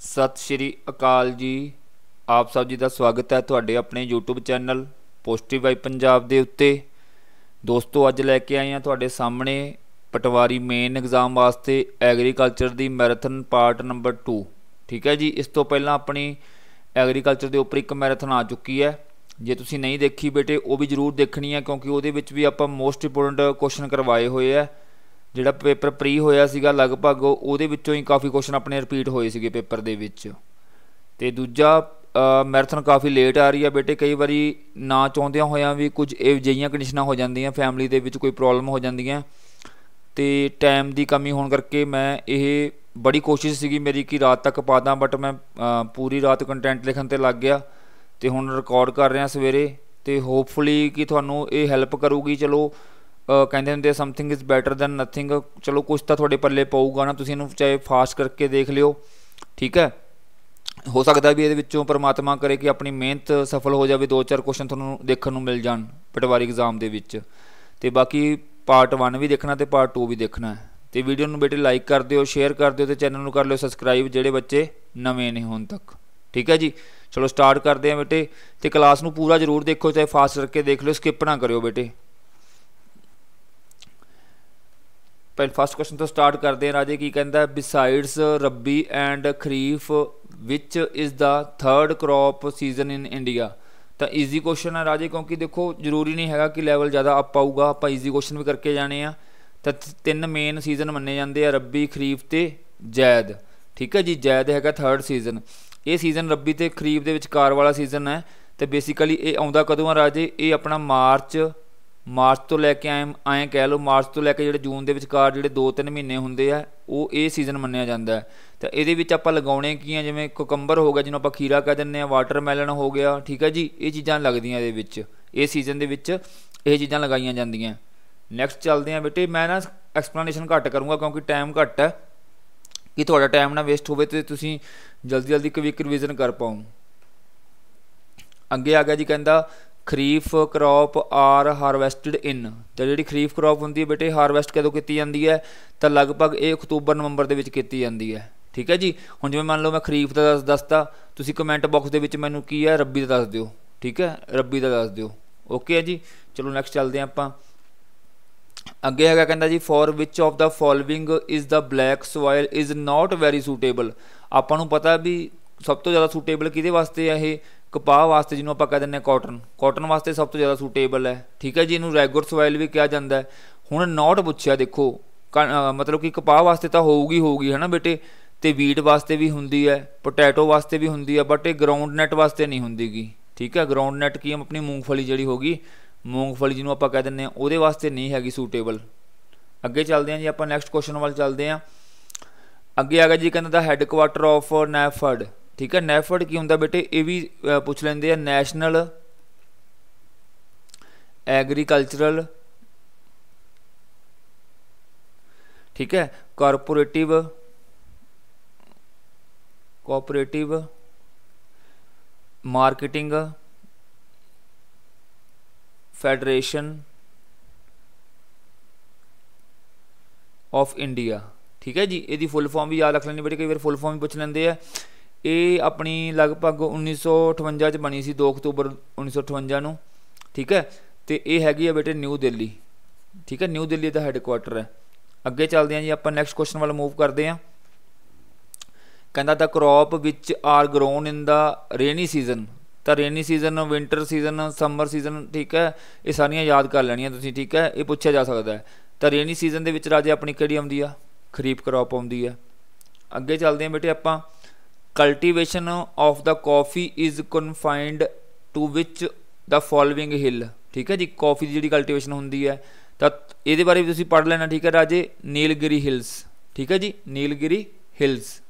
ਸਤਿ ਸ਼੍ਰੀ ਅਕਾਲ ਜੀ ਆਪ ਸਭ ਜੀ ਦਾ ਸਵਾਗਤ ਹੈ ਤੁਹਾਡੇ ਆਪਣੇ YouTube channel positive Y Punjab ਦੇ ਉੱਤੇ ਦੋਸਤੋ ਅੱਜ ਲੈ ਕੇ ਆਏ ਹਾਂ ਤੁਹਾਡੇ ਸਾਹਮਣੇ ਪਟਵਾਰੀ ਮੇਨ ਐਗਜ਼ਾਮ ਵਾਸਤੇ ਐਗਰੀਕਲਚਰ ਦੀ ਮੈਰਾਥਨ ਪਾਰਟ ਨੰਬਰ 2 ਠੀਕ ਹੈ ਜੀ ਇਸ ਤੋਂ ਪਹਿਲਾਂ ਆਪਣੀ ਐਗਰੀਕਲਚਰ ਦੇ ਉੱਪਰ ਇੱਕ ਮੈਰਾਥਨ ਆ ਚੁੱਕੀ ਹੈ ਜੇ ਤੁਸੀਂ ਨਹੀਂ ਦੇਖੀ ਬੇਟੇ ਉਹ ਵੀ ਜ਼ਰੂਰ ਦੇਖਣੀ ਹੈ ਕਿਉਂਕਿ ਉਹਦੇ ਵਿੱਚ ਵੀ ਆਪਾਂ ਮੋਸਟ ਇੰਪੋਰਟੈਂਟ ਕੁਐਸਚਨ ਕਰਵਾਏ ਹੋਏ ਆ ਜਿਹੜਾ ਪੇਪਰ ਪ੍ਰੀ ਹੋਇਆ ਸੀਗਾ ਲਗਭਗ ਉਹਦੇ ਵਿੱਚੋਂ ਹੀ ਕਾਫੀ ਕੁਐਸਚਨ ਆਪਣੇ ਰਿਪੀਟ ਹੋਏ ਸੀਗੇ ਪੇਪਰ ਦੇ ਵਿੱਚ ਤੇ ਦੂਜਾ ਮੈਰਾਥਨ ਕਾਫੀ ਲੇਟ ਆ ਰਹੀ ਆ ਬੇਟੇ ਕਈ ਵਾਰੀ ਨਾ ਚਾਹੁੰਦਿਆਂ ਹੋਇਆਂ ਵੀ ਕੁਝ ਇਹ ਜਈਆਂ ਕੰਡੀਸ਼ਨਾਂ ਹੋ ਜਾਂਦੀਆਂ ਫੈਮਿਲੀ ਦੇ ਵਿੱਚ ਕੋਈ ਪ੍ਰੋਬਲਮ ਹੋ ਜਾਂਦੀਆਂ ਤੇ ਟਾਈਮ ਦੀ ਕਮੀ ਹੋਣ ਕਰਕੇ ਮੈਂ ਇਹ ਬੜੀ ਕੋਸ਼ਿਸ਼ ਸੀਗੀ ਮੇਰੀ ਕਿ ਰਾਤ ਤੱਕ ਪਾ ਦਾਂ ਬਟ ਮੈਂ ਪੂਰੀ ਰਾਤ ਕੰਟੈਂਟ ਲਿਖਣ ਤੇ ਲੱਗ ਗਿਆ ਤੇ ਹੁਣ ਰਿਕਾਰਡ ਕਰ ਰਿਹਾ ਸਵੇਰੇ ਤੇ ਹੋਪਫੁਲੀ ਕਿ ਤੁਹਾਨੂੰ ਇਹ ਹੈਲਪ ਕਰੂਗੀ ਚਲੋ ਕਹਿੰਦੇ ਹੁੰਦੇ something is better than nothing ਚਲੋ ਕੁਝ ਤਾਂ ਤੁਹਾਡੇ ਪੱਲੇ ਪਊਗਾ ਨਾ ਤੁਸੀਂ ਇਹਨੂੰ ਚਾਹੇ ਫਾਸਟ ਕਰਕੇ ਦੇਖ ਲਿਓ ਠੀਕ ਹੈ ਹੋ ਸਕਦਾ ਵੀ ਇਹਦੇ ਵਿੱਚੋਂ ਪਰਮਾਤਮਾ ਕਰੇ ਕਿ ਆਪਣੀ ਮਿਹਨਤ ਸਫਲ ਹੋ ਜਾਵੇ ਦੋ ਚਾਰ ਕੁਐਸਚਨ ਤੁਹਾਨੂੰ ਦੇਖਣ ਨੂੰ ਮਿਲ ਜਾਣ ਪਟਵਾਰੀ ਐਗਜ਼ਾਮ ਦੇ ਵਿੱਚ ਤੇ ਬਾਕੀ ਪਾਰਟ 1 ਵੀ ਦੇਖਣਾ ਤੇ ਪਾਰਟ 2 ਵੀ ਦੇਖਣਾ ਹੈ ਤੇ ਵੀਡੀਓ ਨੂੰ ਬੇਟੇ ਲਾਈਕ ਕਰ ਦਿਓ ਸ਼ੇਅਰ ਕਰ ਦਿਓ ਤੇ ਚੈਨਲ ਨੂੰ ਕਰ ਲਿਓ ਸਬਸਕ੍ਰਾਈਬ ਜਿਹੜੇ ਬੱਚੇ ਨਵੇਂ ਨੇ ਹੁਣ ਤੱਕ ਠੀਕ ਹੈ ਜੀ ਚਲੋ ਸਟਾਰਟ ਕਰਦੇ ਆ ਬੇਟੇ ਤੇ ਕਲਾਸ ਨੂੰ ਪੂਰਾ ਜ਼ਰੂਰ ਦੇਖੋ ਚਾਹੇ ਫਾਸਟ ਕਰਕੇ ਦੇਖ ਲਿਓ ਸਕਿਪ ਨਾ ਕਰਿਓ ਬੇਟੇ ਪਹਿਲ ਫਸਟ ਕੁਐਸਚਨ ਤੋਂ ਸਟਾਰਟ ਕਰਦੇ ਹਾਂ ਰਾਜੇ ਕੀ ਕਹਿੰਦਾ ਬਿਸਾਈਡਸ ਰੱਬੀ ਐਂਡ ਖਰੀਫ ਵਿੱਚ ਇਸ ਦਾ third crop season in India ਤਾਂ ਈਜ਼ੀ ਕੁਐਸਚਨ ਹੈ ਰਾਜੇ ਕਿਉਂਕਿ ਦੇਖੋ ਜ਼ਰੂਰੀ ਨਹੀਂ ਹੈਗਾ ਕਿ ਲੈਵਲ ਜ਼ਿਆਦਾ ਅਪ ਆਊਗਾ ਆਪਾਂ ਈਜ਼ੀ ਕੁਐਸਚਨ ਵੀ ਕਰਕੇ ਜਾਣੇ ਆ ਤਾਂ ਤਿੰਨ ਮੇਨ ਸੀਜ਼ਨ ਮੰਨੇ ਜਾਂਦੇ ਆ ਰੱਬੀ ਖਰੀਫ ਤੇ ਜੈਦ ਠੀਕ ਹੈ ਜੀ ਜੈਦ ਹੈਗਾ ਥਰਡ ਸੀਜ਼ਨ ਇਹ ਸੀਜ਼ਨ ਰੱਬੀ ਤੇ ਖਰੀਫ ਦੇ ਵਿਚਕਾਰ ਵਾਲਾ ਸੀਜ਼ਨ ਹੈ ਤੇ ਬੇਸਿਕਲੀ ਇਹ ਆਉਂਦਾ ਕਦੋਂ ਆ ਰਾਜੇ ਇਹ ਆਪਣਾ ਮਾਰਚ ਮਾਰਚ ਤੋਂ ਲੈ ਕੇ ਆਏ ਐਂ ਕਹਿ ਲਓ ਮਾਰਚ ਤੋਂ ਲੈ ਕੇ ਜਿਹੜੇ ਜੂਨ ਦੇ ਵਿਚਕਾਰ ਜਿਹੜੇ 2-3 ਮਹੀਨੇ ਹੁੰਦੇ ਆ ਉਹ ਇਹ ਸੀਜ਼ਨ ਮੰਨਿਆ ਜਾਂਦਾ ਹੈ ਤਾਂ ਇਹਦੇ ਵਿੱਚ ਆਪਾਂ ਲਗਾਉਣੇ ਕੀ ਆ ਜਿਵੇਂ ਕੋਕੰਬਰ ਹੋ ਗਿਆ ਜਿਹਨੂੰ ਆਪਾਂ ਖੀਰਾ ਕਹਿ ਦਿੰਨੇ ਆ ਵਾਟਰਮੈਲਨ ਹੋ ਗਿਆ ਠੀਕ ਹੈ ਜੀ ਇਹ ਚੀਜ਼ਾਂ ਲੱਗਦੀਆਂ ਇਹਦੇ ਵਿੱਚ ਇਹ ਸੀਜ਼ਨ ਦੇ ਵਿੱਚ ਇਹ ਚੀਜ਼ਾਂ ਲਗਾਈਆਂ ਜਾਂਦੀਆਂ ਨੈਕਸਟ ਚੱਲਦੇ ਆ ਬੇਟੇ ਮੈਂ ਨਾ ਐਕਸਪਲੇਨੇਸ਼ਨ ਘੱਟ ਕਰੂੰਗਾ ਕਿਉਂਕਿ ਟਾਈਮ ਘੱਟ ਹੈ ਕਿ ਤੁਹਾਡਾ ਟਾਈਮ ਨਾ ਵੇਸਟ ਹੋਵੇ ਤੇ ਤੁਸੀਂ ਜਲਦੀ ਜਲਦੀ ਕਵਿਕ ਰਿਵੀਜ਼ਨ ਕਰ ਪਾਓ ਅੱਗੇ ਆ ਗਿਆ ਜੀ ਕਹਿੰਦਾ ਖਰੀਫ ਕ੍ਰੌਪ ਆਰ ਹਾਰਵੈਸਟਡ ਇਨ ਤੇ ਜਿਹੜੀ ਖਰੀਫ ਕ੍ਰੌਪ ਹੁੰਦੀ ਹੈ ਬੇਟੇ ਹਾਰਵੈਸਟ ਕਦੋਂ ਕੀਤੀ ਜਾਂਦੀ ਹੈ ਤਾਂ ਲਗਭਗ ਇਹ ਅਕਤੂਬਰ ਨਵੰਬਰ ਦੇ ਵਿੱਚ ਕੀਤੀ ਜਾਂਦੀ ਹੈ ਠੀਕ ਹੈ ਜੀ ਹੁਣ ਜਿਵੇਂ ਮੰਨ ਲਓ ਮੈਂ ਖਰੀਫ ਦਾ ਦੱਸ ਦੱਸਤਾ ਤੁਸੀਂ ਕਮੈਂਟ ਬਾਕਸ ਦੇ ਵਿੱਚ ਮੈਨੂੰ ਕੀ ਹੈ ਰੱਬੀ ਦਾ ਦੱਸ ਦਿਓ ਠੀਕ ਹੈ ਰੱਬੀ ਦਾ ਦੱਸ ਦਿਓ ਓਕੇ ਹੈ ਜੀ ਚਲੋ ਨੈਕਸਟ ਚੱਲਦੇ ਆਂ ਆਪਾਂ ਅੱਗੇ ਹੈਗਾ ਕਹਿੰਦਾ ਜੀ four which of the following is the black soil is not very suitable ਆਪਾਂ ਨੂੰ ਪਤਾ ਵੀ ਸਭ ਤੋਂ ਜ਼ਿਆਦਾ ਸੂਟੇਬਲ ਕਿਹਦੇ ਵਾਸਤੇ ਆ ਇਹ ਕਪਾਹ ਵਾਸਤੇ ਜਿਹਨੂੰ ਆਪਾਂ ਕਹਿ ਦਿੰਨੇ ਕਾਟਨ ਕਾਟਨ ਵਾਸਤੇ ਸਭ ਤੋਂ ਜ਼ਿਆਦਾ ਸੂਟੇਬਲ ਹੈ ਠੀਕ ਹੈ ਜੀ ਇਹਨੂੰ ਰੈਗੂਲਰ ਸੋਇਲ ਵੀ ਕਿਹਾ ਜਾਂਦਾ ਹੁਣ ਨਾਟ ਪੁੱਛਿਆ ਦੇਖੋ ਮਤਲਬ ਕਿ ਕਪਾਹ ਵਾਸਤੇ ਤਾਂ ਹੋਊਗੀ ਹੋਊਗੀ ਹੈਨਾ ਬੇਟੇ ਤੇ ਵੀਟ ਵਾਸਤੇ ਵੀ ਹੁੰਦੀ ਹੈ ਪੋਟੈਟੋ ਵਾਸਤੇ ਵੀ ਹੁੰਦੀ ਹੈ ਬਟ ਇਹ ਗਰਾਊਂਡ ਨੈਟ ਵਾਸਤੇ ਨਹੀਂ ਹੁੰਦੀਗੀ ਠੀਕ ਹੈ ਗਰਾਊਂਡ ਨੈਟ ਕੀ ਆਪਣੀ ਮੂੰਗਫਲੀ ਜਿਹੜੀ ਹੋਗੀ ਮੂੰਗਫਲੀ ਜਿਹਨੂੰ ਆਪਾਂ ਕਹਿ ਦਿੰਨੇ ਆ ਉਹਦੇ ਵਾਸਤੇ ਨਹੀਂ ਹੈਗੀ ਸੂਟੇਬਲ ਅੱਗੇ ਚੱਲਦੇ ਆ ਜੀ ਆਪਾਂ ਨੈਕਸਟ ਕੁਐਸਚਨ ਵੱਲ ਚੱਲਦੇ ਆ ਅੱਗੇ ਆ ਗਿਆ ਜੀ ਕਹਿੰਦਾ the headquarter of NAFED ਠੀਕ ਹੈ ਨੈਫਰਡ ਕੀ ਹੁੰਦਾ ਬੇਟੇ ਇਹ ਵੀ ਪੁੱਛ ਲੈਂਦੇ ਆ ਨੈਸ਼ਨਲ ਐਗਰੀਕਲਚਰਲ ਠੀਕ ਹੈ corporative cooperative marketing federation of India ਠੀਕ ਹੈ ਜੀ ਇਹਦੀ ਫੁੱਲ ਫਾਰਮ ਵੀ ਯਾਦ ਰੱਖ ਲੈਣੀ ਬੇਟੇ ਕਈ ਵਾਰ ਫੁੱਲ ਫਾਰਮ ਵੀ ਪੁੱਛ ਲੈਂਦੇ ਆ ਇਹ ਆਪਣੀ ਲਗਭਗ 1958 ਚ ਬਣੀ ਸੀ 2 ਅਕਤੂਬਰ 1958 ਨੂੰ ਠੀਕ ਹੈ ਤੇ ਇਹ ਹੈਗੀ ਆ ਬੇਟੇ ਨਿਊ ਦਿੱਲੀ ਠੀਕ ਹੈ ਨਿਊ ਦਿੱਲੀ ਦਾ ਹੈਡਕੁਆਟਰ ਹੈ ਅੱਗੇ ਚੱਲਦੇ ਹਾਂ ਜੀ ਆਪਾਂ ਨੈਕਸਟ ਕੁਐਸਚਨ ਵੱਲ ਮੂਵ ਕਰਦੇ ਹਾਂ ਕਹਿੰਦਾ the crop which are grown in the rainy season ਤਾਂ rainy season winter season summer season ਠੀਕ ਹੈ ਇਹ ਸਾਰੀਆਂ ਯਾਦ ਕਰ ਲੈਣੀਆਂ ਤੁਸੀਂ ਠੀਕ ਹੈ ਇਹ ਪੁੱਛਿਆ ਜਾ ਸਕਦਾ ਹੈ ਤਾਂ ਰੇਨੀ ਸੀਜ਼ਨ ਦੇ ਵਿੱਚ ਰਾਜੇ ਆਪਣੀ ਕਿਹੜੀ ਆਉਂਦੀ ਆ ਖਰੀਫ ਕ੍ਰੌਪ ਆਉਂਦੀ ਆ ਅੱਗੇ ਚੱਲਦੇ ਹਾਂ ਬੇਟੇ ਆਪਾਂ cultivation of the coffee is confined to which the following hill ਠੀਕ ਹੈ ਜੀ ਕਾਫੀ ਦੀ ਜਿਹੜੀ ਕਲਟੀਵੇਸ਼ਨ ਹੁੰਦੀ ਹੈ ਤਾਂ ਇਹਦੇ ਬਾਰੇ ਵੀ ਤੁਸੀਂ ਪੜ੍ਹ ਲੈਣਾ ਠੀਕ ਹੈ ਰਾਜੇ ਨੀਲਗਿਰੀ ਹਿਲਸ ਠੀਕ ਹੈ ਜੀ ਨੀਲਗਿਰੀ ਹਿਲਸ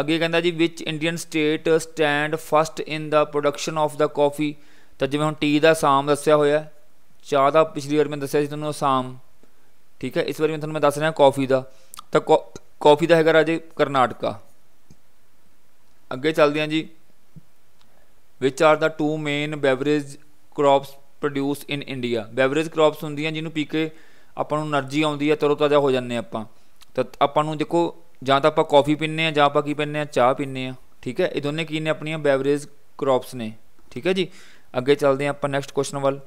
ਅੱਗੇ ਕਹਿੰਦਾ ਜੀ which Indian state stand first in the production of the coffee ਤਾਂ ਜਿਵੇਂ ਹੁਣ ਟੀ ਦਾ ਆਸਾਮ ਦੱਸਿਆ ਹੋਇਆ ਚਾਹ ਦਾ ਪਿਛਲੀ ਵਾਰ ਮੈਂ ਦੱਸਿਆ ਸੀ ਤੁਹਾਨੂੰ ਆਸਾਮ ਠੀਕ ਹੈ ਇਸ ਵਾਰ ਮੈਂ ਤੁਹਾਨੂੰ ਮੈਂ ਦੱਸ ਰਿਹਾ ਕਾਫੀ ਦਾ ਤਾਂ ਕਾਫੀ ਦਾ ਹੈਗਾ ਰਾਜੇ ਕਰਨਾਟਕਾ ਅੱਗੇ ਚੱਲਦੇ ਹਾਂ ਜੀ which are the two main beverage crops produce in India beverage crops ਹੁੰਦੀਆਂ ਜਿਹਨੂੰ ਪੀ ਕੇ ਆਪਾਂ ਨੂੰ એનર્ਜੀ ਆਉਂਦੀ ਹੈ ਤਰੋ ਤਾਜ਼ਾ ਹੋ ਜਾਂਦੇ ਆਪਾਂ ਤਾਂ ਆਪਾਂ ਨੂੰ ਦੇਖੋ ਜਾਂ ਤਾਂ ਆਪਾਂ ਕਾਫੀ ਪੀਂਦੇ ਆ ਜਾਂ ਆਪਾਂ ਕੀ ਪੀਂਦੇ ਆ ਚਾਹ ਪੀਂਦੇ ਆ ਠੀਕ ਹੈ ਇਹ ਦੋਨੇ ਕੀ ਨੇ ਆਪਣੀਆਂ ਬੈਵਰੇਜ ਕ੍ਰੌਪਸ ਨੇ ਠੀਕ ਹੈ ਜੀ ਅੱਗੇ ਚੱਲਦੇ ਆ ਆਪਾਂ ਨੈਕਸਟ ਕੁਐਸਚਨ ਵੱਲ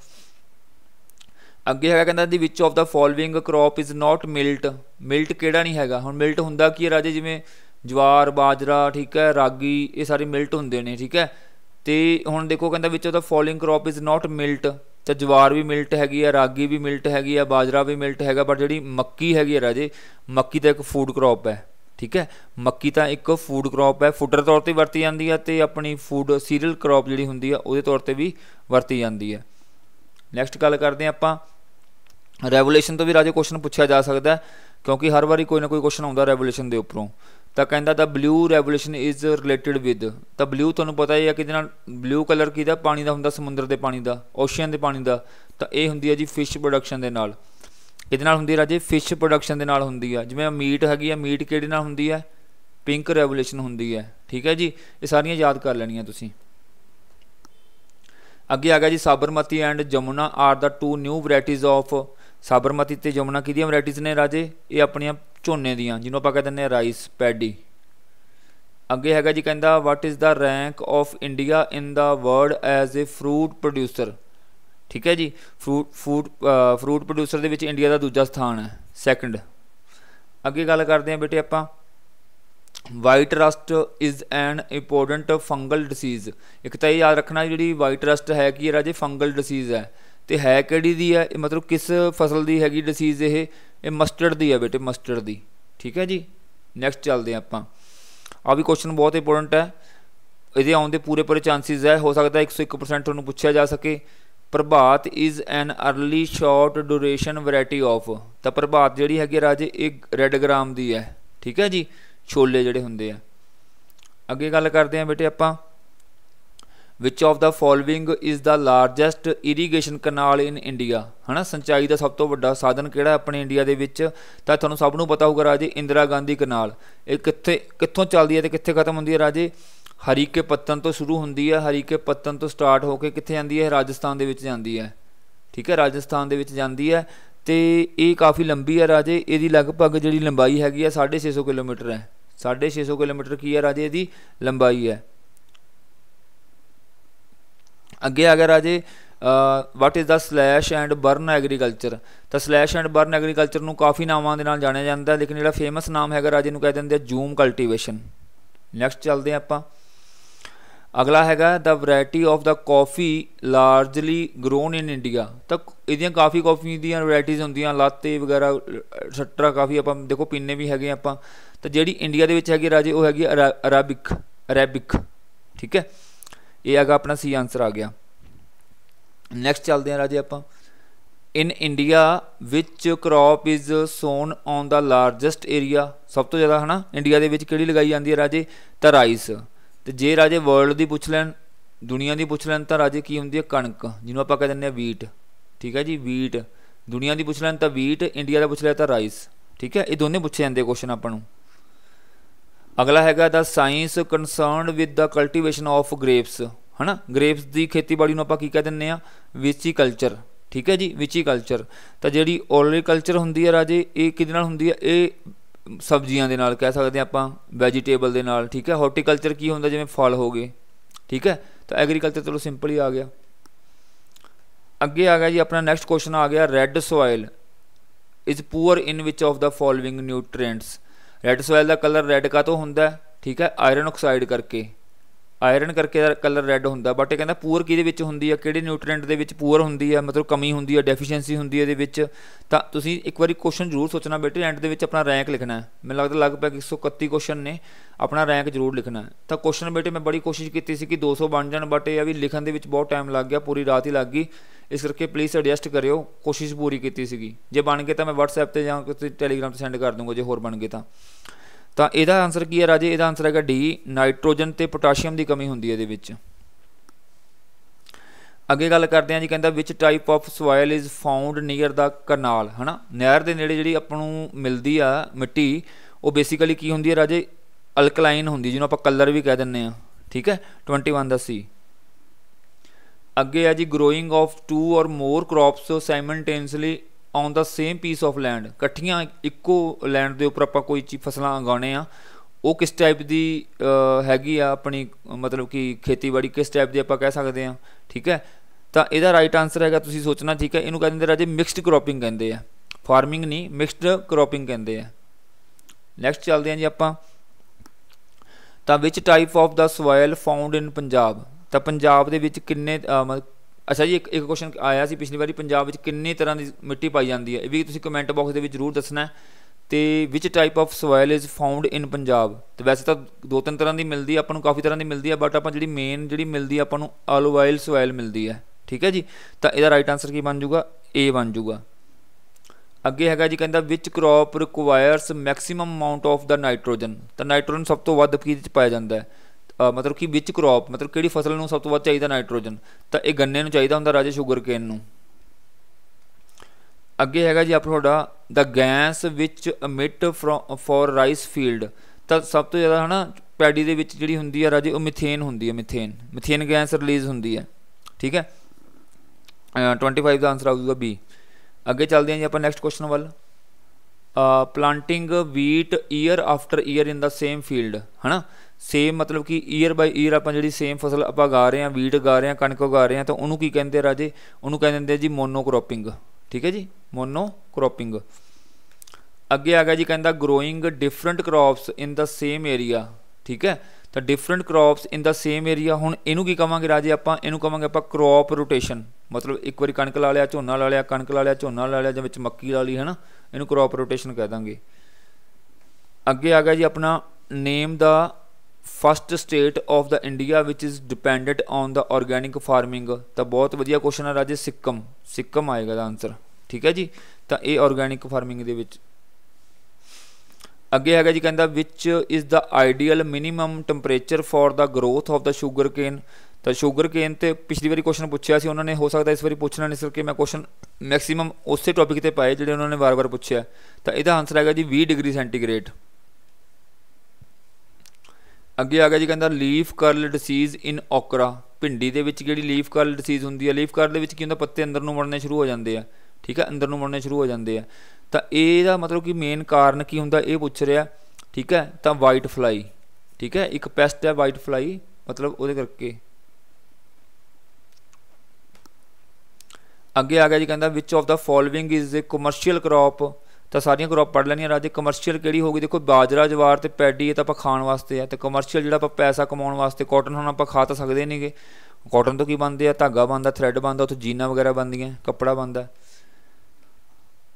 ਅੱਗੇ ਹੈਗਾ ਕਹਿੰਦਾ ਦੀ which of the following crop is not millet millet ਕਿਹੜਾ ਨਹੀਂ ਹੈਗਾ ਹੁਣ ਮਿਲਟ ਹੁੰਦਾ ਕੀ ਹੈ ਰਾਜੇ ਜਿਵੇਂ ਜਵਾਰ ਬਾਜਰਾ ਠੀਕ ਹੈ ਰਾਗੀ ਇਹ ਸਾਰੇ ਮਿਲਟ ਹੁੰਦੇ ਨੇ ਠੀਕ ਹੈ ਤੇ ਹੁਣ ਦੇਖੋ ਕਹਿੰਦਾ ਵਿੱਚ ਉਹਦਾ following crop is not millet ਤਾਂ ਜਵਾਰ ਵੀ ਮਿਲਟ ਹੈਗੀ ਆ ਰਾਗੀ ਵੀ ਮਿਲਟ ਹੈਗੀ ਆ ਬਾਜਰਾ ਵੀ ਮਿਲਟ ਹੈਗਾ ਪਰ ਜਿਹੜੀ ਮੱਕੀ ਹੈਗੀ ਆ ਰਾਜੇ ਮੱਕੀ ਤਾਂ ਇੱਕ ਫੂਡ ਕ੍ਰੌਪ ਹੈ ਠੀਕ ਹੈ ਮੱਕੀ ਤਾਂ ਇੱਕ ਫੂਡ ਕ੍ਰੌਪ ਹੈ ਫੂਡਰ ਤੌਰ ਤੇ ਵਰਤੀ ਜਾਂਦੀ ਹੈ ਤੇ ਆਪਣੀ ਫੂਡ ਸੀਰੀਅਲ ਕ੍ਰੌਪ ਜਿਹੜੀ ਹੁੰਦੀ ਆ ਉਹਦੇ ਤੌਰ ਤੇ ਵੀ ਵਰਤੀ ਜਾਂਦੀ ਹੈ ਨੈਕਸਟ ਗੱਲ ਕਰਦੇ ਆ ਆਪਾਂ ਰੈਵੋਲੂਸ਼ਨ ਤੋਂ ਵੀ ਰਾਜੇ ਕੁਐਸਚਨ ਪੁੱਛਿਆ ਜਾ ਸਕਦਾ ਕਿਉਂਕਿ ਹਰ ਵਾਰੀ ਕੋਈ ਨਾ ਕੋਈ ਕੁਐਸਚਨ ਆਉਂਦਾ ਰੈਵੋਲੂਸ਼ਨ ਦੇ ਉੱਪਰੋਂ ਤਾਂ ਕਹਿੰਦਾ the blue revolution is related with ਤਾਂ ਬਲੂ ਤੁਹਾਨੂੰ ਪਤਾ ਹੀ ਆ ਕਿਹਦੇ ਨਾਲ ਬਲੂ ਕਲਰ ਕਿਹਦਾ ਪਾਣੀ ਦਾ ਹੁੰਦਾ ਸਮੁੰਦਰ ਦੇ ਪਾਣੀ ਦਾ ਓਸ਼ੀਅਨ ਦੇ ਪਾਣੀ ਦਾ ਤਾਂ ਇਹ ਹੁੰਦੀ ਹੈ ਜੀ ਫਿਸ਼ ਪ੍ਰੋਡਕਸ਼ਨ ਦੇ ਨਾਲ ਇਹਦੇ ਨਾਲ ਹੁੰਦੀ ਹੈ ਰਾਜੇ ਫਿਸ਼ ਪ੍ਰੋਡਕਸ਼ਨ ਦੇ ਨਾਲ ਹੁੰਦੀ ਆ ਜਿਵੇਂ ਮੀਟ ਹੈਗੀ ਆ ਮੀਟ ਕਿਹੜੇ ਨਾਲ ਹੁੰਦੀ ਆ ਪਿੰਕ ਰੈਵੋਲੂਸ਼ਨ ਹੁੰਦੀ ਹੈ ਠੀਕ ਹੈ ਜੀ ਇਹ ਸਾਰੀਆਂ ਯਾਦ ਕਰ ਲੈਣੀਆਂ ਤੁਸੀਂ ਅੱਗੇ ਆ ਗਿਆ ਜੀ Sabarmati and Jamuna are the two new varieties of Sabarmati ਤੇ ਜਮੁਨਾ ਕਿਹਦੀਆਂ ਵੈਰਾਈਟੀਆਂ ਨੇ ਰਾਜੇ ਇਹ ਆਪਣੀਆਂ ਝੋਨੇ ਦੀਆਂ ਜਿਹਨੂੰ ਆਪਾਂ ਕਹਿੰਦੇ ਨੇ ਰਾਈਸ ਪੈਡੀ ਅੱਗੇ ਹੈਗਾ ਜੀ ਕਹਿੰਦਾ what is the rank of India in the world as a fruit producer ਠੀਕ ਹੈ ਜੀ ਫਰੂਟ ਫੂਡ ਫਰੂਟ ਪ੍ਰੋਡਿਊਸਰ ਦੇ ਵਿੱਚ ਇੰਡੀਆ ਦਾ ਦੂਜਾ ਸਥਾਨ ਹੈ ਸੈਕੰਡ ਅੱਗੇ ਗੱਲ ਕਰਦੇ ਹਾਂ ਬੇਟੇ ਆਪਾਂ white rust is an important fungal disease ਇੱਕ ਤਾਂ ਇਹ ਯਾਦ ਰੱਖਣਾ ਜਿਹੜੀ ਵਾਈਟ ਰਸਟ ਹੈ ਕੀ ਇਹ ਰਾਜੇ ਫੰਗਲ ਡਿਸੀਜ਼ ਹੈ ਤੇ ਹੈ ਕਿਹੜੀ ਦੀ ਆ ਇਹ ਮਤਲਬ ਕਿਸ ਫਸਲ ਦੀ ਹੈਗੀ ਡਿਸੀਜ਼ ਇਹ ਇਹ ਮਸਟਰਡ ਦੀ ਹੈ ਬੇਟੇ ਮਸਟਰਡ ਦੀ ਠੀਕ ਹੈ ਜੀ ਨੈਕਸਟ ਚੱਲਦੇ ਆਪਾਂ ਆ ਵੀ ਕੁਐਸਚਨ ਬਹੁਤ ਇੰਪੋਰਟੈਂਟ ਹੈ ਇਹਦੇ ਆਉਣ ਦੇ ਪੂਰੇ ਪੂਰੇ ਚਾਂਸਸ ਹੈ ਹੋ ਸਕਦਾ 101% ਤੁਹਾਨੂੰ ਪੁੱਛਿਆ ਜਾ ਸਕੇ Prabhat is an early short duration variety of ਤਾਂ ਪ੍ਰਭਾਤ ਜਿਹੜੀ ਹੈਗੀ ਰਾਜੇ ਇਹ ਰੈੱਡ ਗ੍ਰਾਮ ਦੀ ਹੈ ਠੀਕ ਹੈ ਜੀ ਛੋਲੇ ਜਿਹੜੇ ਹੁੰਦੇ ਆ ਅੱਗੇ ਗੱਲ ਕਰਦੇ ਆ ਬੇਟੇ ਆਪਾਂ which of the following is the largest irrigation canal in India ਹਨਾ ਸਿੰਚਾਈ ਦਾ ਸਭ ਤੋਂ ਵੱਡਾ ਸਾਧਨ ਕਿਹੜਾ ਆਪਣੇ ਇੰਡੀਆ ਦੇ ਵਿੱਚ ਤਾਂ ਤੁਹਾਨੂੰ ਸਭ ਨੂੰ ਪਤਾ ਹੋਊਗਾ ਰਾਜੇ ਇੰਦਰਾ ਗਾਂਧੀ ਕਨਾਲ ਇਹ ਕਿੱਥੇ ਕਿੱਥੋਂ ਚੱਲਦੀ ਹੈ ਤੇ ਕਿੱਥੇ ਖਤਮ ਹੁੰਦੀ ਹੈ ਰਾਜੇ ਹਰੀਕੇ ਪੱਤਨ ਤੋਂ ਸ਼ੁਰੂ ਹੁੰਦੀ ਹੈ ਹਰੀਕੇ ਪੱਤਨ ਤੋਂ ਸਟਾਰਟ ਹੋ ਕੇ ਕਿੱਥੇ ਜਾਂਦੀ ਹੈ ਰਾਜਸਥਾਨ ਦੇ ਵਿੱਚ ਜਾਂਦੀ ਹੈ ਠੀਕ ਹੈ ਰਾਜਸਥਾਨ ਦੇ ਵਿੱਚ ਜਾਂਦੀ ਹੈ ਤੇ ਇਹ ਕਾਫੀ ਲੰਬੀ ਹੈ ਰਾਜੇ ਇਹਦੀ ਲਗਭਗ ਜਿਹੜੀ ਲੰਬਾਈ ਹੈਗੀ ਹੈ 650 ਕਿਲੋਮੀਟਰ ਹੈ 650 ਕਿਲੋਮੀਟਰ ਕੀ ਹੈ ਰਾਜੇ ਇਹਦੀ ਲੰਬਾਈ ਹੈ ਅੱਗੇ ਆ ਗਿਆ ਰਾਜੇ what is the slash and burn agriculture ਤਾਂ ਸਲੈਸ਼ ਐਂਡ ਬਰਨ ਐਗਰੀਕਲਚਰ ਨੂੰ ਕਾਫੀ ਨਾਵਾਂ ਦੇ ਨਾਲ ਜਾਣਿਆ ਜਾਂਦਾ ਲੇਕਿਨ ਜਿਹੜਾ ਫੇਮਸ ਨਾਮ ਹੈਗਾ ਰਾਜੇ ਨੂੰ ਕਹਿ ਦਿੰਦੇ ਆ ਜੂਮ ਕਲਟੀਵੇਸ਼ਨ ਨੈਕਸਟ ਚੱਲਦੇ ਆਪਾਂ ਅਗਲਾ ਹੈਗਾ the variety of the coffee largely grown in India ਤਾਂ ਇਹਦੀਆਂ ਕਾਫੀ ਕਾਫੀ ਦੀਆਂ ਵੈਰਾਈਟੀਆਂ ਹੁੰਦੀਆਂ ਲਾਤੇ ਵਗੈਰਾ ਸਟਰਾ ਕਾਫੀ ਆਪਾਂ ਦੇਖੋ ਪੀਨੇ ਵੀ ਹੈਗੇ ਆਪਾਂ ਤਾਂ ਜਿਹੜੀ ਇੰਡੀਆ ਦੇ ਵਿੱਚ ਹੈਗੀ ਰਾਜੇ ਉਹ ਹੈਗੀ ਅਰਾਬਿਕ ਅਰਾਬਿਕ ਠੀਕ ਹੈ ਇਹ ਹੈਗਾ ਆਪਣਾ ਸੀ ਆਨਸਰ ਆ ਗਿਆ ਨੈਕਸਟ ਚੱਲਦੇ ਹਾਂ ਰਾਜੇ ਆਪਾਂ in India which crop is sown on the largest area ਸਭ ਤੋਂ ਜ਼ਿਆਦਾ ਹਨਾ ਇੰਡੀਆ ਦੇ ਵਿੱਚ ਕਿਹੜੀ ਲਗਾਈ ਜਾਂਦੀ ਹੈ ਰਾਜੇ ਤਾਂ ਰਾਈਸ ਤੇ ਜੇ ਰਾਜੇ ਵਰਲਡ ਦੀ ਪੁੱਛ ਲੈਣ ਦੁਨੀਆ ਦੀ ਪੁੱਛ ਲੈਣ ਤਾਂ ਰਾਜੇ ਕੀ ਹੁੰਦੀ ਹੈ ਕਣਕ ਜਿਹਨੂੰ ਆਪਾਂ ਕਹਿੰਦੇ ਦਿੰਦੇ ਆ ਵੀਟ ਠੀਕ ਹੈ ਜੀ ਵੀਟ ਦੁਨੀਆ ਦੀ ਪੁੱਛ ਲੈਣ ਤਾਂ ਵੀਟ ਇੰਡੀਆ ਦਾ ਪੁੱਛ ਲਿਆ ਤਾਂ ਰਾਈਸ ਠੀਕ ਹੈ ਇਹ ਦੋਨੇ ਪੁੱਛੇ ਜਾਂਦੇ ਕੁਐਸਚਨ ਆਪਾਂ ਨੂੰ ਅਗਲਾ ਹੈਗਾ the science concerned with the cultivation of grapes ਹਨਾ ਗ੍ਰੇਪਸ ਦੀ ਖੇਤੀਬਾੜੀ ਨੂੰ ਆਪਾਂ ਕੀ ਕਹਿ ਦਿੰਨੇ ਆ ਕਲਚਰ ਠੀਕ ਹੈ ਜੀ ਕਲਚਰ ਤਾਂ ਜਿਹੜੀ ਕਲਚਰ ਹੁੰਦੀ ਹੈ ਰਾਜੇ ਇਹ ਕਿਹਦੇ ਨਾਲ ਹੁੰਦੀ ਹੈ ਇਹ ਸਬਜ਼ੀਆਂ ਦੇ ਨਾਲ ਕਹਿ ਸਕਦੇ ਆ ਆਪਾਂ ਵੈਜੀਟੇਬਲ ਦੇ ਨਾਲ ਠੀਕ ਹੈ ਹਾਰਟੀਕਲਚਰ ਕੀ ਹੁੰਦਾ ਜਿਵੇਂ ਫਲ ਹੋ ਗਏ ਠੀਕ ਹੈ ਤਾਂ ਐਗਰੀਕਲਚਰ ਚਲੋ ਸਿੰਪਲ ਹੀ ਆ ਗਿਆ ਅੱਗੇ ਆ ਗਿਆ ਜੀ ਆਪਣਾ ਨੈਕਸਟ ਕੁਐਸਚਨ ਆ ਗਿਆ red soil is poor in which of the following nutrients red soil the colour red ਕਾ ਤੋਂ ਹੁੰਦਾ ਠੀਕ ਹੈ ਆਇਰਨ ਆਕਸਾਈਡ ਕਰਕੇ ਆਇਰਨ ਕਰਕੇ ਦਾ ਕਲਰ ਰੈੱਡ ਹੁੰਦਾ ਬਟ ਇਹ ਕਹਿੰਦਾ ਪੂਰ ਕਿਹਦੇ ਵਿੱਚ ਹੁੰਦੀ ਆ ਕਿਹੜੇ ਨਿਊਟ੍ਰੀਐਂਟ ਦੇ ਵਿੱਚ ਪੂਰ ਹੁੰਦੀ ਆ ਮਤਲਬ ਕਮੀ ਹੁੰਦੀ ਆ ਡੈਫੀਸ਼ੀਐਂਸੀ ਹੁੰਦੀ ਆ ਇਹਦੇ ਵਿੱਚ ਤਾਂ ਤੁਸੀਂ ਇੱਕ ਵਾਰੀ ਕੁਐਸਚਨ ਜ਼ਰੂਰ ਸੋਚਣਾ ਬੇਟੇ ਐਂਡ ਦੇ ਵਿੱਚ ਆਪਣਾ ਰੈਂਕ ਲਿਖਣਾ ਹੈ ਮੈਨੂੰ ਲੱਗਦਾ ਲਗਭਗ 131 ਕੁਐਸਚਨ ਨੇ ਆਪਣਾ ਰੈਂਕ ਜ਼ਰੂਰ ਲਿਖਣਾ ਤਾਂ ਕੁਐਸਚਨ ਬੇਟੇ ਮੈਂ ਬੜੀ ਕੋਸ਼ਿਸ਼ ਕੀਤੀ ਸੀ ਕਿ 200 ਬਣ ਜਾਣ ਬਟ ਇਹ ਆ ਵੀ ਲਿਖਣ ਦੇ ਵਿੱਚ ਬਹੁਤ ਟਾਈਮ ਲੱਗ ਗਿਆ ਪੂਰੀ ਰਾਤ ਹੀ ਲੱਗ ਗਈ ਇਸ ਕਰਕੇ ਪਲੀਜ਼ ਐਡਜਸਟ ਕਰਿਓ ਕੋਸ਼ਿਸ਼ ਪੂਰੀ ਕੀਤੀ ਸੀਗੀ ਜੇ ਬਣ ਗਏ ਤਾਂ ਮੈਂ WhatsApp ਤੇ ਜਾਂ ਕਿਸੇ Telegram ਤੇ ਸੈਂਡ ਕਰ ਦੂੰਗਾ ਜੇ ਹੋਰ ਬਣ ਗਏ ਤਾਂ ਤਾਂ ਇਹਦਾ ਆਨਸਰ ਕੀ ਹੈ ਰਾਜੇ ਇਹਦਾ ਆਨਸਰ ਹੈਗਾ ਡੀ ਨਾਈਟ੍ਰੋਜਨ ਤੇ ਪੋਟਾਸ਼ੀਅਮ ਦੀ ਕਮੀ ਹੁੰਦੀ ਹੈ ਇਹਦੇ ਵਿੱਚ ਅੱਗੇ ਗੱਲ ਕਰਦੇ ਹਾਂ ਜੀ ਕਹਿੰਦਾ which type of soil is found near the canal ਹਨਾ ਨਹਿਰ ਦੇ ਨੇੜੇ ਜਿਹੜੀ ਆਪਾਂ ਨੂੰ ਮਿਲਦੀ ਆ ਮਿੱਟੀ ਉਹ ਬੇਸਿਕਲੀ ਕੀ ਹੁੰਦੀ ਹੈ ਰਾਜੇ ਅਲਕਲਾਈਨ ਹੁੰਦੀ ਜਿਹਨੂੰ ਆਪਾਂ ਕਲਰ ਵੀ ਕਹਿ ਦਿੰਨੇ ਆ ਠੀਕ ਹੈ 21 ਦਾ ਸੀ ਅੱਗੇ ਆ ਜੀ growing of two or more crops simultaneously on the same piece of land ਇਕੱਠੀਆਂ ਇੱਕੋ ਲੈਂਡ ਦੇ ਉੱਪਰ ਆਪਾਂ ਕੋਈ ਚੀ ਫਸਲਾਂ ਉਗਾਉਣੇ ਆ ਉਹ ਕਿਸ ਟਾਈਪ ਦੀ ਹੈਗੀ ਆ ਆਪਣੀ ਮਤਲਬ ਕਿ ਖੇਤੀਬਾੜੀ ਕਿਸ ਟਾਈਪ ਦੀ ਆਪਾਂ ਕਹਿ ਸਕਦੇ ਆ ਠੀਕ ਹੈ ਤਾਂ ਇਹਦਾ ਰਾਈਟ ਆਨਸਰ ਹੈਗਾ ਤੁਸੀਂ ਸੋਚਣਾ ਠੀਕ ਹੈ ਇਹਨੂੰ ਕਹਿੰਦੇ ਰਾਜੇ ਮਿਕਸਡ ਕ੍ਰੋਪਿੰਗ ਕਹਿੰਦੇ ਆ ਫਾਰਮਿੰਗ ਨਹੀਂ ਮਿਕਸਡ ਕ੍ਰੋਪਿੰਗ ਕਹਿੰਦੇ ਆ ਨੈਕਸਟ ਚੱਲਦੇ ਆ ਜੀ ਆਪਾਂ ਤਾਂ which type of the soil found in Punjab ਤਾਂ ਪੰਜਾਬ ਦੇ ਵਿੱਚ ਕਿੰਨੇ ਅੱਛਾ ਜੀ ਇੱਕ ਕੁਐਸਚਨ ਆਇਆ ਸੀ ਪਿਛਲੀ ਵਾਰੀ ਪੰਜਾਬ ਵਿੱਚ ਕਿੰਨੇ ਤਰ੍ਹਾਂ ਦੀ ਮਿੱਟੀ ਪਾਈ ਜਾਂਦੀ ਹੈ ਇਹ ਵੀ ਤੁਸੀਂ ਕਮੈਂਟ ਬਾਕਸ ਦੇ ਵਿੱਚ ਜ਼ਰੂਰ ਦੱਸਣਾ ਤੇ which type of soil is found in Punjab ਤੇ ਵੈਸੇ ਤਾਂ ਦੋ ਤਿੰਨ ਤਰ੍ਹਾਂ ਦੀ ਮਿਲਦੀ ਹੈ ਆਪਾਂ ਨੂੰ ਕਾਫੀ ਤਰ੍ਹਾਂ ਦੀ ਮਿਲਦੀ ਹੈ ਬਟ ਆਪਾਂ ਜਿਹੜੀ ਮੇਨ ਜਿਹੜੀ ਮਿਲਦੀ ਆਪਾਂ ਨੂੰ ਆਲੋ ਸੋਇਲ ਮਿਲਦੀ ਹੈ ਠੀਕ ਹੈ ਜੀ ਤਾਂ ਇਹਦਾ ਰਾਈਟ ਆਨਸਰ ਕੀ ਬਣ ਜਾਊਗਾ ਏ ਬਣ ਜਾਊਗਾ ਅੱਗੇ ਹੈਗਾ ਜੀ ਕਹਿੰਦਾ which crop requires maximum amount of the nitrogen ਤਾਂ ਨਾਈਟ੍ਰੋਜਨ ਸਭ ਤੋਂ ਵੱਧ ਕਿਹਦੇ ਚ ਪਾਇਆ ਜਾਂਦਾ ਹੈ ਮਤਲਬ ਕਿ ਵਿਚ ਕ੍ਰੌਪ ਮਤਲਬ ਕਿਹੜੀ ਫਸਲ ਨੂੰ ਸਭ ਤੋਂ ਵੱਧ ਚਾਹੀਦਾ ਨਾਈਟ੍ਰੋਜਨ ਤਾਂ ਇਹ ਗੰਨੇ ਨੂੰ ਚਾਹੀਦਾ ਹੁੰਦਾ ਰਾਜੇ ਕੇਨ ਨੂੰ ਅੱਗੇ ਹੈਗਾ ਜੀ ਆਪ ਤੁਹਾਡਾ ਦਾ ਗੈਸ ਵਿੱਚ ਅਮਿਟ ਫॉर ਰਾਈਸ ਫੀਲਡ ਤਾਂ ਸਭ ਤੋਂ ਜ਼ਿਆਦਾ ਹਨਾ ਪੈਡੀ ਦੇ ਵਿੱਚ ਜਿਹੜੀ ਹੁੰਦੀ ਹੈ ਰਾਜੇ ਉਹ ਮਿਥੇਨ ਹੁੰਦੀ ਹੈ ਮਿਥੇਨ ਮਿਥੇਨ ਗੈਸ ਰਿਲੀਜ਼ ਹੁੰਦੀ ਹੈ ਠੀਕ ਹੈ 25 ਦਾ ਆਨਸਰ ਆਊਗਾ ਬੀ ਅੱਗੇ ਚੱਲਦੇ ਹਾਂ ਜੀ ਆਪਾਂ ਨੈਕਸਟ ਕੁਐਸਚਨ ਵੱਲ planting wheat year after year in the same field ਹਨਾ ਸੇਮ ਮਤਲਬ ਕਿ ਈਅਰ ਬਾਈ ਈਅਰ ਆਪਾਂ ਜਿਹੜੀ ਸੇਮ ਫਸਲ ਆਪਾਂ ਗਾ ਰਹੇ ਹਾਂ ਵੀਟ ਗਾ ਰਹੇ ਹਾਂ ਕਣਕ ਗਾ ਰਹੇ ਹਾਂ ਤਾਂ ਉਹਨੂੰ ਕੀ ਕਹਿੰਦੇ ਰਾਜੇ ਉਹਨੂੰ ਕਹਿੰਦੇ ਆ ਜੀ ਮੋਨੋ ਕ੍ਰੋਪਿੰਗ ਠੀਕ ਹੈ ਜੀ ਮੋਨੋ ਕ੍ਰੋਪਿੰਗ ਅੱਗੇ ਆ ਗਿਆ ਜੀ ਕਹਿੰਦਾ growing different crops in the same area ਠੀਕ ਹੈ ਤਾਂ different crops in the same area ਹੁਣ ਇਹਨੂੰ ਕੀ ਕਵਾਂਗੇ ਰਾਜੇ ਆਪਾਂ ਇਹਨੂੰ ਕਵਾਂਗੇ ਆਪਾਂ ਕ੍ਰੌਪ ਰੋਟੇਸ਼ਨ ਮਤਲਬ ਇੱਕ ਵਾਰੀ ਕਣਕ ਲਾ ਲਿਆ ਝੋਨਾ ਲਾ ਲਿਆ ਕਣਕ ਲਾ ਲਿਆ ਝੋਨਾ ਲਾ ਲਿਆ ਜਾਂ ਵਿੱਚ ਮੱਕੀ ਲਾ ਲਈ ਹੈਨਾ ਇਹਨੂੰ ਕ੍ਰੌਪ ਰੋਟੇਸ਼ਨ ਕਹਿ ਦਾਂਗੇ ਅੱਗੇ ਆ ਗਿਆ ਜੀ ਆਪਣਾ name the first state of the India which is dependent on the organic farming ਤਾਂ ਬਹੁਤ ਵਧੀਆ ਕੁਐਸਚਨ ਹੈ ਰਾਜੇ ਸਿੱਕਮ ਸਿੱਕਮ ਆਏਗਾ ਦਾ ਆਨਸਰ ਠੀਕ ਹੈ ਜੀ ਤਾਂ ਇਹ ਆਰਗੈਨਿਕ ਫਾਰਮਿੰਗ ਦੇ ਵਿੱਚ ਅੱਗੇ ਹੈਗਾ ਜੀ ਕਹਿੰਦਾ ਵਿੱਚ ਇਸ the ideal minimum temperature for the growth of the sugarcane ਤਾਂ 슈ਗਰ ਕੇਨ ਤੇ ਪਿਛਲੀ ਵਾਰੀ ਕੁਐਸਚਨ ਪੁੱਛਿਆ ਸੀ ਉਹਨਾਂ ਨੇ ਹੋ ਸਕਦਾ ਇਸ ਵਾਰੀ ਪੁੱਛਣਾ ਨਹੀਂ ਸਕੇ ਮੈਂ ਕੁਐਸਚਨ ਮੈਕਸਿਮਮ ਉਸੇ ਟੌਪਿਕ ਤੇ ਪਾਏ ਜਿਹੜੇ ਉਹਨਾਂ ਨੇ ਵਾਰ-ਵਾਰ ਪੁੱਛਿਆ ਤਾਂ ਇਹਦਾ ਆਨਸਰ ਹੈਗਾ ਜੀ 20 ਡਿਗਰੀ ਸੈਂਟੀਗ੍ਰੇਡ ਅੱਗੇ ਆ ਗਿਆ ਜੀ ਕਹਿੰਦਾ ਲੀਫ ਕਰਲ ਡਿਸੀਜ਼ ਇਨ ਓਕਰਾ ਭਿੰਡੀ ਦੇ ਵਿੱਚ ਜਿਹੜੀ ਲੀਫ ਕਰਲ ਡਿਸੀਜ਼ ਹੁੰਦੀ ਹੈ ਲੀਫ ਕਰਲ ਦੇ ਵਿੱਚ ਕੀ ਹੁੰਦਾ ਪੱਤੇ ਅੰਦਰ ਨੂੰ ਵੜਨੇ ਸ਼ੁਰੂ ਹੋ ਜਾਂਦੇ ਆ ਠੀਕ ਹੈ ਅੰਦਰ ਨੂੰ ਮੁੜਨੇ ਸ਼ੁਰੂ ਹੋ ਜਾਂਦੇ ਆ ਤਾਂ ਇਹਦਾ ਮਤਲਬ ਕਿ ਮੇਨ ਕਾਰਨ ਕੀ ਹੁੰਦਾ ਇਹ ਪੁੱਛ ਰਿਹਾ ਠੀਕ ਹੈ ਤਾਂ ਵਾਈਟ ਫਲਾਈ ਠੀਕ ਹੈ ਇੱਕ ਪੈਸਟ ਹੈ ਵਾਈਟ ਫਲਾਈ ਮਤਲਬ ਉਹਦੇ ਕਰਕੇ ਅੱਗੇ ਆ ਗਿਆ ਜੀ ਕਹਿੰਦਾ which of the following is a commercial crop ਤਾਂ ਸਾਰੀਆਂ ਕ੍ਰੌਪ ਪੜ ਲੈਣੀਆਂ ਰਾਜੇ ਕਮਰਸ਼ੀਅਲ ਕਿਹੜੀ ਹੋਗੀ ਦੇਖੋ ਬਾਜਰਾ ਜਵਾਰ ਤੇ ਪੈਡੀ ਇਹ ਤਾਂ ਆਪਾਂ ਖਾਣ ਵਾਸਤੇ ਆ ਤੇ ਕਮਰਸ਼ੀਅਲ ਜਿਹੜਾ ਆਪਾਂ ਪੈਸਾ ਕਮਾਉਣ ਵਾਸਤੇ ਕਾਟਨ ਹੁਣ ਆਪਾਂ ਖਾ ਤਾਂ ਸਕਦੇ ਨਹੀਂਗੇ ਕਾਟਨ ਤੋਂ ਕੀ ਬਣਦੇ ਆ ਧਾਗਾ ਬਣਦਾ ਥਰੈਡ ਬਣਦਾ ਉੱਥੇ ਜੀਨਾ ਵਗੈਰਾ ਬਣਦੀਆਂ ਕੱਪੜਾ ਬਣਦਾ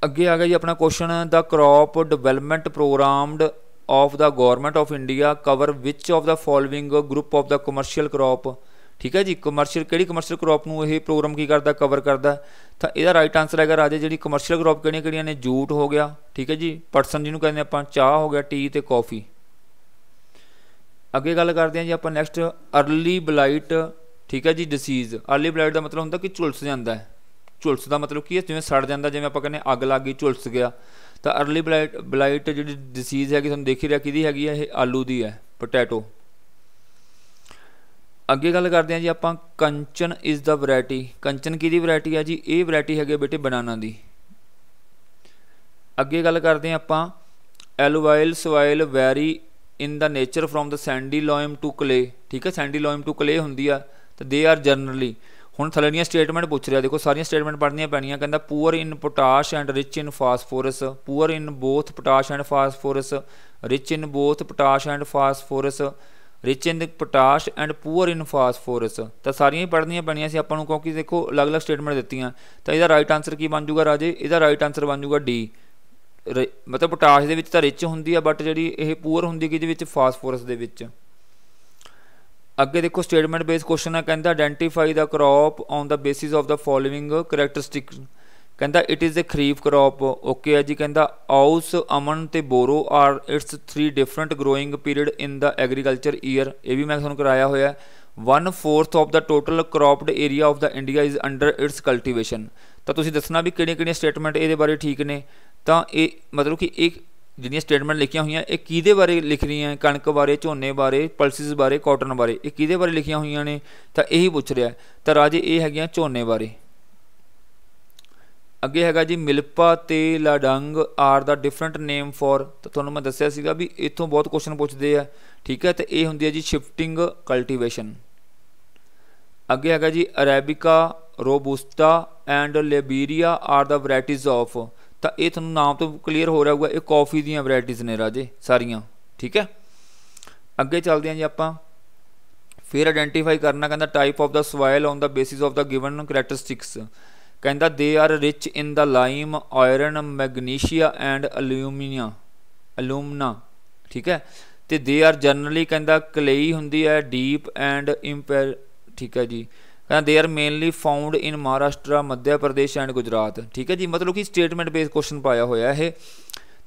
ਅੱਗੇ ਆ ਗਿਆ ਜੀ ਆਪਣਾ question the crop development programmed of the government of India cover which of the following group of the commercial crop ਠੀਕ ਹੈ ਜੀ ਕਮਰਸ਼ੀਅਲ ਕਿਹੜੀ ਕਮਰਸ਼ੀਅਲ ਕ੍ਰੌਪ ਨੂੰ ਇਹ ਪ੍ਰੋਗਰਾਮ ਕੀ ਕਰਦਾ ਕਵਰ ਕਰਦਾ ਤਾਂ ਇਹਦਾ ਰਾਈਟ ਆਨਸਰ ਹੈਗਾ ਰਾਜੇ ਜਿਹੜੀ ਕਮਰਸ਼ੀਅਲ ਕ੍ਰੌਪ ਕਿਹੜੀਆਂ ਕਿਹੜੀਆਂ ਨੇ ਜੂਟ ਹੋ ਗਿਆ ਠੀਕ ਹੈ ਜੀ ਪਰਸਨ ਜਿਹਨੂੰ ਕਹਿੰਦੇ ਆਪਾਂ ਚਾਹ ਹੋ ਗਿਆ ਟੀ ਤੇ ਕਾਫੀ ਅੱਗੇ ਗੱਲ ਕਰਦੇ ਹਾਂ ਜੀ ਆਪਾਂ ਨੈਕਸਟ अर्ਲੀ ਬਲਾਈਟ ਠੀਕ ਹੈ ਜੀ ਡਿਸੀਜ਼ अर्ਲੀ ਬਲਾਈਟ ਦਾ ਮਤਲਬ ਹੁੰਦਾ ਕਿ ਝੁਲਸ ਜਾਂਦਾ ਹੈ ਝੁਲਸ ਦਾ ਮਤਲਬ ਕੀ ਹੈ ਜਿਵੇਂ ਸੜ ਜਾਂਦਾ ਜਿਵੇਂ ਆਪਾਂ ਕਹਿੰਦੇ ਅੱਗ ਲੱਗ ਗਈ ਝੁਲਸ ਗਿਆ ਤਾਂ अर्ਲੀ ਬਲਾਈਟ ਬਲਾਈਟ ਜਿਹੜੀ ਡਿਸੀਜ਼ ਹੈਗੀ ਤੁਹਾਨੂੰ ਦੇਖੀ ਰਿਹਾ ਕਿਦੀ ਹੈਗੀ ਹੈ ਇਹ ਆਲੂ ਦੀ ਹੈ ਪੋਟੈਟੋ ਅੱਗੇ ਗੱਲ ਕਰਦੇ ਹਾਂ ਜੀ ਆਪਾਂ ਕੰਚਨ ਇਜ਼ ਦਾ ਵੈਰਾਈਟੀ ਕੰਚਨ ਕਿਹਦੀ ਵੈਰਾਈਟੀ ਹੈ ਜੀ ਇਹ ਵੈਰਾਈਟੀ ਹੈਗੇ ਬੇਟੇ ਬਨਾਨਾ ਦੀ ਅੱਗੇ ਗੱਲ ਕਰਦੇ ਹਾਂ ਆਪਾਂ alluvial soil vary in the nature from the sandy loam to clay ਠੀਕ ਹੈ ਸੈਂਡੀ ਲੋਇਮ ਟੂ ਕਲੇ ਹੁੰਦੀ ਆ ਤੇ ਦੇ ਆਰ ਜਨਰਲੀ ਹੁਣ ਦੀਆਂ ਸਟੇਟਮੈਂਟ ਪੁੱਛ ਰਿਹਾ ਦੇਖੋ ਸਾਰੀਆਂ ਸਟੇਟਮੈਂਟ ਪੜ੍ਹਨੀਆਂ ਪੈਣੀਆਂ ਕਹਿੰਦਾ poor in potash and rich in phosphorus poor in both potash and phosphorus rich in both potash and phosphorus rich in potash and poor in phosphorus ਤਾਂ ਸਾਰੀਆਂ ਹੀ ਪੜ੍ਹਨੀਆਂ ਪੈਣੀਆਂ ਸੀ ਆਪਾਂ ਨੂੰ ਕਿਉਂਕਿ ਦੇਖੋ ਅਲੱਗ-ਅਲੱਗ ਸਟੇਟਮੈਂਟ ਦਿੱਤੀਆਂ ਤਾਂ ਇਹਦਾ ਰਾਈਟ ਆਨਸਰ ਕੀ ਬਣ ਜਾਊਗਾ ਰਾਜੇ ਇਹਦਾ ਰਾਈਟ ਆਨਸਰ ਬਣ ਜਾਊਗਾ ਡੀ ਮਤਲਬ ਪੋਟਾਸ਼ ਦੇ ਵਿੱਚ ਤਾਂ ਰਿਚ ਹੁੰਦੀ ਆ ਬਟ ਜਿਹੜੀ ਇਹ ਪੂਅਰ ਹੁੰਦੀ ਕਿ ਜਿਹਦੇ ਵਿੱਚ ਫਾਸਫੋਰਸ ਦੇ ਵਿੱਚ ਅੱਗੇ ਦੇਖੋ ਸਟੇਟਮੈਂਟ ਬੇਸ ਕੁਐਸਚਨ ਆ ਕਹਿੰਦਾ identify the crop on the basis of the following characteristic ਕਹਿੰਦਾ it is a kharif crop okay ਹੈ ਜੀ ਕਹਿੰਦਾ ਆਉਸ ਅਮਨ ਤੇ boro are its three different growing period in the agriculture year ਇਹ ਵੀ ਮੈਂ ਤੁਹਾਨੂੰ ਕਰਾਇਆ ਹੋਇਆ one fourth of the total cropped area of the India is under its cultivation ਤਾਂ ਤੁਸੀਂ ਦੱਸਣਾ ਵੀ ਕਿਹੜੀਆਂ ਕਿਹੜੀਆਂ ਸਟੇਟਮੈਂਟ ਇਹਦੇ ਬਾਰੇ ਠੀਕ ਨੇ ਤਾਂ ਇਹ ਮਤਲਬ ਕਿ ਇੱਕ ਜਿਹੜੀਆਂ ਸਟੇਟਮੈਂਟ ਲਿਖੀਆਂ ਹੋਈਆਂ ਇਹ ਕਿਹਦੇ ਬਾਰੇ ਲਿਖ ਰਹੀਆਂ ਕਣਕ ਬਾਰੇ ਝੋਨੇ ਬਾਰੇ ਪਲਸਿਸ ਬਾਰੇ ਕਾਟਨ ਬਾਰੇ ਇਹ ਕਿਹਦੇ ਬਾਰੇ ਲਿਖੀਆਂ ਹੋਈਆਂ ਨੇ ਤਾਂ ਇਹੀ ਪੁੱਛ ਰਿਹਾ ਤਾਂ ਰਾਜੇ ਇਹ ਹੈਗੀਆਂ ਝੋਨੇ ਬਾਰੇ ਅੱਗੇ ਹੈਗਾ ਜੀ ਮਿਲਪਾ ਤੇ ladang are the different name for ਤਾਂ ਤੁਹਾਨੂੰ ਮੈਂ ਦੱਸਿਆ ਸੀਗਾ ਵੀ ਇੱਥੋਂ ਬਹੁਤ ਕੁਐਸਚਨ ਪੁੱਛਦੇ ਆ ਠੀਕ ਹੈ ਤੇ ਇਹ ਹੁੰਦੀ ਹੈ ਜੀ ਸ਼ਿਫਟਿੰਗ ਕਲਟੀਵੇਸ਼ਨ ਅੱਗੇ ਹੈਗਾ ਜੀ arabica robusta and liberica are the varieties of ਤਾਂ ਇਹ ਤੁਹਾਨੂੰ ਨਾਮ ਤੋਂ ਕਲੀਅਰ ਹੋ ਰਿਹਾ ਹੋਊਗਾ ਇਹ ਕਾਫੀ ਦੀਆਂ ਵੈਰਾਈਟੀਆਂ ਨੇ ਰਾਜੇ ਸਾਰੀਆਂ ਠੀਕ ਹੈ ਅੱਗੇ ਚੱਲਦੇ ਹਾਂ ਜੀ ਆਪਾਂ ਫਿਰ ਆਇਡੈਂਟੀਫਾਈ ਕਰਨਾ ਕਹਿੰਦਾ type of the soil on the basis of the given characteristics ਕਹਿੰਦਾ they are rich in the lime iron magnesia and alumina alumina ਠੀਕ ਹੈ ਤੇ ਦੇ ਆਰ ਜਨਰਲੀ ਕਹਿੰਦਾ ਕਲੇਈ ਹੁੰਦੀ ਹੈ ਡੀਪ ਐਂਡ ਇੰਪੈਰ ਠੀਕ ਹੈ ਜੀ ਕਹਿੰਦਾ they are mainly found in Maharashtra Madhya Pradesh and Gujarat ਠੀਕ ਹੈ ਜੀ ਮਤਲਬ ਕਿ ਸਟੇਟਮੈਂਟ ਬੇਸ ਕੁਐਸਚਨ ਪਾਇਆ ਹੋਇਆ ਇਹ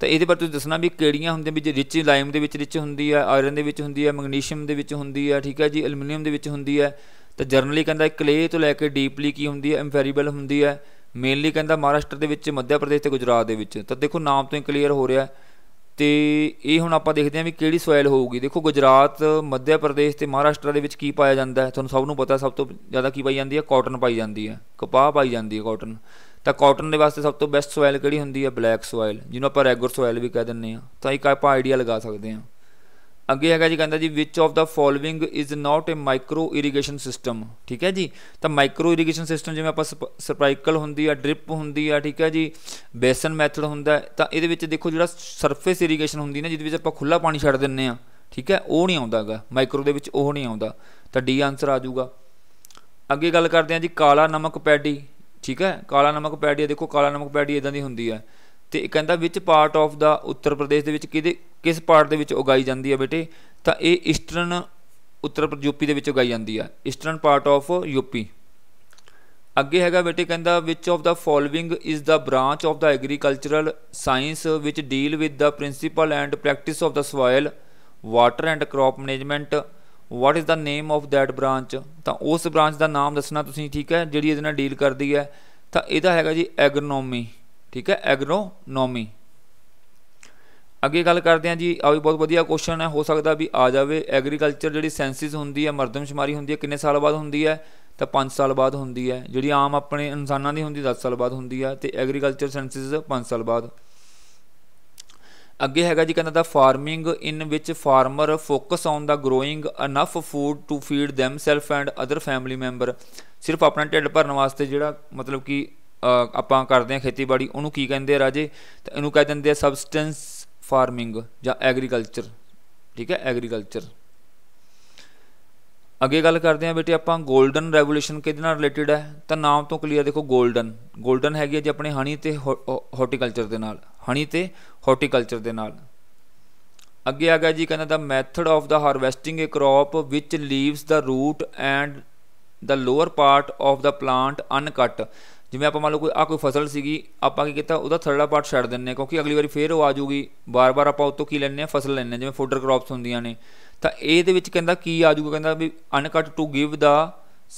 ਤਾਂ ਇਹਦੇ ਪਰ ਤੁਸੀਂ ਦੱਸਣਾ ਵੀ ਕਿਹੜੀਆਂ ਹੁੰਦੀਆਂ ਵੀ ਜੇ ਰਿਚ ਲਾਈਮ ਦੇ ਵਿੱਚ ਰਿਚ ਹੁੰਦੀ ਹੈ ਆਇਰਨ ਦੇ ਵਿੱਚ ਹੁੰਦੀ ਹੈ ਮੈਗਨੀਸ਼ੀਅਮ ਦੇ ਵਿੱਚ ਹੁੰਦੀ ਹੈ ਠੀਕ ਹੈ ਜੀ ਐਲੂਮੀਨੀਅਮ ਦੇ ਵਿੱਚ ਹੁੰਦੀ ਹੈ ਤਾਂ ਜਰਨਲੀ ਕਹਿੰਦਾ ਕਲੇ ਤੋਂ ਲੈ ਕੇ ਡੀਪਲੀ ਕੀ ਹੁੰਦੀ ਹੈ ਇਮਫੈਰੀਬਲ ਹੁੰਦੀ ਹੈ ਮੇਨਲੀ ਕਹਿੰਦਾ ਮਹਾਰਾਸ਼ਟਰ ਦੇ ਵਿੱਚ ਮੱਧ ਪ੍ਰਦੇਸ਼ ਤੇ ਗੁਜਰਾਤ ਦੇ ਵਿੱਚ ਤਾਂ ਦੇਖੋ ਨਾਮ ਤੋਂ ਹੀ ਕਲੀਅਰ ਹੋ ਰਿਹਾ ਹੈ ਤੇ ਇਹ ਹੁਣ ਆਪਾਂ ਦੇਖਦੇ ਹਾਂ ਵੀ ਕਿਹੜੀ ਸੋਇਲ ਹੋਊਗੀ ਦੇਖੋ ਗੁਜਰਾਤ ਮੱਧ ਪ੍ਰਦੇਸ਼ ਤੇ ਮਹਾਰਾਸ਼ਟਰ ਦੇ ਵਿੱਚ ਕੀ ਪਾਇਆ ਜਾਂਦਾ ਹੈ ਤੁਹਾਨੂੰ ਸਭ ਨੂੰ ਪਤਾ ਸਭ ਤੋਂ ਜ਼ਿਆਦਾ ਕੀ ਪਾਈ ਜਾਂਦੀ ਹੈ ਕਾਟਨ ਪਾਈ ਜਾਂਦੀ ਹੈ ਕਪਾਹ ਪਾਈ ਜਾਂਦੀ ਹੈ ਕਾਟਨ ਤਾਂ ਕਾਟਨ ਦੇ ਵਾਸਤੇ ਸਭ ਤੋਂ ਬੈਸਟ ਸੋਇਲ ਕਿਹੜੀ ਹੁੰਦੀ ਹੈ ਬਲੈਕ ਸੋਇਲ ਜਿਹਨੂੰ ਆਪਾਂ ਰੈਗੂਲਰ ਸੋਇਲ ਵੀ ਕਹਿ ਦਿੰਦੇ ਆ ਤਾਂ ਇੱਕ ਆਪਾਂ ਆਈਡੀਆ ਲਗਾ ਸਕਦੇ ਹਾਂ ਅੱਗੇ ਹੈਗਾ ਜੀ ਕਹਿੰਦਾ ਜੀ which of the following is not a micro irrigation system ਠੀਕ ਹੈ ਜੀ ਤਾਂ ਮਾਈਕਰੋ ਇਰੀਗੇਸ਼ਨ ਸਿਸਟਮ ਜਿਵੇਂ ਆਪਾਂ ਸਰਪਾਈਕਲ ਹੁੰਦੀ ਆ ਡ੍ਰਿਪ ਹੁੰਦੀ ਆ ਠੀਕ ਹੈ ਜੀ ਬੇਸਨ ਮੈਥਡ ਹੁੰਦਾ ਤਾਂ ਇਹਦੇ ਵਿੱਚ ਦੇਖੋ ਜਿਹੜਾ ਸਰਫੇਸ ਇਰੀਗੇਸ਼ਨ ਹੁੰਦੀ ਨਾ ਜਿਹਦੇ ਵਿੱਚ ਆਪਾਂ ਖੁੱਲਾ ਪਾਣੀ ਛੱਡ ਦਿੰਨੇ ਆ ਠੀਕ ਹੈ ਉਹ ਨਹੀਂ ਆਉਂਦਾਗਾ ਮਾਈਕਰੋ ਦੇ ਵਿੱਚ ਉਹ ਨਹੀਂ ਆਉਂਦਾ ਤਾਂ ਡੀ ਆਨਸਰ ਆ ਜਾਊਗਾ ਅੱਗੇ ਗੱਲ ਕਰਦੇ ਆ ਜੀ ਕਾਲਾ ਨਮਕ ਪੈਡੀ ਠੀਕ ਹੈ ਕਾਲਾ ਨਮਕ ਪੈਡੀ ਦੇਖੋ ਕਾਲਾ ਨਮਕ ਪੈਡੀ ਇਦਾਂ ਦੀ ਹੁੰਦੀ ਆ ਤੇ ਕਹਿੰਦਾ ਵਿੱਚ ਪਾਰਟ ਆਫ ਦਾ ਉੱਤਰ ਪ੍ਰਦੇਸ਼ ਦੇ ਵਿੱਚ ਕਿਹਦੇ ਕਿਸ ਪਾਰਟ ਦੇ ਵਿੱਚ ਉਗਾਈ ਜਾਂਦੀ ਹੈ ਬੇਟੇ ਤਾਂ ਇਹ ਈਸਟਰਨ ਉੱਤਰ ਪ੍ਰਦੇਸ਼ ਯੂਪੀ ਦੇ ਵਿੱਚ ਉਗਾਈ ਜਾਂਦੀ ਹੈ ਈਸਟਰਨ ਪਾਰਟ ਆਫ ਯੂਪੀ ਅੱਗੇ ਹੈਗਾ ਬੇਟੇ ਕਹਿੰਦਾ which of the following is the branch of the agricultural science which deal with the principle and practice of the soil water and crop management what is the name of that branch ਤਾਂ ਉਸ branch ਦਾ ਨਾਮ ਦੱਸਣਾ ਤੁਸੀਂ ਠੀਕ ਹੈ ਜਿਹੜੀ ਇਹਦੇ ਨਾਲ ਡੀਲ ਕਰਦੀ ਹੈ ਤਾਂ ਇਹਦਾ ਹੈਗਾ ਜੀ ਐਗਰੋਨੋਮੀ ਠੀਕ ਹੈ ਐਗਰੋਨੋਮੀ ਅੱਗੇ ਗੱਲ ਕਰਦੇ ਹਾਂ ਜੀ ਆ ਵੀ ਬਹੁਤ ਵਧੀਆ ਕੁਐਸਚਨ ਹੈ ਹੋ ਸਕਦਾ ਵੀ ਆ ਜਾਵੇ ਐਗਰੀਕਲਚਰ ਜਿਹੜੀ ਸੈਂਸਿਸ ਹੁੰਦੀ ਹੈ ਮਰਦਮਸ਼ਮਾਰੀ ਹੁੰਦੀ ਹੈ ਕਿੰਨੇ ਸਾਲ ਬਾਅਦ ਹੁੰਦੀ ਹੈ ਤਾਂ 5 ਸਾਲ ਬਾਅਦ ਹੁੰਦੀ ਹੈ ਜਿਹੜੀ ਆਮ ਆਪਣੇ ਇਨਸਾਨਾਂ ਦੀ ਹੁੰਦੀ 10 ਸਾਲ ਬਾਅਦ ਹੁੰਦੀ ਹੈ ਤੇ ਐਗਰੀਕਲਚਰ ਸੈਂਸਿਸ 5 ਸਾਲ ਬਾਅਦ ਅੱਗੇ ਹੈਗਾ ਜੀ ਕਹਿੰਦਾ ਦਾ farming in which farmer focus on the growing enough food to feed themself and other family member ਸਿਰਫ ਆਪਣਾ ਢਿੱਡ ਭਰਨ ਵਾਸਤੇ ਜਿਹੜਾ ਮਤਲਬ ਕਿ ਆਪਾਂ ਕਰਦੇ ਆ ਖੇਤੀਬਾੜੀ ਉਹਨੂੰ ਕੀ ਕਹਿੰਦੇ ਆ ਰਾਜੇ ਤਾਂ ਇਹਨੂੰ ਕਹਿ ਦਿੰਦੇ ਆ ਸਬਸਟੈਂਸ ਫਾਰਮਿੰਗ ਜਾਂ ਐਗਰੀਕਲਚਰ ਠੀਕ ਹੈ ਐਗਰੀਕਲਚਰ ਅੱਗੇ ਗੱਲ ਕਰਦੇ ਆਂ ਬੇਟੇ ਆਪਾਂ 골ਡਨ ਰੈਵੋਲੂਸ਼ਨ ਕਿਹਦੇ ਨਾਲ ਰਿਲੇਟਡ ਹੈ ਤਾਂ ਨਾਮ ਤੋਂ ਕਲੀਅਰ ਦੇਖੋ 골ਡਨ 골ਡਨ ਹੈਗੀ ਹੈ ਜੀ ਆਪਣੇ ਹਣੀ ਤੇ ਹਾਰਟੀਕਲਚਰ ਦੇ ਨਾਲ ਹਣੀ ਤੇ ਹਾਰਟੀਕਲਚਰ ਦੇ ਨਾਲ ਅੱਗੇ ਆ ਗਿਆ ਜੀ ਕਹਿੰਦਾ the method of the harvesting a crop which leaves the root and the lower part of the plant uncut ਜਿਵੇਂ ਆਪਾਂ ਮੰਨ ਲਓ ਕੋਈ ਆ ਕੋਈ ਫਸਲ ਸੀਗੀ ਆਪਾਂ ਕੀ ਕੀਤਾ ਉਹਦਾ ਥਰੜਾ ਪਾਰਟ ਛੱਡ ਦਿੰਨੇ ਕਿਉਂਕਿ ਅਗਲੀ ਵਾਰੀ ਫੇਰ ਉਹ ਆ ਜਾਊਗੀ ਬਾਰ-ਬਾਰ ਆਪਾਂ ਉਤੋਂ ਕੀ ਲੈਣੇ ਆ ਫਸਲ ਲੈਣੇ ਜਿਵੇਂ ਫੋਡਰ ਕ੍ਰੌਪਸ ਹੁੰਦੀਆਂ ਨੇ ਤਾਂ ਇਹਦੇ ਵਿੱਚ ਕਹਿੰਦਾ ਕੀ ਆ ਜਾਊਗਾ ਕਹਿੰਦਾ ਵੀ uncut to give the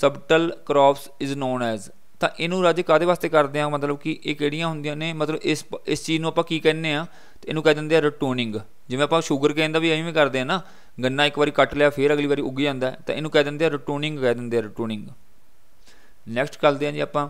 subtle crops is known as ਤਾਂ ਇਹਨੂੰ ਰਾਜੇ ਕਾਦੇ ਵਾਸਤੇ ਕਰਦੇ ਆ ਮਤਲਬ ਕਿ ਇਹ ਕਿਹੜੀਆਂ ਹੁੰਦੀਆਂ ਨੇ ਮਤਲਬ ਇਸ ਇਸ ਚੀਜ਼ ਨੂੰ ਆਪਾਂ ਕੀ ਕਹਿੰਨੇ ਆ ਤੇ ਇਹਨੂੰ ਕਹਿ ਦਿੰਦੇ ਆ ਰਟੋਨਿੰਗ ਜਿਵੇਂ ਆਪਾਂ 슈ਗਰ ਕੇਨ ਦਾ ਵੀ ਐਵੇਂ ਕਰਦੇ ਆ ਨਾ ਗੰਨਾ ਇੱਕ ਵਾਰੀ ਕੱਟ ਲਿਆ ਫੇਰ ਅਗਲੀ ਵਾਰੀ ਉੱਗ ਜਾਂਦਾ ਤਾਂ ਇਹਨੂੰ ਕਹਿ ਦਿੰਦੇ ਆ ਰਟੋਨਿੰਗ ਕਹਿ ਦਿੰਦੇ ਆ ਰਟੋਨਿੰਗ ਨੈਕਸਟ ਕਰਦੇ ਆ ਜੀ ਆਪਾਂ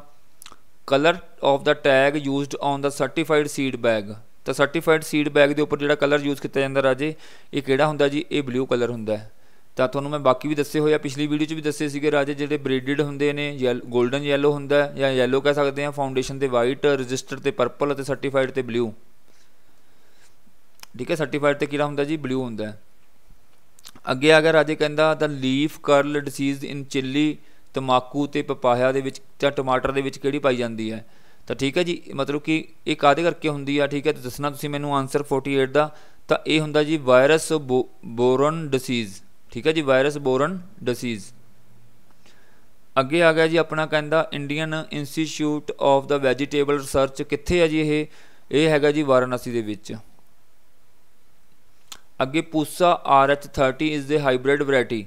colour of the tag used on the certified seed bag ਤਾਂ ਸਰਟੀਫਾਈਡ ਸੀਡ ਬੈਗ ਦੇ ਉੱਪਰ ਜਿਹੜਾ ਕਲਰ ਯੂਜ਼ ਕੀਤਾ ਜਾਂਦਾ ਰਾਜੇ ਇਹ ਕਿਹੜਾ ਹੁੰਦਾ ਜੀ ਇਹ ਬਲੂ ਕਲਰ ਹੁੰਦਾ ਹੈ ਤਾਂ ਤੁਹਾਨੂੰ ਮੈਂ ਬਾਕੀ ਵੀ ਦੱਸੇ ਹੋਏ ਆ ਪਿਛਲੀ ਵੀਡੀਓ 'ਚ ਵੀ ਦੱਸੇ ਸੀਗੇ ਰਾਜੇ ਜਿਹੜੇ ਬ੍ਰੀਡਡ ਹੁੰਦੇ ਨੇ 골ਡਨ ਯੈਲੋ ਹੁੰਦਾ ਜਾਂ ਯੈਲੋ ਕਹਿ ਸਕਦੇ ਆ ਫਾਊਂਡੇਸ਼ਨ ਤੇ ਵਾਈਟ ਰਜਿਸਟਰ ਤੇ ਪਰਪਲ ਅਤੇ ਸਰਟੀਫਾਈਡ ਤੇ ਬਲੂ ਠੀਕ ਹੈ ਸਰਟੀਫਾਈਡ ਤੇ ਕਿਹੜਾ ਹੁੰਦਾ ਜੀ ਬਲੂ ਹੁੰਦਾ ਅੱਗੇ ਆ ਗਿਆ ਰਾਜੇ ਕਹਿੰਦਾ the leaf curl disease in chilli ਤਮਾਕੂ ਤੇ ਪਪਾਇਆ ਦੇ ਵਿੱਚ ਜਾਂ ਟਮਾਟਰ ਦੇ ਵਿੱਚ ਕਿਹੜੀ ਪਾਈ ਜਾਂਦੀ ਹੈ ਤਾਂ ਠੀਕ ਹੈ ਜੀ ਮਤਲਬ ਕਿ ਇਹ ਕਾਦੇ ਕਰਕੇ ਹੁੰਦੀ ਆ ਠੀਕ ਹੈ ਤਾਂ ਦੱਸਣਾ ਤੁਸੀਂ ਮੈਨੂੰ ਆਨਸਰ 48 ਦਾ ਤਾਂ ਇਹ ਹੁੰਦਾ ਜੀ ਵਾਇਰਸ ਬੋਰਨ ਡਿਸੀਜ਼ ਠੀਕ ਹੈ ਜੀ ਵਾਇਰਸ ਬੋਰਨ ਡਿਸੀਜ਼ ਅੱਗੇ ਆ ਗਿਆ ਜੀ ਆਪਣਾ ਕਹਿੰਦਾ Indian institute of the vegetable research ਕਿੱਥੇ ਹੈ ਜੀ ਇਹ ਇਹ ਹੈਗਾ ਜੀ ਵਾਰਾਨਸੀ ਦੇ ਵਿੱਚ ਅੱਗੇ ਪੂਸਾ ਆਰਐਚ 30 ਇਸ ਦੇ ਹਾਈਬ੍ਰਿਡ ਵੈਰਾਈਟੀ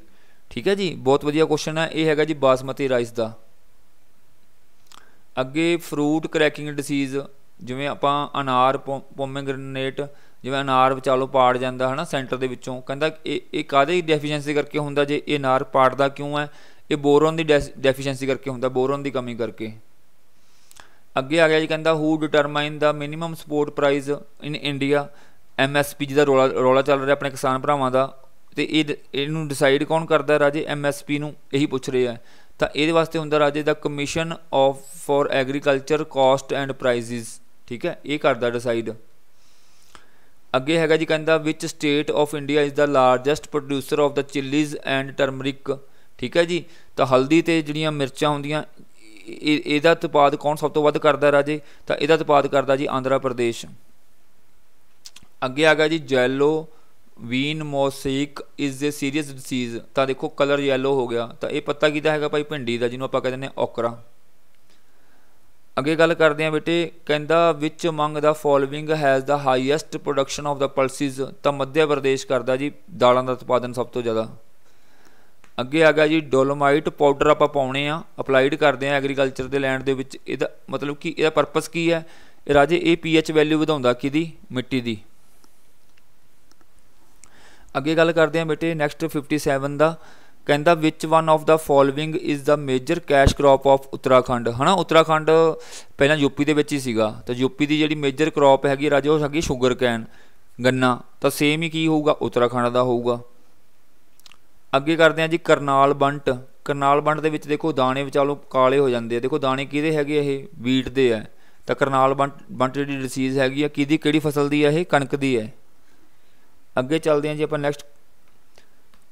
ਠੀਕ ਹੈ ਜੀ ਬਹੁਤ ਵਧੀਆ ਕੁਐਸਚਨ ਹੈ ਇਹ ਹੈਗਾ ਜੀ ਬਾਸਮਤੀ ਰਾਈਸ ਦਾ ਅੱਗੇ ਫਰੂਟ ਕ੍ਰੈਕਿੰਗ ਡਿਸੀਜ਼ ਜਿਵੇਂ ਆਪਾਂ ਅਨਾਰ ਪੋਮੇਗ੍ਰੇਨੇਟ ਜਿਵੇਂ ਅਨਾਰ ਵਿਚਾਲੋ ਪਾੜ ਜਾਂਦਾ ਹਨਾ ਸੈਂਟਰ ਦੇ ਵਿੱਚੋਂ ਕਹਿੰਦਾ ਇਹ ਇਹ ਕਾਦੇ ਡੈਫੀਸ਼ੀਐਂਸੀ ਕਰਕੇ ਹੁੰਦਾ ਜੇ ਇਹ ਅਨਾਰ ਪਾੜਦਾ ਕਿਉਂ ਹੈ ਇਹ ਬੋਰਨ ਦੀ ਡੈਫੀਸ਼ੀਐਂਸੀ ਕਰਕੇ ਹੁੰਦਾ ਬੋਰਨ ਦੀ ਕਮੀ ਕਰਕੇ ਅੱਗੇ ਆ ਗਿਆ ਜੀ ਕਹਿੰਦਾ who determine the minimum support price in India MSP ਜਿਹਦਾ ਰੋਲਾ ਰੋਲਾ ਚੱਲ ਰਿਹਾ ਆਪਣੇ ਕਿਸਾਨ ਭਰਾਵਾਂ ਦਾ ਤੇ ਇਹ ਇਹਨੂੰ ਡਿਸਾਈਡ ਕੌਣ ਕਰਦਾ ਰਾਜੇ ਐਮਐਸਪੀ ਨੂੰ ਇਹੀ ਪੁੱਛ ਰਹੇ ਆ ਤਾਂ ਇਹਦੇ ਵਾਸਤੇ ਹੁੰਦਾ ਰਾਜੇ the commission of for agriculture cost and prices ਠੀਕ ਹੈ ਇਹ ਕਰਦਾ ਡਿਸਾਈਡ ਅੱਗੇ ਹੈਗਾ ਜੀ ਕਹਿੰਦਾ which state of India is the largest producer of the chillies and turmeric ਠੀਕ ਹੈ ਜੀ ਤਾਂ ਹਲਦੀ ਤੇ ਜਿਹੜੀਆਂ ਮਿਰਚਾਂ ਹੁੰਦੀਆਂ ਇਹਦਾ ਉਤਪਾਦ ਕੌਣ ਸਭ ਤੋਂ ਵੱਧ ਕਰਦਾ ਰਾਜੇ ਤਾਂ ਇਹਦਾ ਉਤਪਾਦ ਕਰਦਾ ਜੀ ਆਂਧਰਾ ਪ੍ਰਦੇਸ਼ ਅੱਗੇ ਆਗਾ ਜੀ yellow vein mosaic is a serious disease ਤਾਂ ਦੇਖੋ ਕਲਰ yellow ਹੋ ਗਿਆ ਤਾਂ ਇਹ ਪੱਤਾ ਕੀਦਾ ਹੈਗਾ ਭਾਈ ਭਿੰਡੀ ਦਾ ਜਿਹਨੂੰ ਆਪਾਂ ਕਹਿੰਦੇ ਨੇ ਓਕਰਾ ਅੱਗੇ ਗੱਲ ਕਰਦੇ ਹਾਂ ਬੇਟੇ ਕਹਿੰਦਾ which among the following has the highest production of the pulses ਤਾਂ ਮੱਧ ਪ੍ਰਦੇਸ਼ ਕਰਦਾ ਜੀ ਦਾਲਾਂ ਦਾ ਉਤਪਾਦਨ ਸਭ ਤੋਂ ਜ਼ਿਆਦਾ ਅੱਗੇ ਆ ਗਿਆ ਜੀ ਡੋਲੋਮਾਈਟ ਪਾਊਡਰ ਆਪਾਂ ਪਾਉਣੇ ਆ ਅਪਲਾਈਡ ਕਰਦੇ ਆ ਐਗਰੀਕਲਚਰ ਦੇ ਲੈਂਡ ਦੇ ਵਿੱਚ ਇਹਦਾ ਮਤਲਬ ਕਿ ਇਹਦਾ ਪਰਪਸ ਕੀ ਹੈ ਰਾਜੇ ਇਹ ਪੀਐਚ ਵੈਲਿਊ ਵਧਾਉਂਦਾ ਕਿਦੀ ਮਿੱਟੀ ਦੀ ਅੱਗੇ ਗੱਲ ਕਰਦੇ ਹਾਂ ਬੇਟੇ ਨੈਕਸਟ 57 ਦਾ ਕਹਿੰਦਾ which one of the following is the major cash crop of Uttarakhand ਹਨਾ ਉੱਤਰਾਖੰਡ ਪਹਿਲਾਂ ਯੂਪੀ ਦੇ ਵਿੱਚ ਹੀ ਸੀਗਾ ਤਾਂ ਯੂਪੀ ਦੀ ਜਿਹੜੀ ਮੇਜਰ ਕ੍ਰੌਪ ਹੈਗੀ ਰਾਜੇ ਉਹ ਹੈਗੀ ਸ਼ੂਗਰ ਕੈਨ ਗੰਨਾ ਤਾਂ ਸੇਮ ਹੀ ਕੀ ਹੋਊਗਾ ਉੱਤਰਾਖੰਡ ਦਾ ਹੋਊਗਾ ਅੱਗੇ ਕਰਦੇ ਹਾਂ ਜੀ ਕਰਨਾਲ ਬੰਟ ਕਰਨਾਲ ਬੰਟ ਦੇ ਵਿੱਚ ਦੇਖੋ ਦਾਣੇ ਵਿਚਾਲੋਂ ਕਾਲੇ ਹੋ ਜਾਂਦੇ ਆ ਦੇਖੋ ਦਾਣੇ ਕਿਹਦੇ ਹੈਗੇ ਇਹ ਵੀਟ ਦੇ ਆ ਤਾਂ ਕਰਨਾਲ ਬੰਟ ਬੰਟ ਜਿਹੜੀ ਡਿਸੀਜ਼ ਹੈਗੀ ਆ ਕਿਹਦੀ ਕਿਹੜੀ ਫਸਲ ਦੀ ਆ ਇਹ ਕਣਕ ਦੀ ਹੈ ਅੱਗੇ ਚੱਲਦੇ ਹਾਂ ਜੀ ਆਪਾਂ ਨੈਕਸਟ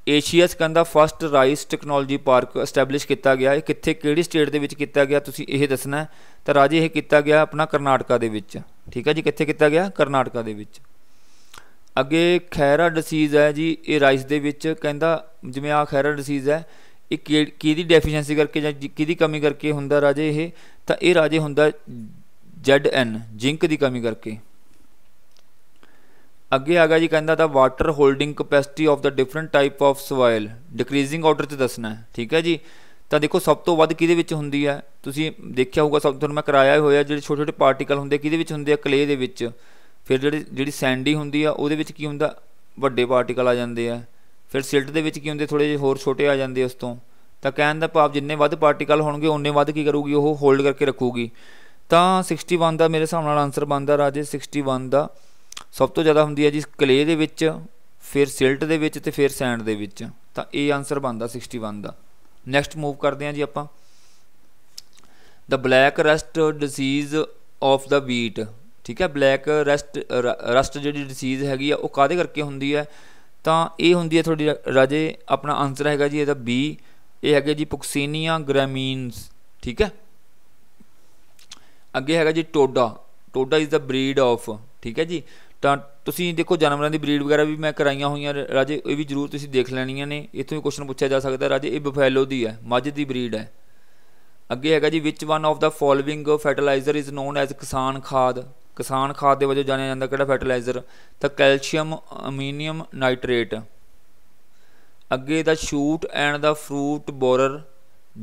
ਏਸ਼ੀਆ ਸਕੰਦਾ first rice technology park establish ਕੀਤਾ ਗਿਆ ਇਹ ਕਿੱਥੇ ਕਿਹੜੀ ਸਟੇਟ ਦੇ ਵਿੱਚ ਕੀਤਾ ਗਿਆ ਤੁਸੀਂ ਇਹ ਦੱਸਣਾ ਤਾਂ ਰਾਜੇ ਇਹ ਕੀਤਾ ਗਿਆ ਆਪਣਾ ਕਰਨਾਟਕਾ ਦੇ ਵਿੱਚ ਠੀਕ ਹੈ ਜੀ ਕਿੱਥੇ ਕੀਤਾ ਗਿਆ ਕਰਨਾਟਕਾ ਦੇ ਵਿੱਚ ਅੱਗੇ ਖੈਰਾ ਡਿਸੀਜ਼ ਹੈ ਜੀ ਇਹ ਰਾਈਸ ਦੇ ਵਿੱਚ ਕਹਿੰਦਾ ਜਿਵੇਂ ਆ ਖੈਰਾ ਡਿਸੀਜ਼ ਹੈ ਇਹ ਕਿਹਦੀ ਡੈਫੀਸ਼ੀਐਂਸੀ ਕਰਕੇ ਜਾਂ ਕਿਹਦੀ ਕਮੀ ਕਰਕੇ ਹੁੰਦਾ ਰਾਜੇ ਇਹ ਤਾਂ ਇਹ ਰਾਜੇ ਹੁੰਦਾ ZN ਜ਼ਿੰਕ ਦੀ ਕਮੀ ਕਰਕੇ ਅੱਗੇ ਆ ਗਿਆ ਜੀ ਕਹਿੰਦਾ the water holding capacity of the different type of soil decreasing order ਤੇ ਦੱਸਣਾ ਹੈ ਠੀਕ ਹੈ ਜੀ ਤਾਂ ਦੇਖੋ ਸਭ ਤੋਂ ਵੱਧ ਕਿਹਦੇ ਵਿੱਚ ਹੁੰਦੀ ਹੈ ਤੁਸੀਂ ਦੇਖਿਆ ਹੋਊਗਾ ਸਭ ਤੋਂ ਮੈਂ ਕਰਾਇਆ ਹੋਇਆ ਜਿਹੜੇ ਛੋਟੇ ਛੋਟੇ ਪਾਰਟੀਕਲ ਹੁੰਦੇ ਕਿਹਦੇ ਵਿੱਚ ਹੁੰਦੇ ਆ ਕਲੇ ਦੇ ਵਿੱਚ ਫਿਰ ਜਿਹੜੀ ਜਿਹੜੀ ਸੈਂਡੀ ਹੁੰਦੀ ਆ ਉਹਦੇ ਵਿੱਚ ਕੀ ਹੁੰਦਾ ਵੱਡੇ ਪਾਰਟੀਕਲ ਆ ਜਾਂਦੇ ਆ ਫਿਰ ਸਿਲਟ ਦੇ ਵਿੱਚ ਕੀ ਹੁੰਦੇ ਥੋੜੇ ਜਿਹੇ ਹੋਰ ਛੋਟੇ ਆ ਜਾਂਦੇ ਉਸ ਤੋਂ ਤਾਂ ਕਹਿਣ ਦਾ ਭਾਵ ਜਿੰਨੇ ਵੱਧ ਪਾਰਟੀਕਲ ਹੋਣਗੇ ਉਹਨੇ ਵੱਧ ਕੀ ਕਰੂਗੀ ਉਹ ਹੋਲਡ ਕਰਕੇ ਰੱਖੂਗੀ ਤਾਂ 61 ਦਾ ਮੇਰੇ ਹਿਸਾਬ ਨਾਲ ਆਨਸਰ ਬਣਦਾ ਰਾਜੇ 61 ਦਾ ਸਭ ਤੋਂ ਜ਼ਿਆਦਾ ਹੁੰਦੀ ਹੈ ਜੀ ਕਲੇ ਦੇ ਵਿੱਚ ਫਿਰ ਸਿਲਟ ਦੇ ਵਿੱਚ ਤੇ ਫਿਰ ਸੈਂਡ ਦੇ ਵਿੱਚ ਤਾਂ ਇਹ ਆਨਸਰ ਬਣਦਾ 61 ਦਾ ਨੈਕਸਟ ਮੂਵ ਕਰਦੇ ਹਾਂ ਜੀ ਆਪਾਂ the black rust disease of the wheat ਠੀਕ ਹੈ ਬਲੈਕ ਰਸਟ ਰਸਟ ਜਿਹੜੀ ਡਿਸੀਜ਼ ਹੈਗੀ ਆ ਉਹ ਕਾਦੇ ਕਰਕੇ ਹੁੰਦੀ ਹੈ ਤਾਂ ਇਹ ਹੁੰਦੀ ਹੈ ਤੁਹਾਡੀ ਰਾਜੇ ਆਪਣਾ ਆਨਸਰ ਹੈਗਾ ਜੀ ਇਹਦਾ ਬੀ ਇਹ ਹੈਗਾ ਜੀ ਪੁਕਸੀਨੀਆ ਗ੍ਰਾਮੀਨਸ ਠੀਕ ਹੈ ਅੱਗੇ ਹੈਗਾ ਜੀ Toda Toda is the breed of ਠੀਕ ਹੈ ਜੀ ਤਾਂ ਤੁਸੀਂ ਦੇਖੋ ਜਾਨਵਰਾਂ ਦੀ ਬਰੀਡ ਵਗੈਰਾ ਵੀ ਮੈਂ ਕਰਾਈਆਂ ਹੋਈਆਂ ਰਾਜੇ ਇਹ ਵੀ ਜ਼ਰੂਰ ਤੁਸੀਂ ਦੇਖ ਲੈਣੀਆਂ ਨੇ ਇੱਥੋਂ ਹੀ ਕੁਐਸਚਨ ਪੁੱਛਿਆ ਜਾ ਸਕਦਾ ਰਾਜੇ ਇਹ ਬਫੈਲੋ ਦੀ ਹੈ ਮੱਝ ਦੀ ਬਰੀਡ ਹੈ ਅੱਗੇ ਹੈਗਾ ਜੀ which one of the following fertilizer is known as Kisan Khad ਕਿਸਾਨ ਖਾਦ ਦੇ ਵਜੋਂ ਜਾਣਿਆ ਜਾਂਦਾ ਕਿਹੜਾ ਫਰਟੀਲਾਈਜ਼ਰ ਤਾਂ ਕੈਲਸ਼ੀਅਮ ਅਮੀਨੀਅਮ ਨਾਈਟ੍ਰੇਟ ਅੱਗੇ the shoot and the fruit borer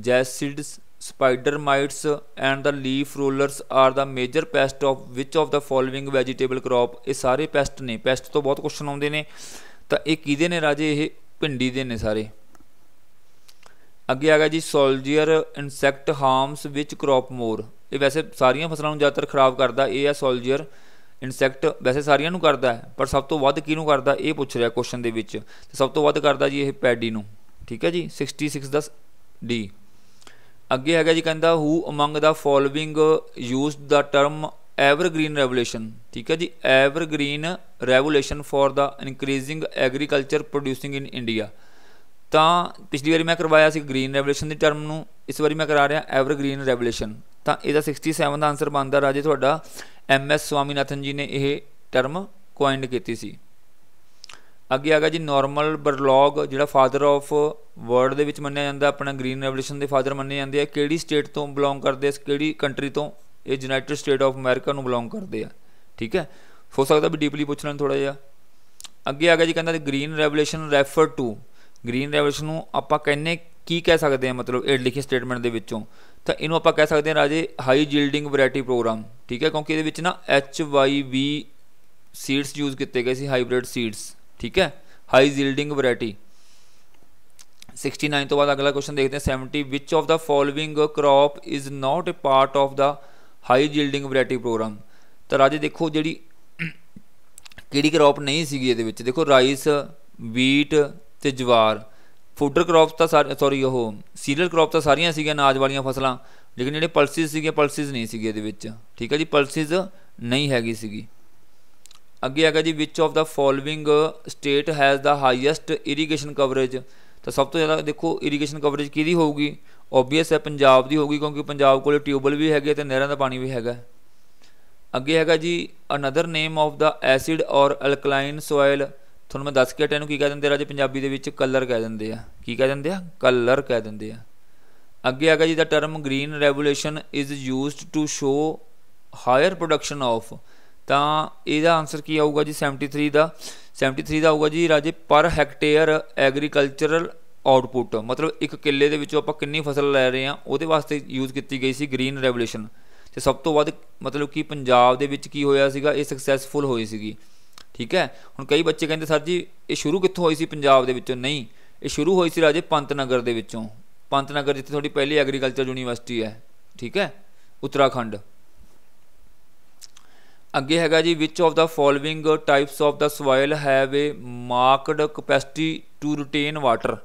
jassids spider mites and the leaf rollers are the major pest of which of the following vegetable crop ਇਹ ਸਾਰੇ ਪੈਸਟ ਨੇ ਪੈਸਟ ਤੋਂ ਬਹੁਤ ਕੁਐਸਚਨ ਆਉਂਦੇ ਨੇ ਤਾਂ ਇਹ ਕਿਹਦੇ ਨੇ ਰਾਜੇ ਇਹ ਭਿੰਡੀ ਦੇ ਨੇ ਸਾਰੇ ਅੱਗੇ ਆ ਗਿਆ ਜੀ soldier insect harms which crop more ਇਹ ਵੈਸੇ ਸਾਰੀਆਂ ਫਸਲਾਂ ਨੂੰ ਜ਼ਿਆਦਾਤਰ ਖਰਾਬ ਕਰਦਾ ਇਹ ਆ ਸੋਲਜੀਅਰ ਇਨਸੈਕਟ ਵੈਸੇ ਸਾਰੀਆਂ ਨੂੰ ਕਰਦਾ ਹੈ ਪਰ ਸਭ ਤੋਂ ਵੱਧ ਕਿਹਨੂੰ ਕਰਦਾ ਇਹ ਪੁੱਛ ਰਿਹਾ ਕੁਐਸਚਨ ਦੇ ਵਿੱਚ ਸਭ ਤੋਂ ਵੱਧ ਕਰਦਾ ਜੀ ਇਹ ਪੈਡੀ ਨੂੰ ਠੀਕ ਹੈ ਜੀ 66 ਦਾ ਡੀ ਅੱਗੇ ਹੈਗਾ ਜੀ ਕਹਿੰਦਾ who among the following used the term evergreen revolution ਠੀਕ ਹੈ ਜੀ evergreen revolution for the increasing agriculture producing in India ਤਾਂ ਪਿਛਲੀ ਵਾਰੀ ਮੈਂ ਕਰਵਾਇਆ ਸੀ ਗ੍ਰੀਨ ਰੈਵੋਲੂਸ਼ਨ ਦੀ ਟਰਮ ਨੂੰ ਇਸ ਵਾਰੀ ਮੈਂ ਕਰਾ ਰਿਹਾ ਐਵਰਗ੍ਰੀਨ ਰੈਵੋਲੂਸ਼ਨ ਤਾਂ ਇਹਦਾ 67 ਦਾ ਆਨਸਰ ਬਣਦਾ ਰਾਜੇ ਤੁਹਾਡਾ ਐਮ ਐਸ ਸਵਾਮੀਨਾਥਨ ਜੀ ਨੇ ਇਹ ਟਰਮ ਕੋਇਨਡ ਕੀਤੀ ਸੀ ਅੱਗੇ ਆ ਗਿਆ ਜੀ ਨਾਰਮਲ ਬਰਲੌਗ ਜਿਹੜਾ ਫਾਦਰ ਆਫ ਵਰਲਡ ਦੇ ਵਿੱਚ ਮੰਨਿਆ ਜਾਂਦਾ ਆਪਣਾ ਗ੍ਰੀਨ ਰੈਵੋਲੂਸ਼ਨ ਦੇ ਫਾਦਰ ਮੰਨੇ ਜਾਂਦੇ ਆ ਕਿਹੜੀ ਸਟੇਟ ਤੋਂ ਬਿਲੋਂਗ ਕਰਦੇ ਆ ਕਿਹੜੀ ਕੰਟਰੀ ਤੋਂ ਇਹ ਯੂਨਾਈਟਿਡ ਸਟੇਟ ਆਫ ਅਮਰੀਕਾ ਨੂੰ ਬਿਲੋਂਗ ਕਰਦੇ ਆ ਠੀਕ ਹੈ ਹੋ ਸਕਦਾ ਵੀ ਡੀਪਲੀ ਪੁੱਛਣਾ ਥੋੜਾ ਜਿਹਾ ਅੱਗੇ ਆ ਗਿਆ ਜੀ ਕਹਿੰਦਾ green revolution refer to green revolution ਨੂੰ ਆਪਾਂ ਕਹਿੰਨੇ ਕੀ ਕਹਿ ਸਕਦੇ ਆ ਮਤਲਬ ਇਹ ਲਿਖੀ ਸਟੇਟਮੈਂਟ ਦੇ ਵਿੱਚੋਂ ਤਾਂ ਇਹਨੂੰ ਆਪਾਂ ਕਹਿ ਸਕਦੇ ਆ ਰਾਜੇ ਹਾਈ ਜੀਲਡਿੰਗ ਵੈਰਾਈਟੀ ਪ੍ਰੋਗਰਾਮ ਠੀਕ ਹੈ ਕਿਉਂਕਿ ਇਹਦੇ ਵਿੱਚ ਨਾ ਵੀ ਸੀਡਸ ਯੂਜ਼ ਕੀਤੇ ਗਏ ਸੀ ਹਾਈਬ੍ਰਿਡ ਸੀਡਸ ਠੀਕ ਹੈ ਹਾਈ ਯੀਲਡਿੰਗ ਵੈਰਾਈਟੀ 69 ਤੋਂ ਬਾਅਦ ਅਗਲਾ ਕੁਐਸਚਨ ਦੇਖਦੇ ਹਾਂ 70 which of the following crop is not a part of the high yielding variety programme ਤਾਂ ਰਾਜੇ ਦੇਖੋ ਜਿਹੜੀ ਕਿਹੜੀ ਕ੍ਰੌਪ ਨਹੀਂ ਸੀਗੀ ਇਹਦੇ ਵਿੱਚ ਦੇਖੋ ਰਾਈਸ ਵੀਟ ਤੇ ਜਵਾਰ ਫੂਡਰ ਕ੍ਰੌਪਸ ਤਾਂ ਸਾਰੇ ਸੌਰੀ ਉਹ ਸੀਰੀਅਲ ਕ੍ਰੌਪ ਤਾਂ ਸਾਰੀਆਂ ਸੀਗੀਆਂ ਨਾਜ ਵਾਲੀਆਂ ਫਸਲਾਂ ਲੇਕਿਨ ਜਿਹੜੇ ਪਲਸਿਸ ਸੀਗੀਆਂ ਪਲਸਿਸ ਨਹੀਂ ਸੀਗੇ ਇਹਦੇ ਵਿੱਚ ਠੀਕ ਹੈ ਜੀ ਪਲਸਿਸ ਨਹੀਂ ਹੈਗੀ ਸੀਗੀ ਅੱਗੇ ਹੈਗਾ ਜੀ which of the following state has the highest irrigation coverage ਤਾਂ ਸਭ ਤੋਂ ਜ਼ਿਆਦਾ ਦੇਖੋ ਇਰੀਗੇਸ਼ਨ ਕਵਰੇਜ ਕਿਹਦੀ ਹੋਊਗੀ ਆਬਵੀਅਸ ਹੈ ਪੰਜਾਬ ਦੀ ਹੋਊਗੀ ਕਿਉਂਕਿ ਪੰਜਾਬ ਕੋਲ ਟਿਊਬਲ ਵੀ ਹੈਗੇ ਤੇ ਨਹਿਰਾਂ ਦਾ ਪਾਣੀ ਵੀ ਹੈਗਾ ਅੱਗੇ ਹੈਗਾ ਜੀ another name of the acid or alkaline soil ਤੁਹਾਨੂੰ ਮੈਂ ਦੱਸ ਕੇ ਹਟਿਆ ਇਹਨੂੰ ਕੀ ਕਹਿੰਦੇ ਦਿੰਦੇ ਰਾਜੇ ਪੰਜਾਬੀ ਦੇ ਵਿੱਚ ਕਲਰ ਕਹਿ ਦਿੰਦੇ ਆ ਕੀ ਕਹਿ ਦਿੰਦੇ ਆ ਕਲਰ ਕਹਿ ਦਿੰਦੇ ਆ ਅੱਗੇ ਹੈਗਾ ਜੀ the term green revolution is used to show higher production of ਤਾਂ ਇਹਦਾ ਆਨਸਰ ਕੀ ਆਊਗਾ ਜੀ 73 ਦਾ 73 ਦਾ ਆਊਗਾ ਜੀ ਰਾਜੇ ਪਰ ਹੈਕਟੇਅਰ ਐਗਰੀਕਲਚਰਲ ਆਊਟਪੁੱਟ ਮਤਲਬ ਇੱਕ ਕਿੱਲੇ ਦੇ ਵਿੱਚੋਂ ਆਪਾਂ ਕਿੰਨੀ ਫਸਲ ਲੈ ਰਹੇ ਹਾਂ ਉਹਦੇ ਵਾਸਤੇ ਯੂਜ਼ ਕੀਤੀ ਗਈ ਸੀ ਗ੍ਰੀਨ ਰੈਵੋਲੂਸ਼ਨ ਤੇ ਸਭ ਤੋਂ ਵੱਧ ਮਤਲਬ ਕਿ ਪੰਜਾਬ ਦੇ ਵਿੱਚ ਕੀ ਹੋਇਆ ਸੀਗਾ ਇਹ ਸਕਸੈਸਫੁਲ ਹੋਈ ਸੀਗੀ ਠੀਕ ਹੈ ਹੁਣ ਕਈ ਬੱਚੇ ਕਹਿੰਦੇ ਸਰ ਜੀ ਇਹ ਸ਼ੁਰੂ ਕਿੱਥੋਂ ਹੋਈ ਸੀ ਪੰਜਾਬ ਦੇ ਵਿੱਚੋਂ ਨਹੀਂ ਇਹ ਸ਼ੁਰੂ ਹੋਈ ਸੀ ਰਾਜੇ ਪੰਤਨਗਰ ਦੇ ਵਿੱਚੋਂ ਪੰਤਨਗਰ ਜਿੱਥੇ ਤੁਹਾਡੀ ਪਹਿਲੀ ਐਗਰੀਕਲਚਰ ਯੂਨੀਵਰਸਿਟੀ ਹੈ ਠੀਕ ਹੈ ਉੱਤਰਾਖੰਡ ਅੱਗੇ ਹੈਗਾ ਜੀ which of the following types of the soil have a marked capacity to retain water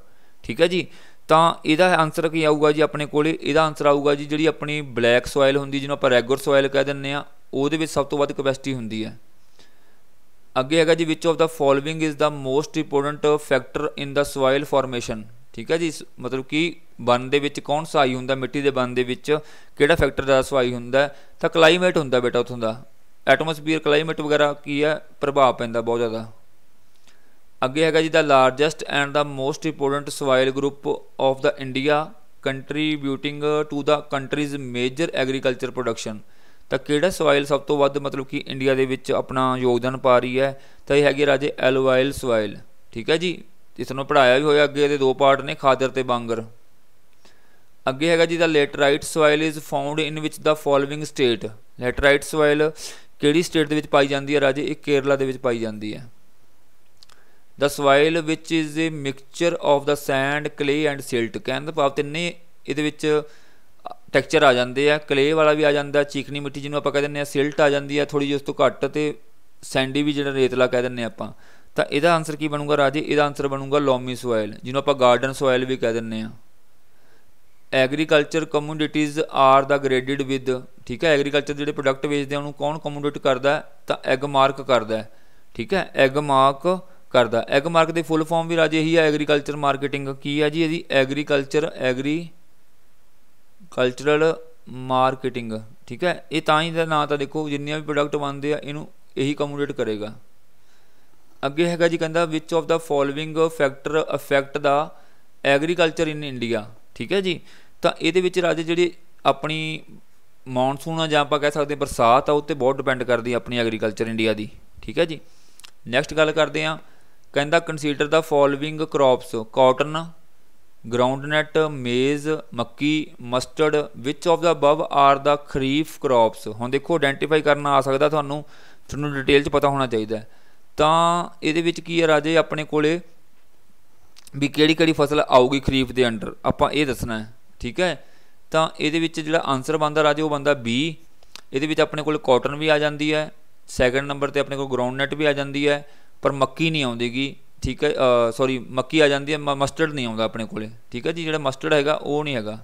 ਠੀਕ ਹੈ ਜੀ ਤਾਂ ਇਹਦਾ ਆਨਸਰ ਕੀ ਆਊਗਾ ਜੀ ਆਪਣੇ ਕੋਲੇ ਇਹਦਾ ਆਨਸਰ ਆਊਗਾ ਜੀ ਜਿਹੜੀ ਆਪਣੀ ਬਲੈਕ ਸੋਇਲ ਹੁੰਦੀ ਜਿਹਨੂੰ ਆਪਾਂ ਰੈਗੂਲਰ ਸੋਇਲ ਕਹਿ ਦਿੰਨੇ ਆ ਉਹਦੇ ਵਿੱਚ ਸਭ ਤੋਂ ਵੱਧ ਕਪੈਸਿਟੀ ਹੁੰਦੀ ਹੈ ਅੱਗੇ ਹੈਗਾ ਜੀ which of the following is the most important factor in the soil formation ਠੀਕ ਹੈ ਜੀ ਮਤਲਬ ਕਿ ਬਨ ਦੇ ਵਿੱਚ ਕੌਣ ਸਾਈ ਹੁੰਦਾ ਮਿੱਟੀ ਦੇ ਬਨ ਦੇ ਵਿੱਚ ਕਿਹੜਾ ਫੈਕਟਰ ਦਾ ਸਵਾਈ ਹੁੰਦਾ ਤਾਂ ਕਲਾਈਮੇਟ ਹੁੰਦਾ ਬੇਟਾ ਉਥੋਂ ਦਾ ਐਟਮੋਸਫੀਅਰ ਕਲਾਈਮੇਟ ਵਗੈਰਾ ਕੀ ਹੈ ਪ੍ਰਭਾਵ ਪੈਂਦਾ ਬਹੁਤ ਜ਼ਿਆਦਾ ਅੱਗੇ ਹੈਗਾ ਜੀ the largest and the most important soil group of the India contributing to the countries major agriculture production ਤਾਂ ਕਿਹੜਾ ਸੋਇਲ ਸਭ ਤੋਂ ਵੱਧ ਮਤਲਬ ਕਿ ਇੰਡੀਆ ਦੇ ਵਿੱਚ ਆਪਣਾ ਯੋਗਦਾਨ ਪਾ ਰਹੀ ਹੈ ਤਾਂ ਇਹ ਹੈਗੀ ਰਾਜੇ ਐਲੋਇਲ ਸੋਇਲ ਠੀਕ ਹੈ ਜੀ ਇਸ ਨੂੰ ਪੜਾਇਆ ਵੀ ਹੋਇਆ ਅੱਗੇ ਇਹਦੇ ਦੋ ਪਾਰਟ ਨੇ ਖਾਦਰ ਤੇ ਬਾਂਗਰ ਅੱਗੇ ਹੈਗਾ ਜੀ the laterite soil is found in which the following state laterite soil ਕਿਹੜੀ ਸਟੇਟ ਦੇ ਵਿੱਚ ਪਾਈ ਜਾਂਦੀ ਹੈ ਰਾਜੇ ਇਹ ਕੇਰਲਾ ਦੇ ਵਿੱਚ ਪਾਈ ਜਾਂਦੀ ਹੈ the soil which is a mixture of the sand clay and silt ਕਹਿੰਦੇ ਦਾ ਭਾਵ ਤਿੰਨੇ ਇਹਦੇ ਵਿੱਚ ਟੈਕਸਚਰ ਆ ਜਾਂਦੇ ਆ ਕਲੇ ਵਾਲਾ ਵੀ ਆ ਜਾਂਦਾ ਚੀਕਣੀ ਮਿੱਟੀ ਜਿਹਨੂੰ ਆਪਾਂ ਕਹਿੰਦੇ ਨੇ ਸਿਲਟ ਆ ਜਾਂਦੀ ਆ ਥੋੜੀ ਜਿਹੀ ਉਸ ਤੋਂ ਘੱਟ ਤੇ ਸੈਂਡੀ ਵੀ ਜਿਹੜਾ ਰੇਤਲਾ ਕਹਿ ਦਿੰਨੇ ਆਪਾਂ ਤਾਂ ਇਹਦਾ ਆਨਸਰ ਕੀ ਬਣੂਗਾ ਰਾਜੇ ਇਹਦਾ ਆਨਸਰ ਬਣੂਗਾ ਲੋਮੀ ਸੋਇਲ ਜਿਹਨੂੰ ਆਪਾਂ ਗਾਰਡਨ ਸੋਇਲ ਵੀ ਕਹਿ ਦਿੰਨੇ ਆ agriculture commodities are the graded with ਠੀਕ ਹੈ ਐਗਰੀਕਲਚਰ ਜਿਹੜੇ ਪ੍ਰੋਡਕਟ ਵੇਚਦੇ ਆ ਉਹਨੂੰ ਕੌਣ ਕਮੋਡਿਟ ਕਰਦਾ ਤਾਂ ਐਗ ਮਾਰਕ ਕਰਦਾ ਠੀਕ ਹੈ ਐਗ ਮਾਰਕ ਕਰਦਾ ਐਗ ਮਾਰਕ ਦੇ ਫੁੱਲ ਫਾਰਮ ਵੀ ਰਾਜੇ ਹੀ ਹੈ ਐਗਰੀਕਲਚਰ ਮਾਰਕੀਟਿੰਗ ਕੀ ਹੈ ਜੀ ਇਹਦੀ ਐਗਰੀਕਲਚਰ ਐਗਰੀ ਕਲਚਰਲ ਮਾਰਕੀਟਿੰਗ ਠੀਕ ਹੈ ਇਹ ਤਾਂ ਹੀ ਦਾ ਨਾਂ ਤਾਂ ਦੇਖੋ ਜਿੰਨੇ ਵੀ ਪ੍ਰੋਡਕਟ ਬਣਦੇ ਆ ਇਹਨੂੰ ਇਹੀ ਕਮੋਡਿਟ ਕਰੇਗਾ ਅੱਗੇ ਹੈਗਾ ਜੀ ਕਹਿੰਦਾ which of the following factor affect the agriculture in India ਠੀਕ ਹੈ ਜੀ ਤਾਂ ਇਹਦੇ ਵਿੱਚ ਰਾਜੇ ਜਿਹੜੀ ਆਪਣੀ ਮੌਨਸੂਨ ਆ ਜਾਂ ਆਪਾਂ ਕਹਿ ਸਕਦੇ ਬਰਸਾਤ ਆ ਉੱਤੇ ਬਹੁਤ ਡਿਪੈਂਡ ਕਰਦੀ ਆਪਣੀ ਐਗਰੀਕਲਚਰ ਇੰਡੀਆ ਦੀ ਠੀਕ ਹੈ ਜੀ ਨੈਕਸਟ ਗੱਲ ਕਰਦੇ ਆ ਕਹਿੰਦਾ consider the following crops cotton groundnut maize ਮੱਕੀ mustard which of the above are the kharif crops ਹੁਣ ਦੇਖੋ ਆਇਡੈਂਟੀਫਾਈ ਕਰਨਾ ਆ ਸਕਦਾ ਤੁਹਾਨੂੰ ਤੁਹਾਨੂੰ ਡਿਟੇਲ 'ਚ ਪਤਾ ਹੋਣਾ ਚਾਹੀਦਾ ਤਾਂ ਇਹਦੇ ਵਿੱਚ ਕੀ ਹੈ ਰਾਜੇ ਆਪਣੇ ਕੋਲੇ ਵੀ ਕਿਹੜੀ ਕਿਹੜੀ ਫਸਲ ਆਊਗੀ ਖਰੀਫ ਦੇ ਅੰਡਰ ਆਪਾਂ ਇਹ ਦੱਸਣਾ ਹੈ ਠੀਕ ਹੈ ਤਾਂ ਇਹਦੇ ਵਿੱਚ ਜਿਹੜਾ ਆਨਸਰ ਬੰਦਾ ਰਾਜੇ ਉਹ ਬੰਦਾ B ਇਹਦੇ ਵਿੱਚ ਆਪਣੇ ਕੋਲ ਕਾਟਨ ਵੀ ਆ ਜਾਂਦੀ ਹੈ ਸੈਕੰਡ ਨੰਬਰ ਤੇ ਆਪਣੇ ਕੋਲ ਗਰਾਊਂਡ ਨਟ ਵੀ ਆ ਜਾਂਦੀ ਹੈ ਪਰ ਮੱਕੀ ਨਹੀਂ ਆਉਂਦੀਗੀ ਠੀਕ ਹੈ ਸੌਰੀ ਮੱਕੀ ਆ ਜਾਂਦੀ ਹੈ ਮਸਟਰਡ ਨਹੀਂ ਆਉਂਦਾ ਆਪਣੇ ਕੋਲੇ ਠੀਕ ਹੈ ਜੀ ਜਿਹੜਾ ਮਸਟਰਡ ਹੈਗਾ ਉਹ ਨਹੀਂ ਹੈਗਾ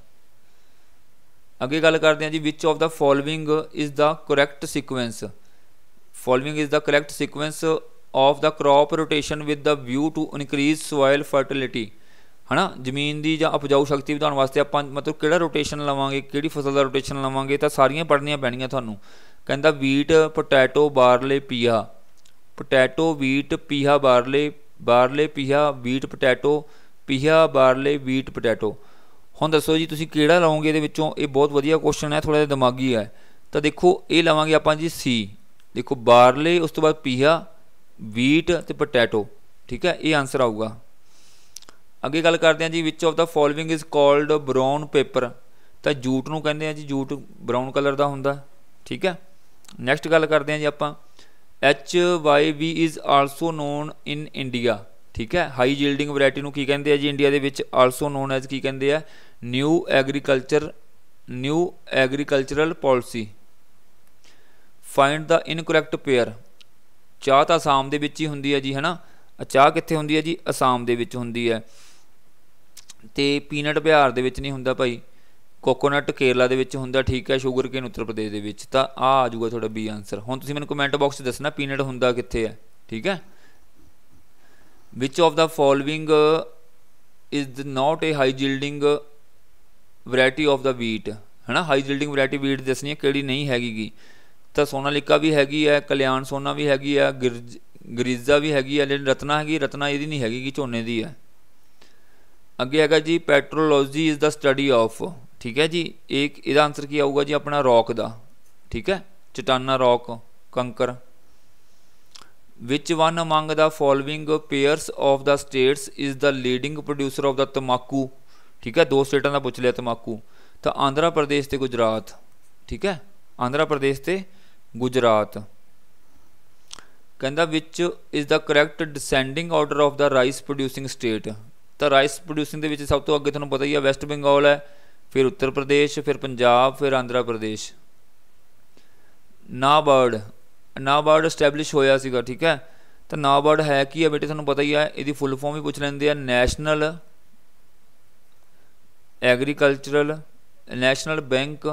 ਅੱਗੇ ਗੱਲ ਕਰਦੇ ਹਾਂ ਜੀ which of the following is the correct sequence following is the correct sequence of the crop rotation with the view to increase soil fertility ਹਨਾ ਜ਼ਮੀਨ ਦੀ ਜਾਂ ਉਪਜਾਊ ਸ਼ਕਤੀ ਵਧਾਉਣ ਵਾਸਤੇ ਆਪਾਂ ਮਤਲਬ ਕਿਹੜਾ ਰੋਟੇਸ਼ਨ ਲਵਾਂਗੇ ਕਿਹੜੀ ਫਸਲ ਦਾ ਰੋਟੇਸ਼ਨ ਲਵਾਂਗੇ ਤਾਂ ਸਾਰੀਆਂ ਪੜ੍ਹਨੀਆਂ ਪੈਣੀਆਂ ਤੁਹਾਨੂੰ ਕਹਿੰਦਾ wheat potato barley pea potato wheat pea barley barley pea wheat potato pea barley wheat potato ਹੁਣ ਦੱਸੋ ਜੀ ਤੁਸੀਂ ਕਿਹੜਾ ਲਾਉਂਗੇ ਇਹਦੇ ਵਿੱਚੋਂ ਇਹ ਬਹੁਤ ਵਧੀਆ ਕੁਐਸਚਨ ਹੈ ਥੋੜਾ ਜਿਹਾ ਦਿਮਾਗੀ ਹੈ ਤਾਂ ਦੇਖੋ ਇਹ ਲਾਵਾਂਗੇ ਆਪਾਂ ਜੀ ਸੀ ਦੇਖੋ ਬਾਰਲੇ ਉਸ ਤੋਂ ਬਾਅਦ ਪੀਹਾ ਵੀਟ ਤੇ ਪੋਟੈਟੋ ਠੀਕ ਹੈ ਇਹ ਆਨਸਰ ਆਊਗਾ ਅੱਗੇ ਗੱਲ ਕਰਦੇ ਹਾਂ ਜੀ which of the following is called brown paper ਤਾਂ ਜੂਟ ਨੂੰ ਕਹਿੰਦੇ ਆ ਜੀ ਜੂਟ ਬ੍ਰਾਊਨ ਕਲਰ ਦਾ ਹੁੰਦਾ ਠੀਕ ਹੈ ਨੈਕਸਟ ਗੱਲ ਕਰਦੇ ਹਾਂ ਜੀ ਆਪਾਂ H Y V is also known in India ਠੀਕ ਹੈ ਹਾਈ ਯੀਲਡਿੰਗ ਵੈਰਾਈਟੀ ਨੂੰ ਕੀ ਕਹਿੰਦੇ ਆ ਜੀ ਇੰਡੀਆ ਦੇ ਵਿੱਚ ਆਲਸੋ ਨੋਨ ਐਜ਼ ਕੀ ਕਹਿੰਦੇ ਆ new agriculture new agricultural policy find the incorrect pair ਚਾਹ ਤਾਂ ਅਸਾਮ ਦੇ ਵਿੱਚ ਹੀ ਹੁੰਦੀ ਹੈ ਜੀ ਹਨਾ ਚਾਹ ਕਿੱਥੇ ਹੁੰਦੀ ਹੈ ਜੀ ਅਸਾਮ ਦੇ ਵਿੱਚ ਹੁੰਦੀ ਹੈ ਤੇ ਪੀਨਟ ਬਿਹਾਰ ਦੇ ਵਿੱਚ ਨਹੀਂ ਹੁੰਦਾ ਭਾਈ ਕੋਕੋਨਟ ਕੇਰਲਾ ਦੇ ਵਿੱਚ ਹੁੰਦਾ ਠੀਕ ਹੈ 슈ਗਰ ਕੇਨ ਉੱਤਰ ਪ੍ਰਦੇਸ਼ ਦੇ ਵਿੱਚ ਤਾਂ ਆ ਆ ਜਾਊਗਾ ਤੁਹਾਡਾ ਬੀ ਆਨਸਰ ਹੁਣ ਤੁਸੀਂ ਮੈਨੂੰ ਕਮੈਂਟ ਬਾਕਸ 'ਚ ਦੱਸਣਾ ਪੀਨਟ ਹੁੰਦਾ ਕਿੱਥੇ ਹੈ ਠੀਕ ਹੈ which of the following is not a high yielding variety of the wheat ਹਨਾ ਹਾਈ ਜੀਲਡਿੰਗ ਵੈਰਾਈਟੀ ਵੀਟ ਦੱਸਣੀ ਹੈ ਕਿਹੜੀ ਨਹੀਂ ਹੈਗੀਗੀ ਤਾਂ ਸੋਨਾਲਿਕਾ ਵੀ ਹੈਗੀ ਹੈ ਕਲਿਆਣ ਸੋਨਾ ਵੀ ਹੈਗੀ ਹੈ ਗਰੀਜ਼ਾ ਵੀ ਹੈਗੀ ਹੈ ਲੇਕਿਨ ਰਤਨਾ ਹੈਗੀ ਰਤਨਾ ਇਹਦੀ ਨਹੀਂ ਹੈਗੀ ਕਿ ਝੋਨੇ ਦੀ ਹੈ ਅੱਗੇ ਹੈਗਾ ਜੀ petrology is the study of ਠੀਕ ਹੈ ਜੀ ਇੱਕ ਇਹਦਾ ਆਨਸਰ ਕੀ ਆਊਗਾ ਜੀ ਆਪਣਾ ਰੌਕ ਦਾ ਠੀਕ ਹੈ ਚਟਾਨਾ ਰੌਕ ਕੰਕਰ which one among the following pairs of the states is the leading producer of the ਤਮਾਕੂ ਠੀਕ ਹੈ ਦੋ ਸਟੇਟਾਂ ਦਾ ਪੁੱਛ ਲਿਆ ਤਮਾਕੂ ਤਾਂ ਆਂਧਰਾ ਪ੍ਰਦੇਸ਼ ਤੇ ਗੁਜਰਾਤ ਠੀਕ ਹੈ ਆਂਧਰਾ ਪ੍ਰਦੇਸ਼ ਤੇ ਗੁਜਰਾਤ ਕਹਿੰਦਾ ਵਿੱਚ ਇਸ the correct descending order of the rice producing state ਤਾਂ ਰਾਈਸ ਪ੍ਰੋਡਿਊਸਿੰਗ ਦੇ ਵਿੱਚ ਸਭ ਤੋਂ ਅੱਗੇ ਤੁਹਾਨੂੰ ਪਤਾ ਹੀ ਆ ਵੈਸਟ ਬੰਗਾਲ ਹੈ ਫਿਰ ਉੱਤਰ ਪ੍ਰਦੇਸ਼ ਫਿਰ ਪੰਜਾਬ ਫਿਰ Andhra Pradesh NABARD NABARD establish ਹੋਇਆ ਸੀਗਾ ਠੀਕ ਹੈ ਤਾਂ ਨਾਬਾਰਡ ਹੈ ਕੀ ਹੈ ਬੇਟੇ ਤੁਹਾਨੂੰ ਪਤਾ ਹੀ ਹੈ ਇਹਦੀ ਫੁੱਲ ਫਾਰਮ ਵੀ ਪੁੱਛ ਲੈਂਦੇ ਆ national agricultural national bank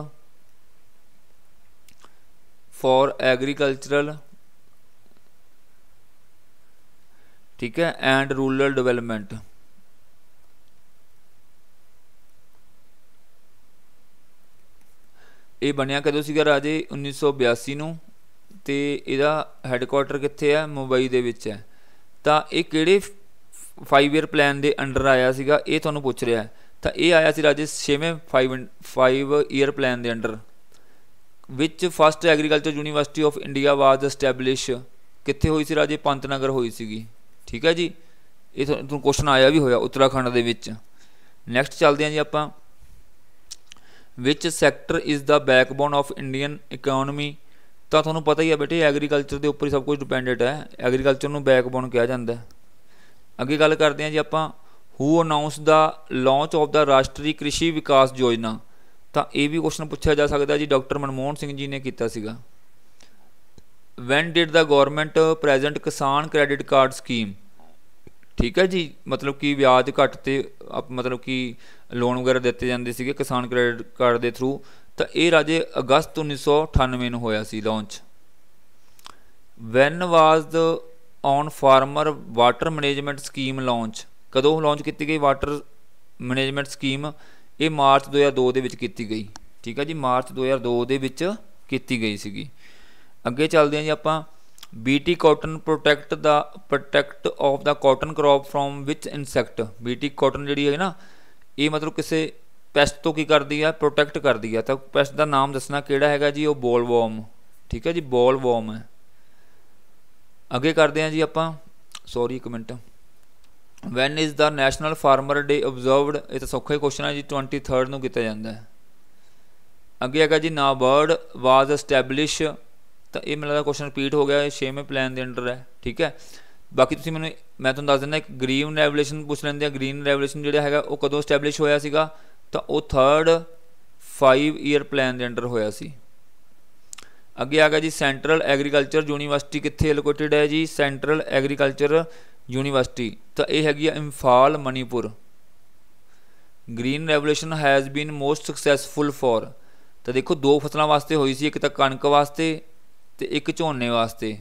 for agricultural ਠੀਕ ਹੈ ਐਂਡ ਰੂਰਲ ਡਿਵੈਲਪਮੈਂਟ ਇਹ ਬਣਿਆ ਕਦੋਂ ਸੀਗਾ ਰਾਜੇ 1982 ਨੂੰ ਤੇ ਇਹਦਾ ਹੈੱਡਕੁਆਟਰ ਕਿੱਥੇ ਹੈ ਮੁੰਬਈ ਦੇ ਵਿੱਚ ਹੈ ਤਾਂ ਇਹ ਕਿਹੜੇ 5 ਇਅਰ ਪਲਾਨ ਦੇ ਅੰਡਰ ਆਇਆ ਸੀਗਾ ਇਹ ਤੁਹਾਨੂੰ ਪੁੱਛ ਰਿਹਾ ਤਾਂ ਇਹ ਆਇਆ ਸੀ ਰਾਜੇ 6ਵੇਂ 5 5 ਇਅਰ ਪਲਾਨ ਦੇ under which first agriculture university of India was establish ਕਿੱਥੇ ਹੋਈ ਸੀ ਰਾਜੇ ਪੰਤਨਗਰ ਹੋਈ ਸੀਗੀ ਠੀਕ ਹੈ ਜੀ ਇਹ ਤੁਹਾਨੂੰ ਕੁਐਸਚਨ ਆਇਆ ਵੀ ਹੋਇਆ ਉੱਤਰਾਖੰਡ ਦੇ ਵਿੱਚ ਨੈਕਸਟ ਚੱਲਦੇ ਹਾਂ ਜੀ ਆਪਾਂ which sector is the backbone of Indian economy ਤਾਂ ਤੁਹਾਨੂੰ ਪਤਾ ਹੀ ਹੈ ਬੇਟੇ ਐਗਰੀਕਲਚਰ ਦੇ ਉੱਪਰ ਹੀ ਸਭ ਕੁਝ ਡਿਪੈਂਡੈਂਟ ਹੈ ਐਗਰੀਕਲਚਰ ਨੂੰ ਬੈਕਬੋਨ ਕਿਹਾ ਜਾਂਦਾ ਹੈ ਅੱਗੇ ਗੱਲ ਕਰਦੇ ਹਾਂ ਜੀ ਆਪਾਂ who announce the launch of the Rashtriya Krishi ਵਿਕਾਸ ਯੋਜਨਾ ਤਾਂ ਇਹ ਵੀ ਕੁਐਸਚਨ ਪੁੱਛਿਆ ਜਾ ਸਕਦਾ ਜੀ ਡਾਕਟਰ ਮਨਮੋਹਨ ਸਿੰਘ ਜੀ ਨੇ ਕੀਤਾ ਸੀਗਾ when did the government present Kisan credit card scheme ਠੀਕ ਹੈ ਜੀ ਮਤਲਬ ਕਿ ਵਿਆਜ ਘੱਟ ਤੇ ਮਤਲਬ ਕਿ ਲੋਨ ਵਗੈਰਾ ਦਿੱਤੇ ਜਾਂਦੇ ਸੀਗੇ ਕਿਸਾਨ ਕ੍ਰੈਡਿਟ ਕਾਰਡ ਦੇ ਥਰੂ ਤਾਂ ਇਹ ਰਾਜੇ ਅਗਸਤ 1998 ਨੂੰ ਹੋਇਆ ਸੀ launch when was the on farmer water management scheme launch ਕਦੋਂ ਲਾਂਚ ਕੀਤੀ ਗਈ ਵਾਟਰ ਮੈਨੇਜਮੈਂਟ ਸਕੀਮ ਇਹ ਮਾਰਚ 2002 ਦੇ ਵਿੱਚ ਕੀਤੀ ਗਈ ਠੀਕ ਹੈ ਜੀ ਮਾਰਚ 2002 ਦੇ ਵਿੱਚ ਕੀਤੀ ਗਈ ਸੀਗੀ ਅੱਗੇ ਚੱਲਦੇ ਹਾਂ ਜੀ ਆਪਾਂ BT cotton protect the protect of the cotton crop from which insect BT cotton ਜਿਹੜੀ ਹੈ ਨਾ ਇਹ ਮਤਲਬ ਕਿਸੇ ਪੈਸਟ ਤੋਂ ਕੀ ਕਰਦੀ ਆ ਪ੍ਰੋਟੈਕਟ ਕਰਦੀ ਆ ਤਾਂ ਪੈਸਟ ਦਾ ਨਾਮ ਦੱਸਣਾ ਕਿਹੜਾ ਹੈਗਾ ਜੀ ਉਹ ਬੋਲਵਰਮ ਠੀਕ ਹੈ ਜੀ ਬੋਲਵਰਮ ਹੈ ਅੱਗੇ ਕਰਦੇ ਹਾਂ ਜੀ ਆਪਾਂ ਸੌਰੀ ਇੱਕ minute when is the national farmer day observed ਇਹ ਤਾਂ ਸੌਖਾ ਹੀ ਕੁਐਸਚਨ ਹੈ ਜੀ 23 ਨੂੰ ਕੀਤਾ ਜਾਂਦਾ ਹੈ ਅੱਗੇ ਹੈਗਾ ਜੀ ਨਾਬਰਡ ਵਾਜ਼ ਐਸਟੈਬਲਿਸ਼ ਤਾਂ ਇਹ ਮੇਰਾ ਕੁਐਸਚਨ ਰਿਪੀਟ ਹੋ ਗਿਆ ਇਹ 6ਵੇਂ ਪਲਾਨ ਦੇ ਅੰਡਰ ਹੈ ਠੀਕ ਹੈ ਬਾਕੀ ਤੁਸੀਂ ਮੈਨੂੰ ਮੈਂ ਤੁਹਾਨੂੰ ਦੱਸ ਦਿੰਦਾ ਇੱਕ ਗ੍ਰੀਨ ਰੈਵੋਲੂਸ਼ਨ ਪੁੱਛ ਲੈਂਦੇ ਆ ਗ੍ਰੀਨ ਰੈਵੋਲੂਸ਼ਨ ਜਿਹੜਾ ਹੈਗਾ ਉਹ ਕਦੋਂ ਸਟੈਬਲਿਸ਼ ਹੋਇਆ ਸੀਗਾ ਤਾਂ ਉਹ 3rd 5 ਇਅਰ ਪਲਾਨ ਦੇ ਅੰਡਰ ਹੋਇਆ ਸੀ ਅੱਗੇ ਆ ਗਿਆ ਜੀ ਸੈਂਟਰਲ ਐਗਰੀਕਲਚਰ ਯੂਨੀਵਰਸਿਟੀ ਕਿੱਥੇ ਲੋਕੇਟਿਡ ਹੈ ਜੀ ਸੈਂਟਰਲ ਐਗਰੀਕਲਚਰ ਯੂਨੀਵਰਸਿਟੀ ਤਾਂ ਇਹ ਹੈਗੀ ਆ Imphal Manipur green revolution has been most successful for ਤਾਂ ਦੇਖੋ ਦੋ ਫਸਲਾਂ ਵਾਸਤੇ ਹੋਈ ਸੀ ਇੱਕ ਤਾਂ ਕਣਕ ਵਾਸਤੇ ਤੇ ਇੱਕ ਝੋਨੇ ਵਾਸਤੇ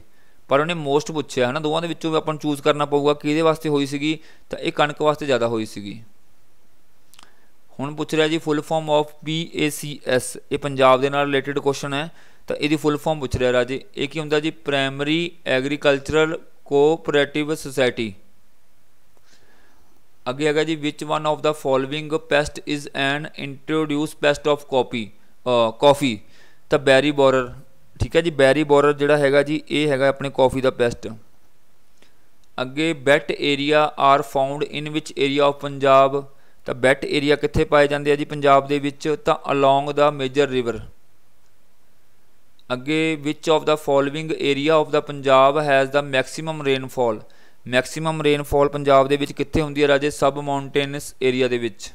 ਪਰ ਉਹਨੇ ਮੋਸਟ ਪੁੱਛਿਆ ਹੈ ਨਾ ਦੋਵਾਂ ਦੇ ਵਿੱਚੋਂ ਆਪਾਂ ਨੂੰ ਚੂਜ਼ ਕਰਨਾ ਪਊਗਾ ਕਿਹਦੇ ਵਾਸਤੇ ਹੋਈ ਸੀਗੀ ਤਾਂ ਇਹ ਕਣਕ ਵਾਸਤੇ ਜ਼ਿਆਦਾ ਹੋਈ ਸੀਗੀ ਹੁਣ ਪੁੱਛ ਰਿਹਾ ਜੀ ਫੁੱਲ ਫਾਰਮ ਆਫ PACS ਇਹ ਪੰਜਾਬ ਦੇ ਨਾਲ ਰਿਲੇਟਡ ਕੁਐਸਚਨ ਹੈ ਤਾਂ ਇਹਦੀ ਫੁੱਲ ਫਾਰਮ ਪੁੱਛ ਰਿਹਾ ਰਾਜੇ ਇਹ ਕੀ ਹੁੰਦਾ ਜੀ ਪ੍ਰਾਇਮਰੀ ਐਗਰੀਕਲਚਰਲ ਕੋਆਪਰੇਟਿਵ ਸੁਸਾਇਟੀ ਅੱਗੇ ਹੈਗਾ ਜੀ which one of the following pest is an introduce pest of coffee coffee ਤਾਂ ਬੈਰੀ ਬੋਰਰ ਠੀਕ ਹੈ ਜੀ ਬੈਰੀ ਬੋਰਰ ਜਿਹੜਾ ਹੈਗਾ ਜੀ ਇਹ ਹੈਗਾ ਆਪਣੇ ਕਾਫੀ ਦਾ ਪੈਸਟ ਅੱਗੇ bat area are found in which area of Punjab ਤਾਂ ਬੈਟ ਏਰੀਆ ਕਿੱਥੇ ਪਾਏ ਜਾਂਦੇ ਆ ਜੀ ਪੰਜਾਬ ਦੇ ਵਿੱਚ ਤਾਂ ਅਲੋਂਗ ਦਾ ਮੇਜਰ ਰਿਵਰ ਅੱਗੇ which of the following area of the Punjab has the maximum rainfall maximum rainfall Punjab ਦੇ ਵਿੱਚ ਕਿੱਥੇ ਹੁੰਦੀ ਹੈ ਰਾਜੇ ਸਬ ਮਾਊਂਟੇਨਸ ਏਰੀਆ ਦੇ ਵਿੱਚ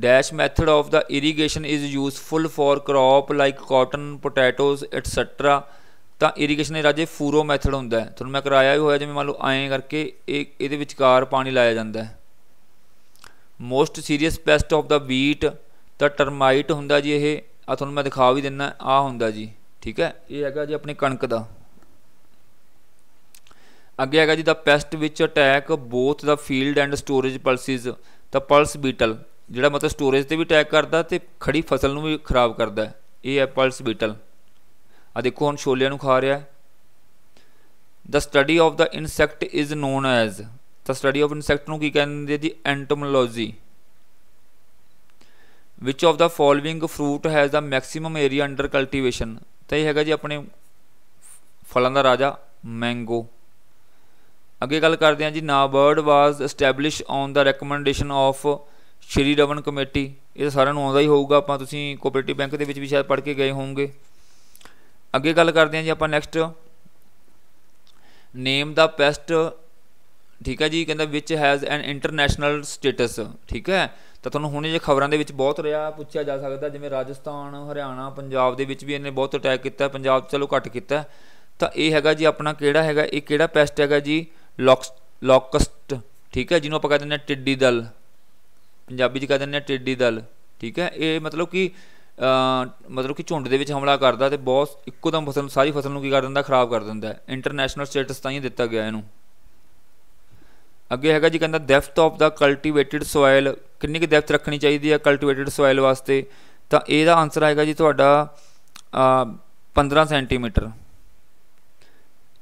dash method of the irrigation is useful for crop like cotton potatoes etcetera ਤਾਂ ਇਰੀਗੇਸ਼ਨ ਇਹ ਰਾਜੇ ਫੂਰੋ ਮੈਥਡ ਹੁੰਦਾ ਹੈ ਤੁਹਾਨੂੰ ਮੈਂ ਕਰਾਇਆ ਵੀ ਹੋਇਆ ਜਿਵੇਂ ਮੰਨ ਲਓ ਐਂ ਕਰਕੇ ਇਹ ਇਹਦੇ ਵਿਚਕਾਰ ਪਾਣੀ ਲਾਇਆ ਜਾਂਦਾ ਹੈ most serious pest of the wheat ਤਾਂ ਟਰਮਾਈਟ ਹੁੰਦਾ ਜੀ ਇਹ ਆ ਤੁਹਾਨੂੰ ਮੈਂ ਦਿਖਾ ਵੀ ਦਿੰਨਾ ਆ ਹੁੰਦਾ ਜੀ ਠੀਕ ਹੈ ਇਹ ਹੈਗਾ ਜੀ ਆਪਣੀ ਕਣਕ ਦਾ ਅੱਗੇ ਹੈਗਾ ਜੀ the pest which attack both the field and storage pulses the pulse beetle ਜਿਹੜਾ ਮਤਲਬ ਸਟੋਰੇਜ ਤੇ ਵੀ ਅਟੈਕ ਕਰਦਾ ਤੇ ਖੜੀ ਫਸਲ ਨੂੰ ਵੀ ਖਰਾਬ ਕਰਦਾ ਇਹ ਹੈ ਪਲਸ ਬੀਟਲ ਆ ਦੇਖੋ ਹੁਣ ਛੋਲਿਆਂ ਨੂੰ ਖਾ ਰਿਹਾ the study of the insect is known as the study of insect ਨੂੰ ਕੀ ਕਹਿੰਦੇ ਜੀ entomology which of the following fruit has the maximum area under cultivation ਤਾਂ ਇਹ ਹੈਗਾ ਜੀ ਆਪਣੇ ਫਲਾਂ ਦਾ ਰਾਜਾ ਮੈਂਗੋ ਅੱਗੇ ਗੱਲ ਕਰਦੇ ਹਾਂ ਜੀ NABARD was establish on the recommendation of Sivaraman committee ਇਹ ਸਾਰਿਆਂ ਨੂੰ ਆਉਂਦਾ ਹੀ ਹੋਊਗਾ ਆਪਾਂ ਤੁਸੀਂ ਕੋਆਪਰੇਟਿਵ ਬੈਂਕ ਦੇ ਵਿੱਚ ਵੀ ਸ਼ਾਇਦ ਪੜ੍ਹ ਕੇ ਗਏ ਹੋਵੋਗੇ ਅੱਗੇ ਗੱਲ ਕਰਦੇ ਹਾਂ ਜੀ ਆਪਾਂ ਨੈਕਸਟ ਨੇਮ ਦਾ ਪੈਸਟ ਠੀਕ ਹੈ ਜੀ ਕਹਿੰਦਾ which has an international status ਠੀਕ ਹੈ ਤਾਂ ਤੁਹਾਨੂੰ ਹੁਣ ਜੇ ਖਬਰਾਂ ਦੇ ਵਿੱਚ ਬਹੁਤ ਰਿਹਾ ਪੁੱਛਿਆ ਜਾ ਸਕਦਾ ਜਿਵੇਂ ਰਾਜਸਥਾਨ ਹਰਿਆਣਾ ਪੰਜਾਬ ਦੇ ਵਿੱਚ ਵੀ ਇਹਨੇ ਬਹੁਤ ਅਟੈਕ ਕੀਤਾ ਪੰਜਾਬ ਚਲੋ ਘੱਟ ਕੀਤਾ ਤਾਂ ਇਹ ਹੈਗਾ ਜੀ ਆਪਣਾ ਕਿਹੜਾ ਹੈਗਾ ਇਹ ਕਿਹੜਾ ਪੈਸਟ ਹੈਗਾ ਜੀ ਲੌਕਸ ਲੌਕਸਟ ਠੀਕ ਹੈ ਜਿਹਨੂੰ ਆਪਾਂ ਕਹਿੰਦੇ ਨੇ ਟਿੱਡੀ ਦਲ ਪੰਜਾਬੀ 'ਚ ਕਹਿੰਦੇ ਨੇ ਟਿੱਡੀ ਦਲ ਠੀਕ ਹੈ ਇਹ ਮਤਲਬ ਕਿ ਮਤਲਬ ਕਿ ਝੁੰਡ ਦੇ ਵਿੱਚ ਹਮਲਾ ਕਰਦਾ ਤੇ ਬਹੁਤ ਇੱਕੋ ਦਮ ਫਸਲ ਸਾਰੀ ਫਸਲ ਨੂੰ ਕੀ ਕਰ ਦਿੰਦਾ ਖਰਾਬ ਕਰ ਦਿੰਦਾ ਇੰਟਰਨੈਸ਼ਨਲ ਸਟੇਟਸ ਤਾਂ ਹੀ ਦਿੱਤਾ ਗਿਆ ਇਹਨੂੰ ਅੱਗੇ ਹੈਗਾ ਜੀ ਕਹਿੰਦਾ ਡੈਫਟ ਆਫ ਦਾ ਕਲਟੀਵੇਟਿਡ ਸੋਇਲ ਕਿੰਨੀ ਕੁ ਡੈਪਥ ਰੱਖਣੀ ਚਾਹੀਦੀ ਹੈ ਕਲਟੀਵੇਟਡ ਸੋਇਲ ਵਾਸਤੇ ਤਾਂ ਇਹਦਾ ਆਨਸਰ ਆਏਗਾ ਜੀ ਤੁਹਾਡਾ 15 ਸੈਂਟੀਮੀਟਰ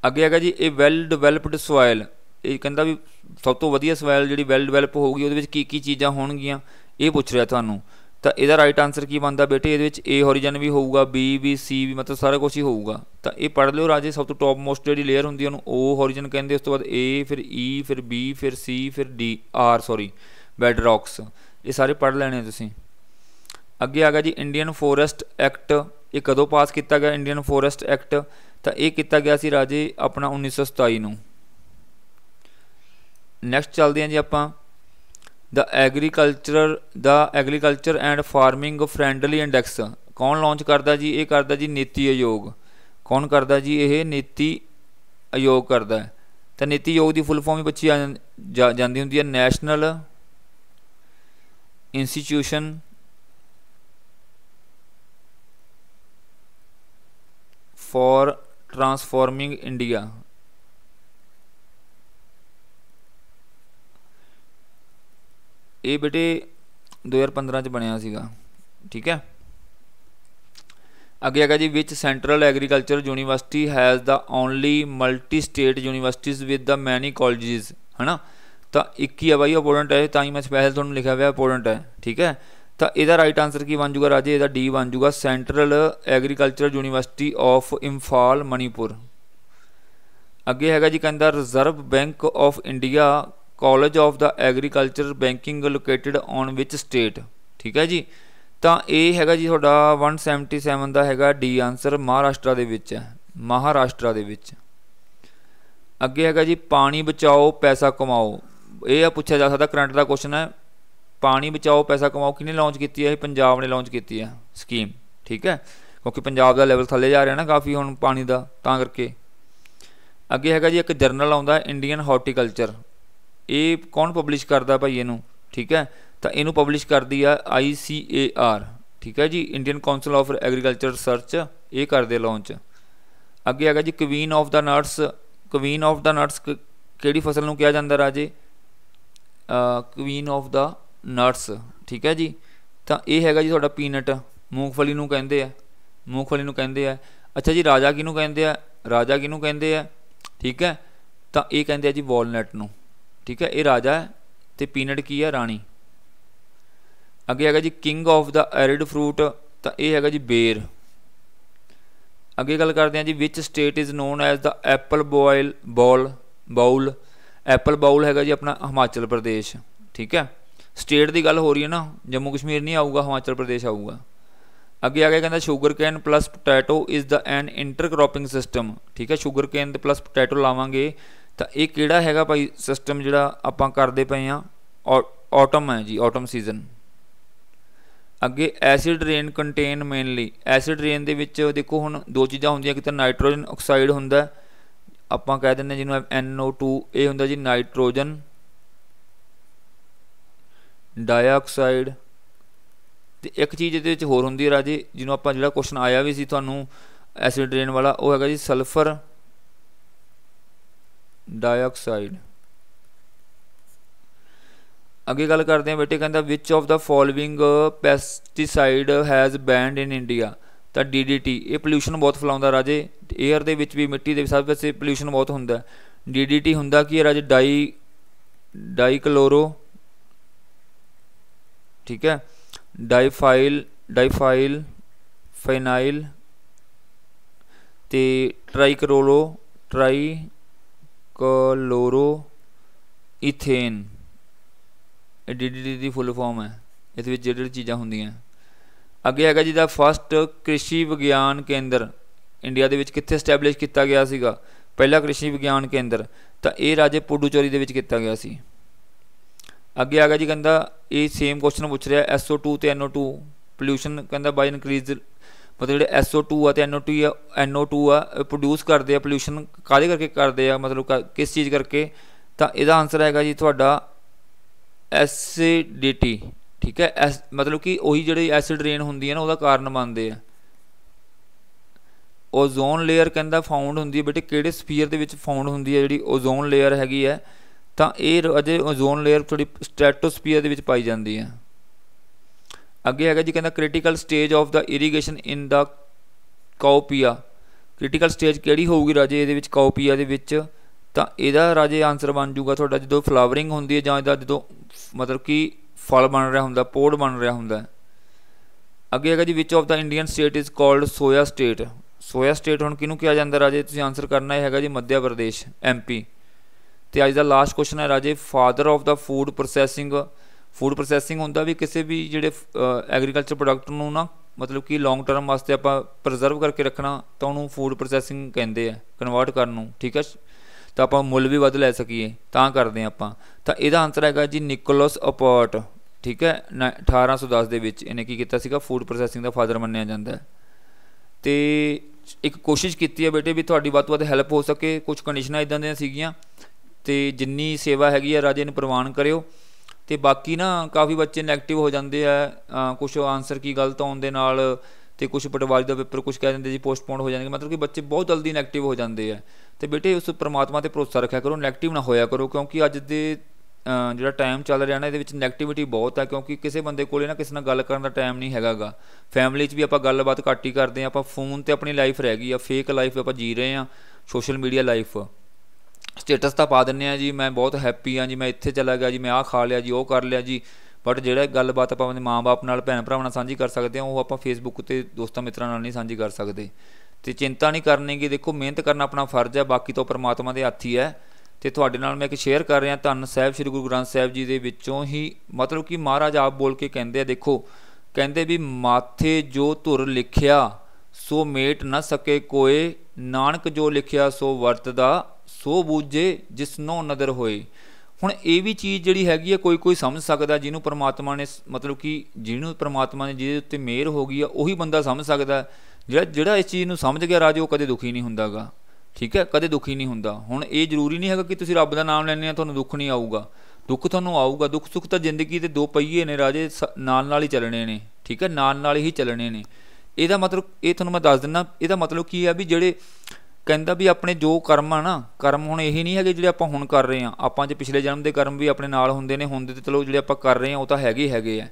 ਅੱਗੇ ਹੈਗਾ ਜੀ ਇਹ ਵੈਲ ਡਿਵੈਲਪਡ ਸੋਇਲ ਇਹ ਕਹਿੰਦਾ ਵੀ ਸਭ ਤੋਂ ਵਧੀਆ ਸੋਇਲ ਜਿਹੜੀ ਵੈਲ ਡਿਵੈਲਪ ਹੋਊਗੀ ਉਹਦੇ ਵਿੱਚ ਕੀ ਕੀ ਚੀਜ਼ਾਂ ਹੋਣਗੀਆਂ ਇਹ ਪੁੱਛ ਰਿਹਾ ਤੁਹਾਨੂੰ ਤਾਂ ਇਹਦਾ ਰਾਈਟ ਆਨਸਰ ਕੀ ਬਣਦਾ ਬੇਟੇ ਇਹਦੇ ਵਿੱਚ A ਹੋਰੀਜ਼ਨ ਵੀ ਹੋਊਗਾ B ਵੀ C ਵੀ ਮਤਲਬ ਸਾਰਾ ਕੁਝ ਹੀ ਹੋਊਗਾ ਤਾਂ ਇਹ ਪੜ੍ਹ ਲਿਓ ਰਾਜੇ ਸਭ ਤੋਂ ਟੌਪ ਮੋਸਟ ਜਿਹੜੀ ਲੇਅਰ ਹੁੰਦੀ ਉਹਨੂੰ O ਹੋਰੀਜ਼ਨ ਕਹਿੰਦੇ ਉਸ ਤੋਂ ਬਾਅਦ A ਫਿਰ E ਫਿਰ B ਫਿਰ C ਫਿਰ D R sorry bed rocks ਇਹ ਸਾਰੇ ਪੜ੍ਹ ਲੈਣੇ ਤੁਸੀਂ ਅੱਗੇ ਆ ਗਿਆ ਜੀ ਇੰਡੀਅਨ ਫੋਰੈਸਟ ਐਕਟ ਇਹ ਕਦੋਂ ਪਾਸ ਕੀਤਾ ਗਿਆ ਇੰਡੀਅਨ ਫੋਰੈਸਟ ਐਕਟ ਤਾਂ ਇਹ ਕੀਤਾ ਗਿਆ ਸੀ ਰਾਜੇ ਆਪਣਾ 1927 ਨੂੰ ਨੈਕਸਟ ਚੱਲਦੇ ਹਾਂ ਜੀ ਆਪਾਂ the agriculture the agriculture and farming friendly index ਕੌਣ ਲਾਂਚ ਕਰਦਾ ਜੀ ਇਹ ਕਰਦਾ ਜੀ ਨੀਤੀ ਆਯੋਗ ਕੌਣ ਕਰਦਾ ਜੀ ਇਹ ਨੀਤੀ ਆਯੋਗ ਕਰਦਾ ਤਾਂ ਨੀਤੀ ਆਯੋਗ ਦੀ ਫੁੱਲ ਫਾਰਮ ਵੀ ਬੱਚੀ ਜਾਂਦੀ ਹੁੰਦੀ ਹੈ national institution for transforming India ਇਹ ਬਟੇ 2015 ਚ ਬਣਿਆ ਸੀਗਾ ਠੀਕ ਹੈ ਅੱਗੇ ਹੈਗਾ ਜੀ which central agriculture university has the only multi state universities with the many colleges ਹਨਾ ਤਾਂ 21 ਆ ਬਾਈ ਇੰਪੋਰਟੈਂਟ ਹੈ ਤਾਂ ਹੀ ਮੈਂ ਸਪੈਸ਼ਲ ਤੁਹਾਨੂੰ ਲਿਖਿਆ ਹੋਇਆ ਇੰਪੋਰਟੈਂਟ ਹੈ ਠੀਕ ਹੈ ਤਾਂ ਇਹਦਾ ਰਾਈਟ ਆਨਸਰ ਕੀ ਬਣ ਜੂਗਾ ਰਾਜੇ ਇਹਦਾ ਡੀ ਬਣ ਜੂਗਾ central agricultural university of Imphal Manipur ਅੱਗੇ ਹੈਗਾ ਜੀ ਕਹਿੰਦਾ Reserve Bank of India college of the agriculture banking located on which state ਠੀਕ ਹੈ ਜੀ ਤਾਂ ਇਹ ਹੈਗਾ ਜੀ ਤੁਹਾਡਾ 177 ਦਾ ਹੈਗਾ ਡੀ ਆਨਸਰ ਮਹਾਰਾਸ਼ਟਰ ਦੇ ਵਿੱਚ ਹੈ ਮਹਾਰਾਸ਼ਟਰ ਦੇ ਵਿੱਚ ਅੱਗੇ ਹੈਗਾ ਜੀ ਪਾਣੀ ਬਚਾਓ ਪੈਸਾ ਕਮਾਓ ਇਹ ਆ ਪੁੱਛਿਆ ਜਾ ਸਕਦਾ ਕਰੰਟ ਦਾ ਕੁਐਸਚਨ ਹੈ ਪਾਣੀ ਬਚਾਓ ਪੈਸਾ ਕਮਾਓ ਕਿਹਨੇ ਲਾਂਚ ਕੀਤੀ ਹੈ ਇਹ ਪੰਜਾਬ ਨੇ ਲਾਂਚ ਕੀਤੀ ਹੈ ਸਕੀਮ ਠੀਕ ਹੈ ਕਿਉਂਕਿ ਪੰਜਾਬ ਦਾ ਲੈਵਲ ਥੱਲੇ ਜਾ ਰਿਹਾ ਨਾ ਕਾਫੀ ਹੁਣ ਪਾਣੀ ਦਾ ਤਾਂ ਕਰਕੇ ਅੱਗੇ ਹੈਗਾ ਜੀ ਇੱਕ ਜਰਨਲ ਆਉਂਦਾ ਇੰਡੀਅਨ ਹਾਰਟੀਕਲਚਰ ਇਹ ਕੌਣ ਪਬਲਿਸ਼ ਕਰਦਾ ਭਾਈ ਇਹਨੂੰ ਠੀਕ ਹੈ ਤਾਂ ਇਹਨੂੰ ਪਬਲਿਸ਼ ਕਰਦੀ ਆ ICAR ਠੀਕ ਹੈ ਜੀ Indian Council of Agriculture Research ਇਹ ਕਰਦੇ ਲਾਂਚ ਅੱਗੇ ਹੈਗਾ ਜੀ queen of the nuts queen of the nuts ਕਿਹੜੀ ਫਸਲ ਨੂੰ ਕਿਹਾ ਜਾਂਦਾ ਰਾਜੇ ਕੁਈਨ ਆਫ ਦਾ ਨਟਸ ਠੀਕ ਹੈ ਜੀ ਤਾਂ ਇਹ ਹੈਗਾ ਜੀ ਤੁਹਾਡਾ ਪੀਨਟ ਮੂੰਗਫਲੀ ਨੂੰ ਕਹਿੰਦੇ ਆ ਮੂੰਗਫਲੀ ਨੂੰ ਕਹਿੰਦੇ ਆ ਅੱਛਾ ਜੀ ਰਾਜਾ ਕਿਹਨੂੰ ਕਹਿੰਦੇ ਆ ਰਾਜਾ ਕਿਹਨੂੰ ਕਹਿੰਦੇ ਆ ਠੀਕ ਹੈ ਤਾਂ ਇਹ ਕਹਿੰਦੇ ਆ ਜੀ ਵਾਲਨਟ ਨੂੰ ਠੀਕ ਹੈ ਇਹ ਰਾਜਾ ਹੈ ਤੇ ਪੀਨਟ ਕੀ ਹੈ ਰਾਣੀ ਅੱਗੇ ਹੈਗਾ ਜੀ king of the arid fruit ਤਾਂ ਇਹ ਹੈਗਾ ਜੀ ਬੇਰ ਅੱਗੇ ਗੱਲ ਕਰਦੇ ਆ ਜੀ which state is known as the apple boil bowl bowl apple bowl ਹੈਗਾ ਜੀ ਆਪਣਾ ਹਿਮਾਚਲ ਪ੍ਰਦੇਸ਼ ਠੀਕ ਹੈ ਸਟੇਟ ਦੀ ਗੱਲ ਹੋ ਰਹੀ ਹੈ ਨਾ ਜੰਮੂ ਕਸ਼ਮੀਰ ਨਹੀਂ ਆਊਗਾ ਹਿਮਾਚਲ ਪ੍ਰਦੇਸ਼ ਆਊਗਾ ਅੱਗੇ ਆ ਕੇ ਕਹਿੰਦਾ sugar cane plus potato is the an intercropping system ਠੀਕ ਹੈ 슈ਗਰ ਕੇਨ ਤੇ ਪਲੱਸ ਪੋਟੈਟੋ ਲਾਵਾਂਗੇ ਤਾਂ ਇਹ ਕਿਹੜਾ ਹੈਗਾ ਭਾਈ ਸਿਸਟਮ ਜਿਹੜਾ ਆਪਾਂ ਕਰਦੇ ਪਏ ਆ ਆਟਮ ਹੈ ਜੀ ਆਟਮ ਸੀਜ਼ਨ ਅੱਗੇ acid rain contain mainly acid rain ਦੇ ਵਿੱਚ ਦੇਖੋ ਹੁਣ ਦੋ ਚੀਜ਼ਾਂ ਹੁੰਦੀਆਂ ਕਿ ਤਾਂ ਨਾਈਟ੍ਰੋਜਨ ਆਕਸਾਈਡ ਹੁੰਦਾ ਆਪਾਂ ਕਹਿ ਦਿੰਦੇ ਜਿਹਨੂੰ NO2 ਇਹ ਹੁੰਦਾ ਜੀ ਨਾਈਟ੍ਰੋਜਨ ਡਾਈਆਕਸਾਈਡ ਤੇ ਇੱਕ ਚੀਜ਼ ਇਹਦੇ ਵਿੱਚ ਹੋਰ ਹੁੰਦੀ ਹੈ ਰਾਜੇ ਜਿਹਨੂੰ ਆਪਾਂ ਜਿਹੜਾ ਕੁਐਸਚਨ ਆਇਆ ਵੀ ਸੀ ਤੁਹਾਨੂੰ ਐਸਿਡ ਡਰੇਨ ਵਾਲਾ ਉਹ ਹੈਗਾ ਜੀ ਸਲਫਰ ਡਾਈਆਕਸਾਈਡ ਅੱਗੇ ਗੱਲ ਕਰਦੇ ਹਾਂ ਬੇਟੇ ਕਹਿੰਦਾ which of the following pesticide has banned in India ਤਾਂ ਡੀਡੀਟੀ ਇਹ ਪੋਲੂਸ਼ਨ ਬਹੁਤ ਫਲਾਉਂਦਾ ਰਾਜੇ 에ਅਰ ਦੇ ਵਿੱਚ ਵੀ ਮਿੱਟੀ ਦੇ ਸਭ ਪਾਸੇ ਪੋਲੂਸ਼ਨ ਬਹੁਤ ਹੁੰਦਾ ਡੀਡੀਟੀ ਹੁੰਦਾ ਕੀ ਹੈ ਰਾਜੇ ਡਾਈ ਡਾਈਕਲੋਰੋ ਠੀਕ ਹੈ ਡਾਈਫਾਈਲ ਡਾਈਫਾਈਲ ਫਾਈਨਾਈਲ ਤੇ chloro trichloroethane DDT ਦੀ ਫੁੱਲ ਫਾਰਮ ਹੈ ਇਸ ਵਿੱਚ ਜਿਹੜੀ ਚੀਜ਼ਾਂ ਹੁੰਦੀਆਂ ਅੱਗੇ ਹੈਗਾ ਜੀ ਦਾ ਫਸਟ ਕ੍ਰਿਸ਼ੀ ਵਿਗਿਆਨ ਕੇਂਦਰ ਇੰਡੀਆ ਦੇ ਵਿੱਚ ਕਿੱਥੇ ਸਟੈਬਲਿਸ਼ ਕੀਤਾ ਗਿਆ ਸੀਗਾ ਪਹਿਲਾ ਕ੍ਰਿਸ਼ੀ ਵਿਗਿਆਨ ਕੇਂਦਰ ਤਾਂ ਇਹ ਰਾਜੇ ਪੁੱਡੂਚੋਰੀ ਦੇ ਵਿੱਚ ਕੀਤਾ ਗਿਆ ਸੀ ਅੱਗੇ ਆ ਗਿਆ ਜੀ ਕਹਿੰਦਾ ਇਹ ਸੇਮ ਕੁਐਸਚਨ ਪੁੱਛ ਰਿਹਾ SO2 ਤੇ NO2 ਪੋਲੂਸ਼ਨ ਕਹਿੰਦਾ ਬਾਈ ਇਨਕਰੀਜ਼ ਮਤਲਬ ਜਿਹੜੇ SO2 ਆ ਤੇ NO2 ਆ NO2 ਆ ਪ੍ਰੋਡਿਊਸ ਕਰਦੇ ਆ ਪੋਲੂਸ਼ਨ ਕਾਦੇ ਕਰਕੇ ਕਰਦੇ ਆ ਮਤਲਬ ਕਿਸ ਚੀਜ਼ ਕਰਕੇ ਤਾਂ ਇਹਦਾ ਆਨਸਰ ਹੈਗਾ ਜੀ ਤੁਹਾਡਾ ਐਸਿਡਿਟੀ ਠੀਕ ਹੈ ਮਤਲਬ ਕਿ ਉਹੀ ਜਿਹੜੇ ਐਸਿਡ ਰੇਨ ਹੁੰਦੀ ਹੈ ਨਾ ਉਹਦਾ ਕਾਰਨ ਮੰਨਦੇ ਆ ਓਜ਼ੋਨ ਲੇਅਰ ਕਹਿੰਦਾ ਫਾਊਂਡ ਹੁੰਦੀ ਹੈ ਬੇਟੇ ਕਿਹੜੇ ਸਫੀਅਰ ਦੇ ਵਿੱਚ ਫਾਊਂਡ ਹੁੰਦੀ ਹੈ ਜਿਹੜੀ ਓਜ਼ੋਨ ਲੇਅਰ ਹੈਗੀ ਹੈ ਤਾਂ ਇਹ ਅਜੇ ਓਜ਼ੋਨ ਲੇਅਰ ਥੋੜੀ ਸਟ੍ਰੈਟੋਸਫੀਅਰ ਦੇ ਵਿੱਚ ਪਾਈ ਜਾਂਦੀ ਹੈ ਅੱਗੇ ਹੈਗਾ ਜੀ ਕਹਿੰਦਾ critical stage of the irrigation in the cowpea critical stage ਕਿਹੜੀ ਹੋਊਗੀ ਰਾਜੇ ਇਹਦੇ ਵਿੱਚ ਕਾਉਪੀਆ ਦੇ ਵਿੱਚ ਤਾਂ ਇਹਦਾ ਰਾਜੇ ਆਨਸਰ ਬਣ ਜਾਊਗਾ ਤੁਹਾਡਾ ਜਦੋਂ ਫਲਾਵਰਿੰਗ ਹੁੰਦੀ ਹੈ ਜਾਂ ਇਹਦਾ ਜਦੋਂ ਮਤਲਬ ਕਿ ਫਲ ਬਣ ਰਿਹਾ ਹੁੰਦਾ ਪੋੜ ਬਣ ਰਿਹਾ ਹੁੰਦਾ ਅੱਗੇ ਹੈਗਾ ਜੀ which of the Indian state is called soya state soya state ਹੁਣ ਕਿਹਨੂੰ ਕਿਹਾ ਜਾਂਦਾ ਰਾਜੇ ਤੁਸੀਂ ਆਨਸਰ ਕਰਨਾ ਹੈ ਹੈਗਾ ਜੀ ਮੱਧ ਪ੍ਰਦੇਸ਼ ਐਮਪੀ ਤੇ ਅੱਜ ਦਾ ਲਾਸਟ ਕੁਐਸਚਨ ਹੈ ਰਾਜੇ father of the food processing food processing ਹੁੰਦਾ ਵੀ ਕਿਸੇ ਵੀ ਜਿਹੜੇ ਐਗਰੀਕਲਚਰ ਪ੍ਰੋਡਕਟ ਨੂੰ ਨਾ ਮਤਲਬ ਕਿ ਲੌਂਗ ਟਰਮ ਵਾਸਤੇ ਆਪਾਂ ਪ੍ਰੀਜ਼ਰਵ ਕਰਕੇ ਰੱਖਣਾ ਤਾਂ ਉਹਨੂੰ ਫੂਡ ਪ੍ਰੋਸੈਸਿੰਗ ਕਹਿੰਦੇ ਆ ਕਨਵਰਟ ਕਰਨ ਨੂੰ ਠੀਕ ਹੈ ਤਾਂ ਆਪਾਂ ਮੁੱਲ ਵੀ ਵੱਧ ਲੈ ਸਕੀਏ ਤਾਂ ਕਰਦੇ ਆ ਆਪਾਂ ਤਾਂ ਇਹਦਾ ਆਨਸਰ ਹੈਗਾ ਜੀ ਨਿਕੋਲਸ ਅਪੋਰਟ ਠੀਕ ਹੈ 1810 ਦੇ ਵਿੱਚ ਇਹਨੇ ਕੀ ਕੀਤਾ ਸੀਗਾ ਫੂਡ ਪ੍ਰੋਸੈਸਿੰਗ ਦਾ ਫਾਦਰ ਮੰਨਿਆ ਜਾਂਦਾ ਹੈ ਤੇ ਇੱਕ ਕੋਸ਼ਿਸ਼ ਕੀਤੀ ਹੈ ਬੇਟੇ ਵੀ ਤੁਹਾਡੀ ਵੱਧ ਤੋਂ ਵੱਧ ਹੈਲਪ ਹੋ ਸਕੇ ਕੁਝ ਕੰਡੀਸ਼ਨਾਂ ਇਦਾਂ ਦੀਆਂ ਸੀਗੀਆਂ ਤੇ ਜਿੰਨੀ ਸੇਵਾ ਹੈਗੀ ਆ ਰਾਜੇ ਨੂੰ ਪ੍ਰਵਾਨ ਕਰਿਓ ਤੇ ਬਾਕੀ ਨਾ ਕਾਫੀ ਬੱਚੇ 네ਗੇਟਿਵ ਹੋ ਜਾਂਦੇ ਆ ਕੁਝ ਆਨਸਰ ਕੀ ਗਲਤ ਆਉਣ ਦੇ ਨਾਲ ਤੇ ਕੁਝ ਪਟਵਾਰੀ ਦਾ ਪੇਪਰ ਕੁਝ ਕਹਿ ਦਿੰਦੇ ਜੀ ਪੋਸਟਪੋਨ ਹੋ ਜਾਂਦੇ ਮਤਲਬ ਕਿ ਬੱਚੇ ਬਹੁਤ ਜਲਦੀ 네ਗੇਟਿਵ ਹੋ ਜਾਂਦੇ ਆ ਤੇ ਬੇਟੇ ਉਸ ਪਰਮਾਤਮਾ ਤੇ ਭਰੋਸਾ ਰੱਖਿਆ ਕਰੋ 네ਗੇਟਿਵ ਨਾ ਹੋਇਆ ਕਰੋ ਕਿਉਂਕਿ ਅੱਜ ਦੇ ਜਿਹੜਾ ਟਾਈਮ ਚੱਲ ਰਿਹਾ ਨਾ ਇਹਦੇ ਵਿੱਚ 네ਗੇਟਿਵਿਟੀ ਬਹੁਤ ਹੈ ਕਿਉਂਕਿ ਕਿਸੇ ਬੰਦੇ ਕੋਲੇ ਨਾ ਕਿਸੇ ਨਾਲ ਗੱਲ ਕਰਨ ਦਾ ਟਾਈਮ ਨਹੀਂ ਹੈਗਾਗਾ ਫੈਮਿਲੀ 'ਚ ਵੀ ਆਪਾਂ ਗੱਲਬਾਤ ਘੱਟ ਹੀ ਕਰਦੇ ਆ ਆਪਾਂ ਫੋਨ ਤੇ ਆਪਣੀ ਲਾਈਫ ਰਹਿ ਗਈ ਆ ਫੇਕ ਲਾਈਫ ਆਪਾਂ ਜੀ ਰਹੇ ਆ ਸੋਸ਼ਲ ਮੀਡੀਆ ਲਾਈਫ ਸਟੇਟਸ ਤਾਂ ਪਾ ਦਿੰਨੇ ਆ ਜੀ ਮੈਂ ਬਹੁਤ ਹੈਪੀ ਆ ਜੀ ਮੈਂ ਇੱਥੇ ਚਲਾ ਗਿਆ ਜੀ ਮੈਂ ਆਹ ਖਾ ਲਿਆ ਜੀ ਉਹ ਕਰ ਲਿਆ ਜੀ ਬਟ ਜਿਹੜਾ ਗੱਲਬਾਤ ਆਪਾਂ ਆਪਣੇ ਮਾਂ-ਬਾਪ ਨਾਲ ਭੈਣ ਭਰਾਵਾਂ ਨਾਲ ਸਾਂਝੀ ਕਰ ਸਕਦੇ ਆ ਉਹ ਆਪਾਂ ਫੇਸਬੁੱਕ ਤੇ ਦੋਸਤਾਂ ਮਿੱਤਰਾਂ ਨਾਲ ਨਹੀਂ ਸਾਂਝੀ ਕਰ ਸਕਦੇ ਤੇ ਚਿੰਤਾ ਨਹੀਂ ਕਰਨੀ ਕਿ ਦੇਖੋ ਮਿਹਨਤ ਕਰਨਾ ਆਪਣਾ ਫਰਜ਼ ਹੈ ਬਾਕੀ ਤਾਂ ਪਰਮਾਤਮਾ ਦੇ ਹੱਥ ਹੀ ਹੈ ਤੇ ਤੁਹਾਡੇ ਨਾਲ ਮੈਂ ਇੱਕ ਸ਼ੇਅਰ ਕਰ ਰਿਹਾ ਧੰਨ ਸਾਹਿਬ ਸ੍ਰੀ ਗੁਰੂ ਗ੍ਰੰਥ ਸਾਹਿਬ ਜੀ ਦੇ ਵਿੱਚੋਂ ਹੀ ਮਤਲਬ ਕਿ ਮਹਾਰਾਜ ਆਪ ਬੋਲ ਕੇ ਕਹਿੰਦੇ ਆ ਦੇਖੋ ਕਹਿੰਦੇ ਵੀ ਮਾਥੇ ਜੋ ਧੁਰ ਲਿਖਿਆ ਸੋ ਮੇਟ ਨਾ ਸਕੇ ਕੋਏ ਨਾਨਕ ਜੋ ਲਿਖਿਆ ਸੋ ਵਰਤਦਾ ਸੋ ਬੂਝੇ ਨੂੰ ਨਦਰ ਹੋਏ ਹੁਣ ਇਹ ਵੀ ਚੀਜ਼ ਜਿਹੜੀ ਹੈਗੀ ਹੈ ਕੋਈ ਕੋਈ ਸਮਝ ਸਕਦਾ ਜਿਹਨੂੰ ਪਰਮਾਤਮਾ ਨੇ ਮਤਲਬ ਕਿ ਜਿਹਨੂੰ ਪਰਮਾਤਮਾ ਨੇ ਜਿਹਦੇ ਉੱਤੇ ਮਿਹਰ ਹੋ ਗਈ ਆ ਉਹੀ ਬੰਦਾ ਸਮਝ ਸਕਦਾ ਜਿਹੜਾ ਜਿਹੜਾ ਇਸ ਚੀਜ਼ ਨੂੰ ਸਮਝ ਗਿਆ ਰਾਜੇ ਉਹ ਕਦੇ ਦੁਖੀ ਨਹੀਂ ਹੁੰਦਾਗਾ ਠੀਕ ਹੈ ਕਦੇ ਦੁਖੀ ਨਹੀਂ ਹੁੰਦਾ ਹੁਣ ਇਹ ਜ਼ਰੂਰੀ ਨਹੀਂ ਹੈਗਾ ਕਿ ਤੁਸੀਂ ਰੱਬ ਦਾ ਨਾਮ ਲੈਣੇ ਆ ਤੁਹਾਨੂੰ ਦੁੱਖ ਨਹੀਂ ਆਊਗਾ ਦੁੱਖ ਤੁਹਾਨੂੰ ਆਊਗਾ ਦੁੱਖ ਸੁੱਖ ਤਾਂ ਜ਼ਿੰਦਗੀ ਦੇ ਦੋ ਪਹੀਏ ਨੇ ਰਾਜੇ ਨਾਲ ਨਾਲ ਹੀ ਚੱਲਣੇ ਨੇ ਠੀਕ ਹੈ ਨਾਲ ਨਾਲ ਹੀ ਚੱਲਣੇ ਨੇ ਇਹਦਾ ਮਤਲਬ ਇਹ ਤੁਹਾਨੂੰ ਮੈਂ ਦੱਸ ਦਿੰਦਾ ਇਹਦਾ ਮਤਲਬ ਕੀ ਹੈ ਵੀ ਜਿਹੜੇ ਕਹਿੰਦਾ ਵੀ ਆਪਣੇ ਜੋ ਕਰਮ ਆ ਨਾ ਕਰਮ ਹੁਣ ਇਹੀ ਨਹੀਂ ਹੈਗੇ ਜਿਹੜੇ ਆਪਾਂ ਹੁਣ ਕਰ ਰਹੇ ਆ ਆਪਾਂ ਜੇ ਪਿਛਲੇ ਜਨਮ ਦੇ ਕਰਮ ਵੀ ਆਪਣੇ ਨਾਲ ਹੁੰਦੇ ਨੇ ਹੁੰਦੇ ਤੇ ਚਲੋ ਜਿਹੜੇ ਆਪਾਂ ਕਰ ਰਹੇ ਆ ਉਹ ਤਾਂ ਹੈਗੇ ਹੈਗੇ ਆ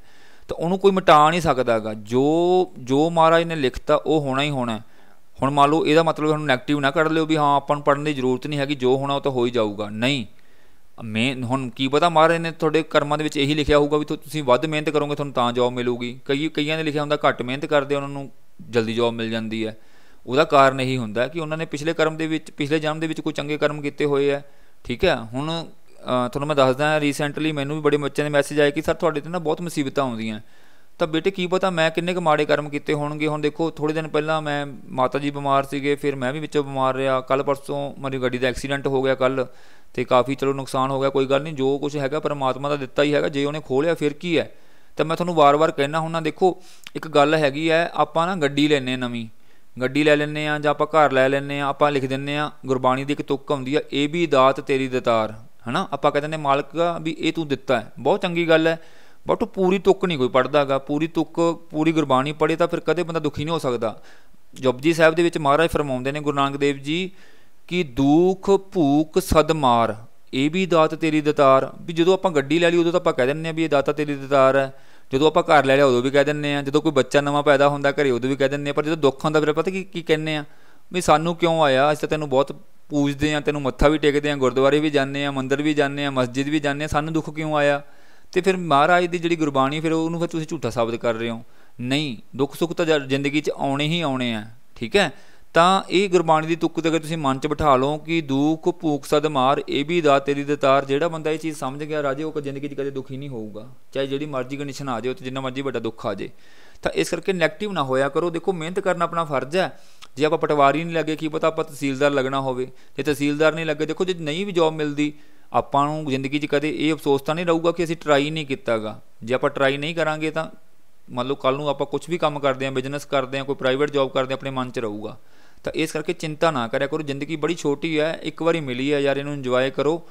ਤਾਂ ਉਹਨੂੰ ਕੋਈ ਮਿਟਾ ਨਹੀਂ ਸਕਦਾਗਾ ਜੋ ਜੋ ਮਹਾਰਾਜ ਨੇ ਲਿਖਤਾ ਉਹ ਹੋਣਾ ਹੀ ਹੋਣਾ ਹੁਣ ਮੰਨ ਲਓ ਇਹਦਾ ਮਤਲਬ ਤੁਹਾਨੂੰ 네ਗੇਟਿਵ ਨਾ ਕੱਢ ਲਿਓ ਵੀ ਹਾਂ ਆਪਾਂ ਨੂੰ ਪੜਨ ਦੀ ਜ਼ਰੂਰਤ ਨਹੀਂ ਹੈਗੀ ਜੋ ਹੋਣਾ ਉਹ ਤਾਂ ਹੋ ਹੀ ਜਾਊਗਾ ਨਹੀਂ ਮੈਂ ਹੁਣ ਕੀ ਪਤਾ ਮਹਾਰਾਜ ਨੇ ਤੁਹਾਡੇ ਕਰਮਾਂ ਦੇ ਵਿੱਚ ਇਹੀ ਲਿਖਿਆ ਹੋਊਗਾ ਵੀ ਤੁਸੀਂ ਵੱਧ ਮਿਹਨਤ ਕਰੋਗੇ ਤੁਹਾਨੂੰ ਤਾਂ ਜੌਬ ਮਿਲੂਗੀ ਕਈ ਕਈਆਂ ਨੇ ਲਿਖਿਆ ਹੁੰਦਾ ਘੱਟ ਮਿਹਨਤ ਕਰਦੇ ਉਹਨਾਂ ਨੂੰ ਜਲਦੀ ਜੌਬ ਮਿਲ ਜਾਂਦੀ ਹੈ ਉਹਦਾ ਕਾਰਨ ਇਹੀ ਹੁੰਦਾ ਕਿ ਉਹਨਾਂ ਨੇ ਪਿਛਲੇ ਕਰਮ ਦੇ ਵਿੱਚ ਪਿਛਲੇ ਜਨਮ ਦੇ ਵਿੱਚ ਕੋਈ ਚੰਗੇ ਕਰਮ ਕੀਤੇ ਹੋਏ ਆ ਠੀਕ ਹੈ ਹੁਣ ਤੁਹਾਨੂੰ ਮੈਂ ਦੱਸਦਾ ਰੀਸੈਂਟਲੀ ਮੈਨੂੰ ਵੀ ਬੜੇ ਬੱਚਿਆਂ ਦੇ ਮੈਸੇਜ ਆਏ ਕਿ ਸਰ ਤੁਹਾਡੇ ਤੇ ਨਾ ਬਹੁਤ ਮੁਸੀਬਤਾਂ ਆਉਂਦੀਆਂ ਤਾਂ ਬੇਟੇ ਕੀ ਪਤਾ ਮੈਂ ਕਿੰਨੇ ਕੁ ਮਾੜੇ ਕਰਮ ਕੀਤੇ ਹੋਣਗੇ ਹੁਣ ਦੇਖੋ ਥੋੜੇ ਦਿਨ ਪਹਿਲਾਂ ਮੈਂ ਮਾਤਾ ਜੀ ਬਿਮਾਰ ਸੀਗੇ ਫਿਰ ਮੈਂ ਵੀ ਵਿੱਚੋਂ ਬਿਮਾਰ ਰਿਹਾ ਕੱਲ ਪਰਸੋਂ ਮੇਰੀ ਗੱਡੀ ਦਾ ਐਕਸੀਡੈਂਟ ਹੋ ਗਿਆ ਕੱਲ ਤੇ ਕਾਫੀ ਚਲੋ ਨੁਕਸਾਨ ਹੋ ਗਿਆ ਕੋਈ ਗੱਲ ਨਹੀਂ ਜੋ ਕੁਝ ਹੈਗਾ ਪਰਮਾਤਮਾ ਦਾ ਦਿੱਤਾ ਹੀ ਹੈਗਾ ਜੇ ਉਹਨੇ ਖੋਲਿਆ ਫਿਰ ਕੀ ਹੈ ਤਾਂ ਮੈਂ ਤੁਹਾਨੂੰ ਵਾਰ-ਵਾਰ ਕਹਿਣਾ ਹੁੰਦਾ ਦੇਖੋ ਇੱਕ ਗੱਲ ਹੈਗੀ ਹੈ ਆਪਾਂ ਨਾ ਗੱਡੀ ਲੈਨੇ ਨਵੀਂ ਗੱਡੀ ਲੈ ਲੈਨੇ ਆ ਜਾਂ ਆਪਾਂ ਘਰ ਲੈ ਲੈਨੇ ਆ ਆਪਾਂ ਲਿਖ ਦਿੰਨੇ ਆ ਗੁਰਬਾਣੀ ਦੀ ਇੱਕ ਤੁਕ ਹੁੰਦੀ ਆ ਏ ਵੀ ਦਾਤ ਤੇਰੀ ਦਤਾਰ ਹਨਾ ਆਪਾਂ ਕਹਿੰਦੇ ਨੇ ਮਾਲਕ ਵੀ ਇਹ ਤੂੰ ਦਿੱਤਾ ਹੈ ਬਹੁਤ ਚੰਗੀ ਗੱਲ ਹੈ ਬਟ ਉਹ ਪੂਰੀ ਤੁੱਕ ਨਹੀਂ ਕੋਈ ਪੜਦਾਗਾ ਪੂਰੀ ਤੁੱਕ ਪੂਰੀ ਗੁਰਬਾਣੀ ਪੜੇ ਤਾਂ ਫਿਰ ਕਦੇ ਬੰਦਾ ਦੁਖੀ ਨਹੀਂ ਹੋ ਸਕਦਾ ਜਪਜੀ ਸਾਹਿਬ ਦੇ ਵਿੱਚ ਮਹਾਰਾਜ ਫਰਮਾਉਂਦੇ ਨੇ ਗੁਰੂ ਨਾਨਕ ਦੇਵ ਜੀ ਕਿ ਦੁੱਖ ਭੂਖ ਸਦਮਾਰ ਇਹ ਵੀ ਦਾਤ ਤੇਰੀ ਦਤਾਰ ਵੀ ਜਦੋਂ ਆਪਾਂ ਗੱਡੀ ਲੈ ਲਈ ਉਦੋਂ ਤਾਂ ਆਪਾਂ ਕਹਿ ਦਿੰਨੇ ਆ ਵੀ ਇਹ ਦਾਤਾ ਤੇਰੀ ਦਤਾਰ ਹੈ ਜਦੋਂ ਆਪਾਂ ਘਰ ਲੈ ਲਿਆ ਉਦੋਂ ਵੀ ਕਹਿ ਦਿੰਨੇ ਆ ਜਦੋਂ ਕੋਈ ਬੱਚਾ ਨਵਾਂ ਪੈਦਾ ਹੁੰਦਾ ਘਰੇ ਉਦੋਂ ਵੀ ਕਹਿ ਦਿੰਨੇ ਆ ਪਰ ਜਦੋਂ ਦੁੱਖ ਹੁੰਦਾ ਫਿਰ ਪਤਾ ਕੀ ਕੀ ਕਹਿੰਨੇ ਆ ਵੀ ਸਾਨੂੰ ਕਿਉਂ ਆਇਆ ਅਸੀਂ ਤਾਂ ਤੈਨੂੰ ਬਹੁਤ ਪੂਜਦੇ ਆ ਤੈਨੂੰ ਮੱਥਾ ਵੀ ਟੇਕਦੇ ਆ ਗੁਰਦੁਆਰੇ ਵੀ ਜਾਂਦੇ ਆ ਮੰਦਿਰ ਵੀ ਜਾਂਦੇ ਆ ਮਸਜਿਦ ਵੀ ਜਾਂਦੇ ਆ ਸਾਨੂੰ ਦੁੱਖ ਕਿਉਂ ਆਇਆ ਤੇ ਫਿਰ ਮਹਾਰਾਜ ਦੀ ਜਿਹੜੀ ਗੁਰਬਾਣੀ ਫਿਰ ਉਹਨੂੰ ਫਿਰ ਤੁਸੀਂ ਝੂਠਾ ਸਾਬਤ ਕਰ ਰਹੇ ਹੋ ਨਹੀਂ ਦੁੱਖ ਸੁੱਖ ਤਾਂ ਜ਼ਿੰਦਗੀ 'ਚ ਆਉਣੇ ਹੀ ਆਉਣੇ ਆ ਠੀਕ ਹੈ ਤਾਂ ਇਹ ਗੁਰਬਾਣੀ ਦੀ ਤੁੱਕ ਤੇ ਅਗਰ ਤੁਸੀਂ ਮਨ 'ਚ ਬਿਠਾ ਲਓ ਕਿ ਦੁੱਖ ਭੂਖ ਸਦ ਮਾਰ ਇਹ ਵੀ ਦਾ ਤੇਰੀ ਦਤਾਰ ਜਿਹੜਾ ਬੰਦਾ ਇਹ ਚੀਜ਼ ਸਮਝ ਗਿਆ ਰਾਜੇ ਉਹ ਜ਼ਿੰਦਗੀ 'ਚ ਕਦੇ ਦੁਖੀ ਨਹੀਂ ਹੋਊਗਾ ਚਾਹੇ ਜਿਹੜੀ ਮਰਜ਼ੀ ਕੰਡੀਸ਼ਨ ਆ ਜਾਏ ਉਹ ਤੇ ਜਿੰਨਾ ਮਰਜ਼ੀ ਵੱਡਾ ਦੁੱਖ ਆ ਜਾਏ ਤਾਂ ਇਸ ਕਰਕੇ 네ਗੇਟਿਵ ਨਾ ਹੋਇਆ ਕਰੋ ਦੇਖੋ ਮਿਹਨਤ ਕਰਨਾ ਆਪਣਾ ਫਰਜ਼ ਹੈ ਜੇ ਆਪਾਂ ਪਟਵਾਰੀ ਨਹੀਂ ਲੱਗੇ ਕੀ ਪਤਾ ਆਪਾਂ ਤਹਿਸੀਲਦਾਰ ਲੱਗਣਾ ਹੋਵੇ ਜੇ ਤਹਿਸੀਲਦਾਰ ਨਹੀਂ ਲੱਗੇ ਦੇਖੋ ਜੇ ਨਹੀਂ ਵੀ ਜੌਬ ਮਿਲਦੀ ਆਪਾਂ ਨੂੰ ਜ਼ਿੰਦਗੀ 'ਚ ਕਦੇ ਇਹ ਅਫਸੋਸ ਤਾਂ ਨਹੀਂ ਰਹੂਗਾ ਕਿ ਅਸੀਂ ਟਰਾਈ ਨਹੀਂ ਕੀਤਾਗਾ ਜੇ ਆਪਾਂ ਟਰਾਈ ਨਹੀਂ ਕਰਾਂਗੇ ਤਾਂ ਮੰਨ ਲਓ ਕੱਲ ਨੂੰ ਆਪਾਂ ਕੁਝ ਵੀ ਕੰਮ ਕਰਦੇ ਆਂ ਬਿਜ਼ਨਸ ਕਰਦੇ ਆਂ ਕੋਈ ਪ੍ਰਾਈਵੇਟ ਜੌਬ ਕਰਦੇ ਆਂ ਆਪਣੇ ਮਨ 'ਚ ਰਹੂਗਾ ਤਾਂ ਇਸ ਕਰਕੇ ਚਿੰਤਾ ਨਾ ਕਰਿਆ ਕਰੋ ਜ਼ਿੰਦਗੀ ਬੜੀ ਛੋਟੀ ਹੈ ਇੱਕ ਵਾਰੀ ਮਿਲੀ ਹੈ ਯਾਰ ਇਹਨੂੰ ਇੰਜੋਏ ਕਰੋ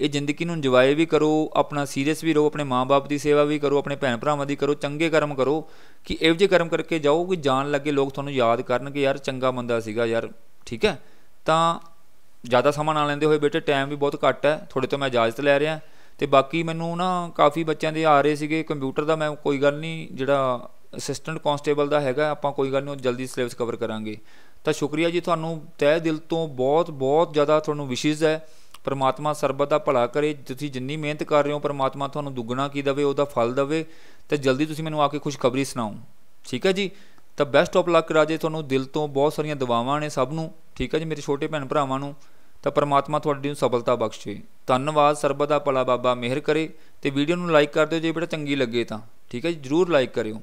ਇਹ ਜ਼ਿੰਦਗੀ ਨੂੰ ਇੰਜੋਏ ਵੀ ਕਰੋ ਆਪਣਾ ਸੀਰੀਅਸ ਵੀ ਰਹੋ ਆਪਣੇ ਮਾਪੇ ਦੀ ਸੇਵਾ ਵੀ ਕਰੋ ਆਪਣੇ ਭੈਣ ਭਰਾਵਾਂ ਦੀ ਕਰੋ ਚੰਗੇ ਕਰਮ ਕਰੋ ਕਿ ਇਹੋ ਜਿਹੇ ਕਰਮ ਕਰਕੇ ਜਾਓ ਕਿ ਜਾਣ ਲੱਗੇ ਲੋਕ ਤੁਹਾਨੂੰ ਯਾਦ ਕਰਨਗੇ ਯਾਰ ਚੰਗਾ ਬੰਦਾ ਸੀਗਾ ਯਾਰ ਠੀਕ ਹੈ ਤਾਂ ਜ਼ਿਆਦਾ ਸਮਾਂ ਨਾ ਲੈਂਦੇ ਹੋਏ ਬੇਟੇ ਟਾਈਮ ਵੀ ਬਹੁਤ ਘੱਟ ਹੈ ਥੋੜੇ ਤੋਂ ਮੈਂ ਇਜਾਜ਼ਤ ਲੈ ਰਿਹਾ ਤੇ ਬਾਕੀ ਮੈਨੂੰ ਨਾ ਕਾਫੀ ਬੱਚਿਆਂ ਦੇ ਆ ਰਹੇ ਸੀਗੇ ਕੰਪਿਊਟਰ ਦਾ ਮੈਂ ਕੋਈ ਗੱਲ ਨਹੀਂ ਜਿਹੜਾ ਅਸਿਸਟੈਂਟ ਕਨਸਟੇਬਲ ਦਾ ਹੈਗਾ ਆਪਾਂ ਕੋਈ ਗੱਲ ਨਹੀਂ ਉਹ ਜਲਦੀ ਸਿਲੇਬਸ ਕਵਰ ਕਰਾਂਗੇ ਤਾਂ ਸ਼ੁਕਰੀਆ ਜੀ ਤੁਹਾਨੂੰ ਤਹਿ ਦਿਲ ਤੋਂ ਬਹੁਤ ਬਹੁਤ ਜ਼ਿਆਦਾ ਤੁਹਾਨੂੰ ਵਿਸ਼ੇਸ ਹੈ ਪਰਮਾਤਮਾ ਸਰਬਤ ਦਾ ਭਲਾ ਕਰੇ ਤੁਸੀਂ ਜਿੰਨੀ ਮਿਹਨਤ ਕਰ ਰਹੇ ਹੋ ਪਰਮਾਤਮਾ ਤੁਹਾਨੂੰ ਦੁੱਗਣਾ ਕੀ ਦਵੇ ਉਹਦਾ ਫਲ ਦਵੇ ਤੇ ਜਲਦੀ ਤੁਸੀਂ ਮੈਨੂੰ ਆ ਕੇ ਖੁਸ਼ਖਬਰੀ ਸੁਣਾਓ ਠੀਕ ਹੈ ਜੀ ਤਾਂ ਬੈਸਟ ਆਫ ਲੱਕ ਰਾਜੇ ਤੁਹਾਨੂੰ ਦਿਲ ਤੋਂ ਬਹੁਤ ਸਾਰੀਆਂ ਦੁਆਵਾਂ ਨੇ ਸਭ ਨੂੰ ਠੀਕ ਹੈ ਜੀ ਮੇਰੇ ਛੋਟੇ ਭੈਣ ਭਰਾਵਾਂ ਨੂੰ ਤਾਂ ਪਰਮਾਤਮਾ ਤੁਹਾਡੀ ਨੂੰ ਸਫਲਤਾ ਬਖਸ਼ੇ ਧੰਨਵਾਦ ਸਰਬਤ ਦਾ ਭਲਾ ਬਾਬਾ ਮਿਹਰ ਕਰੇ ਤੇ ਵੀਡੀਓ ਨੂੰ ਲਾਈਕ ਕਰ ਦਿਓ ਜੇ ਬੇਟਾ ਚੰਗੀ ਲੱਗੇ ਤਾਂ ਠੀਕ ਹੈ ਜੀ ਜਰੂਰ ਲਾਈਕ ਕਰਿਓ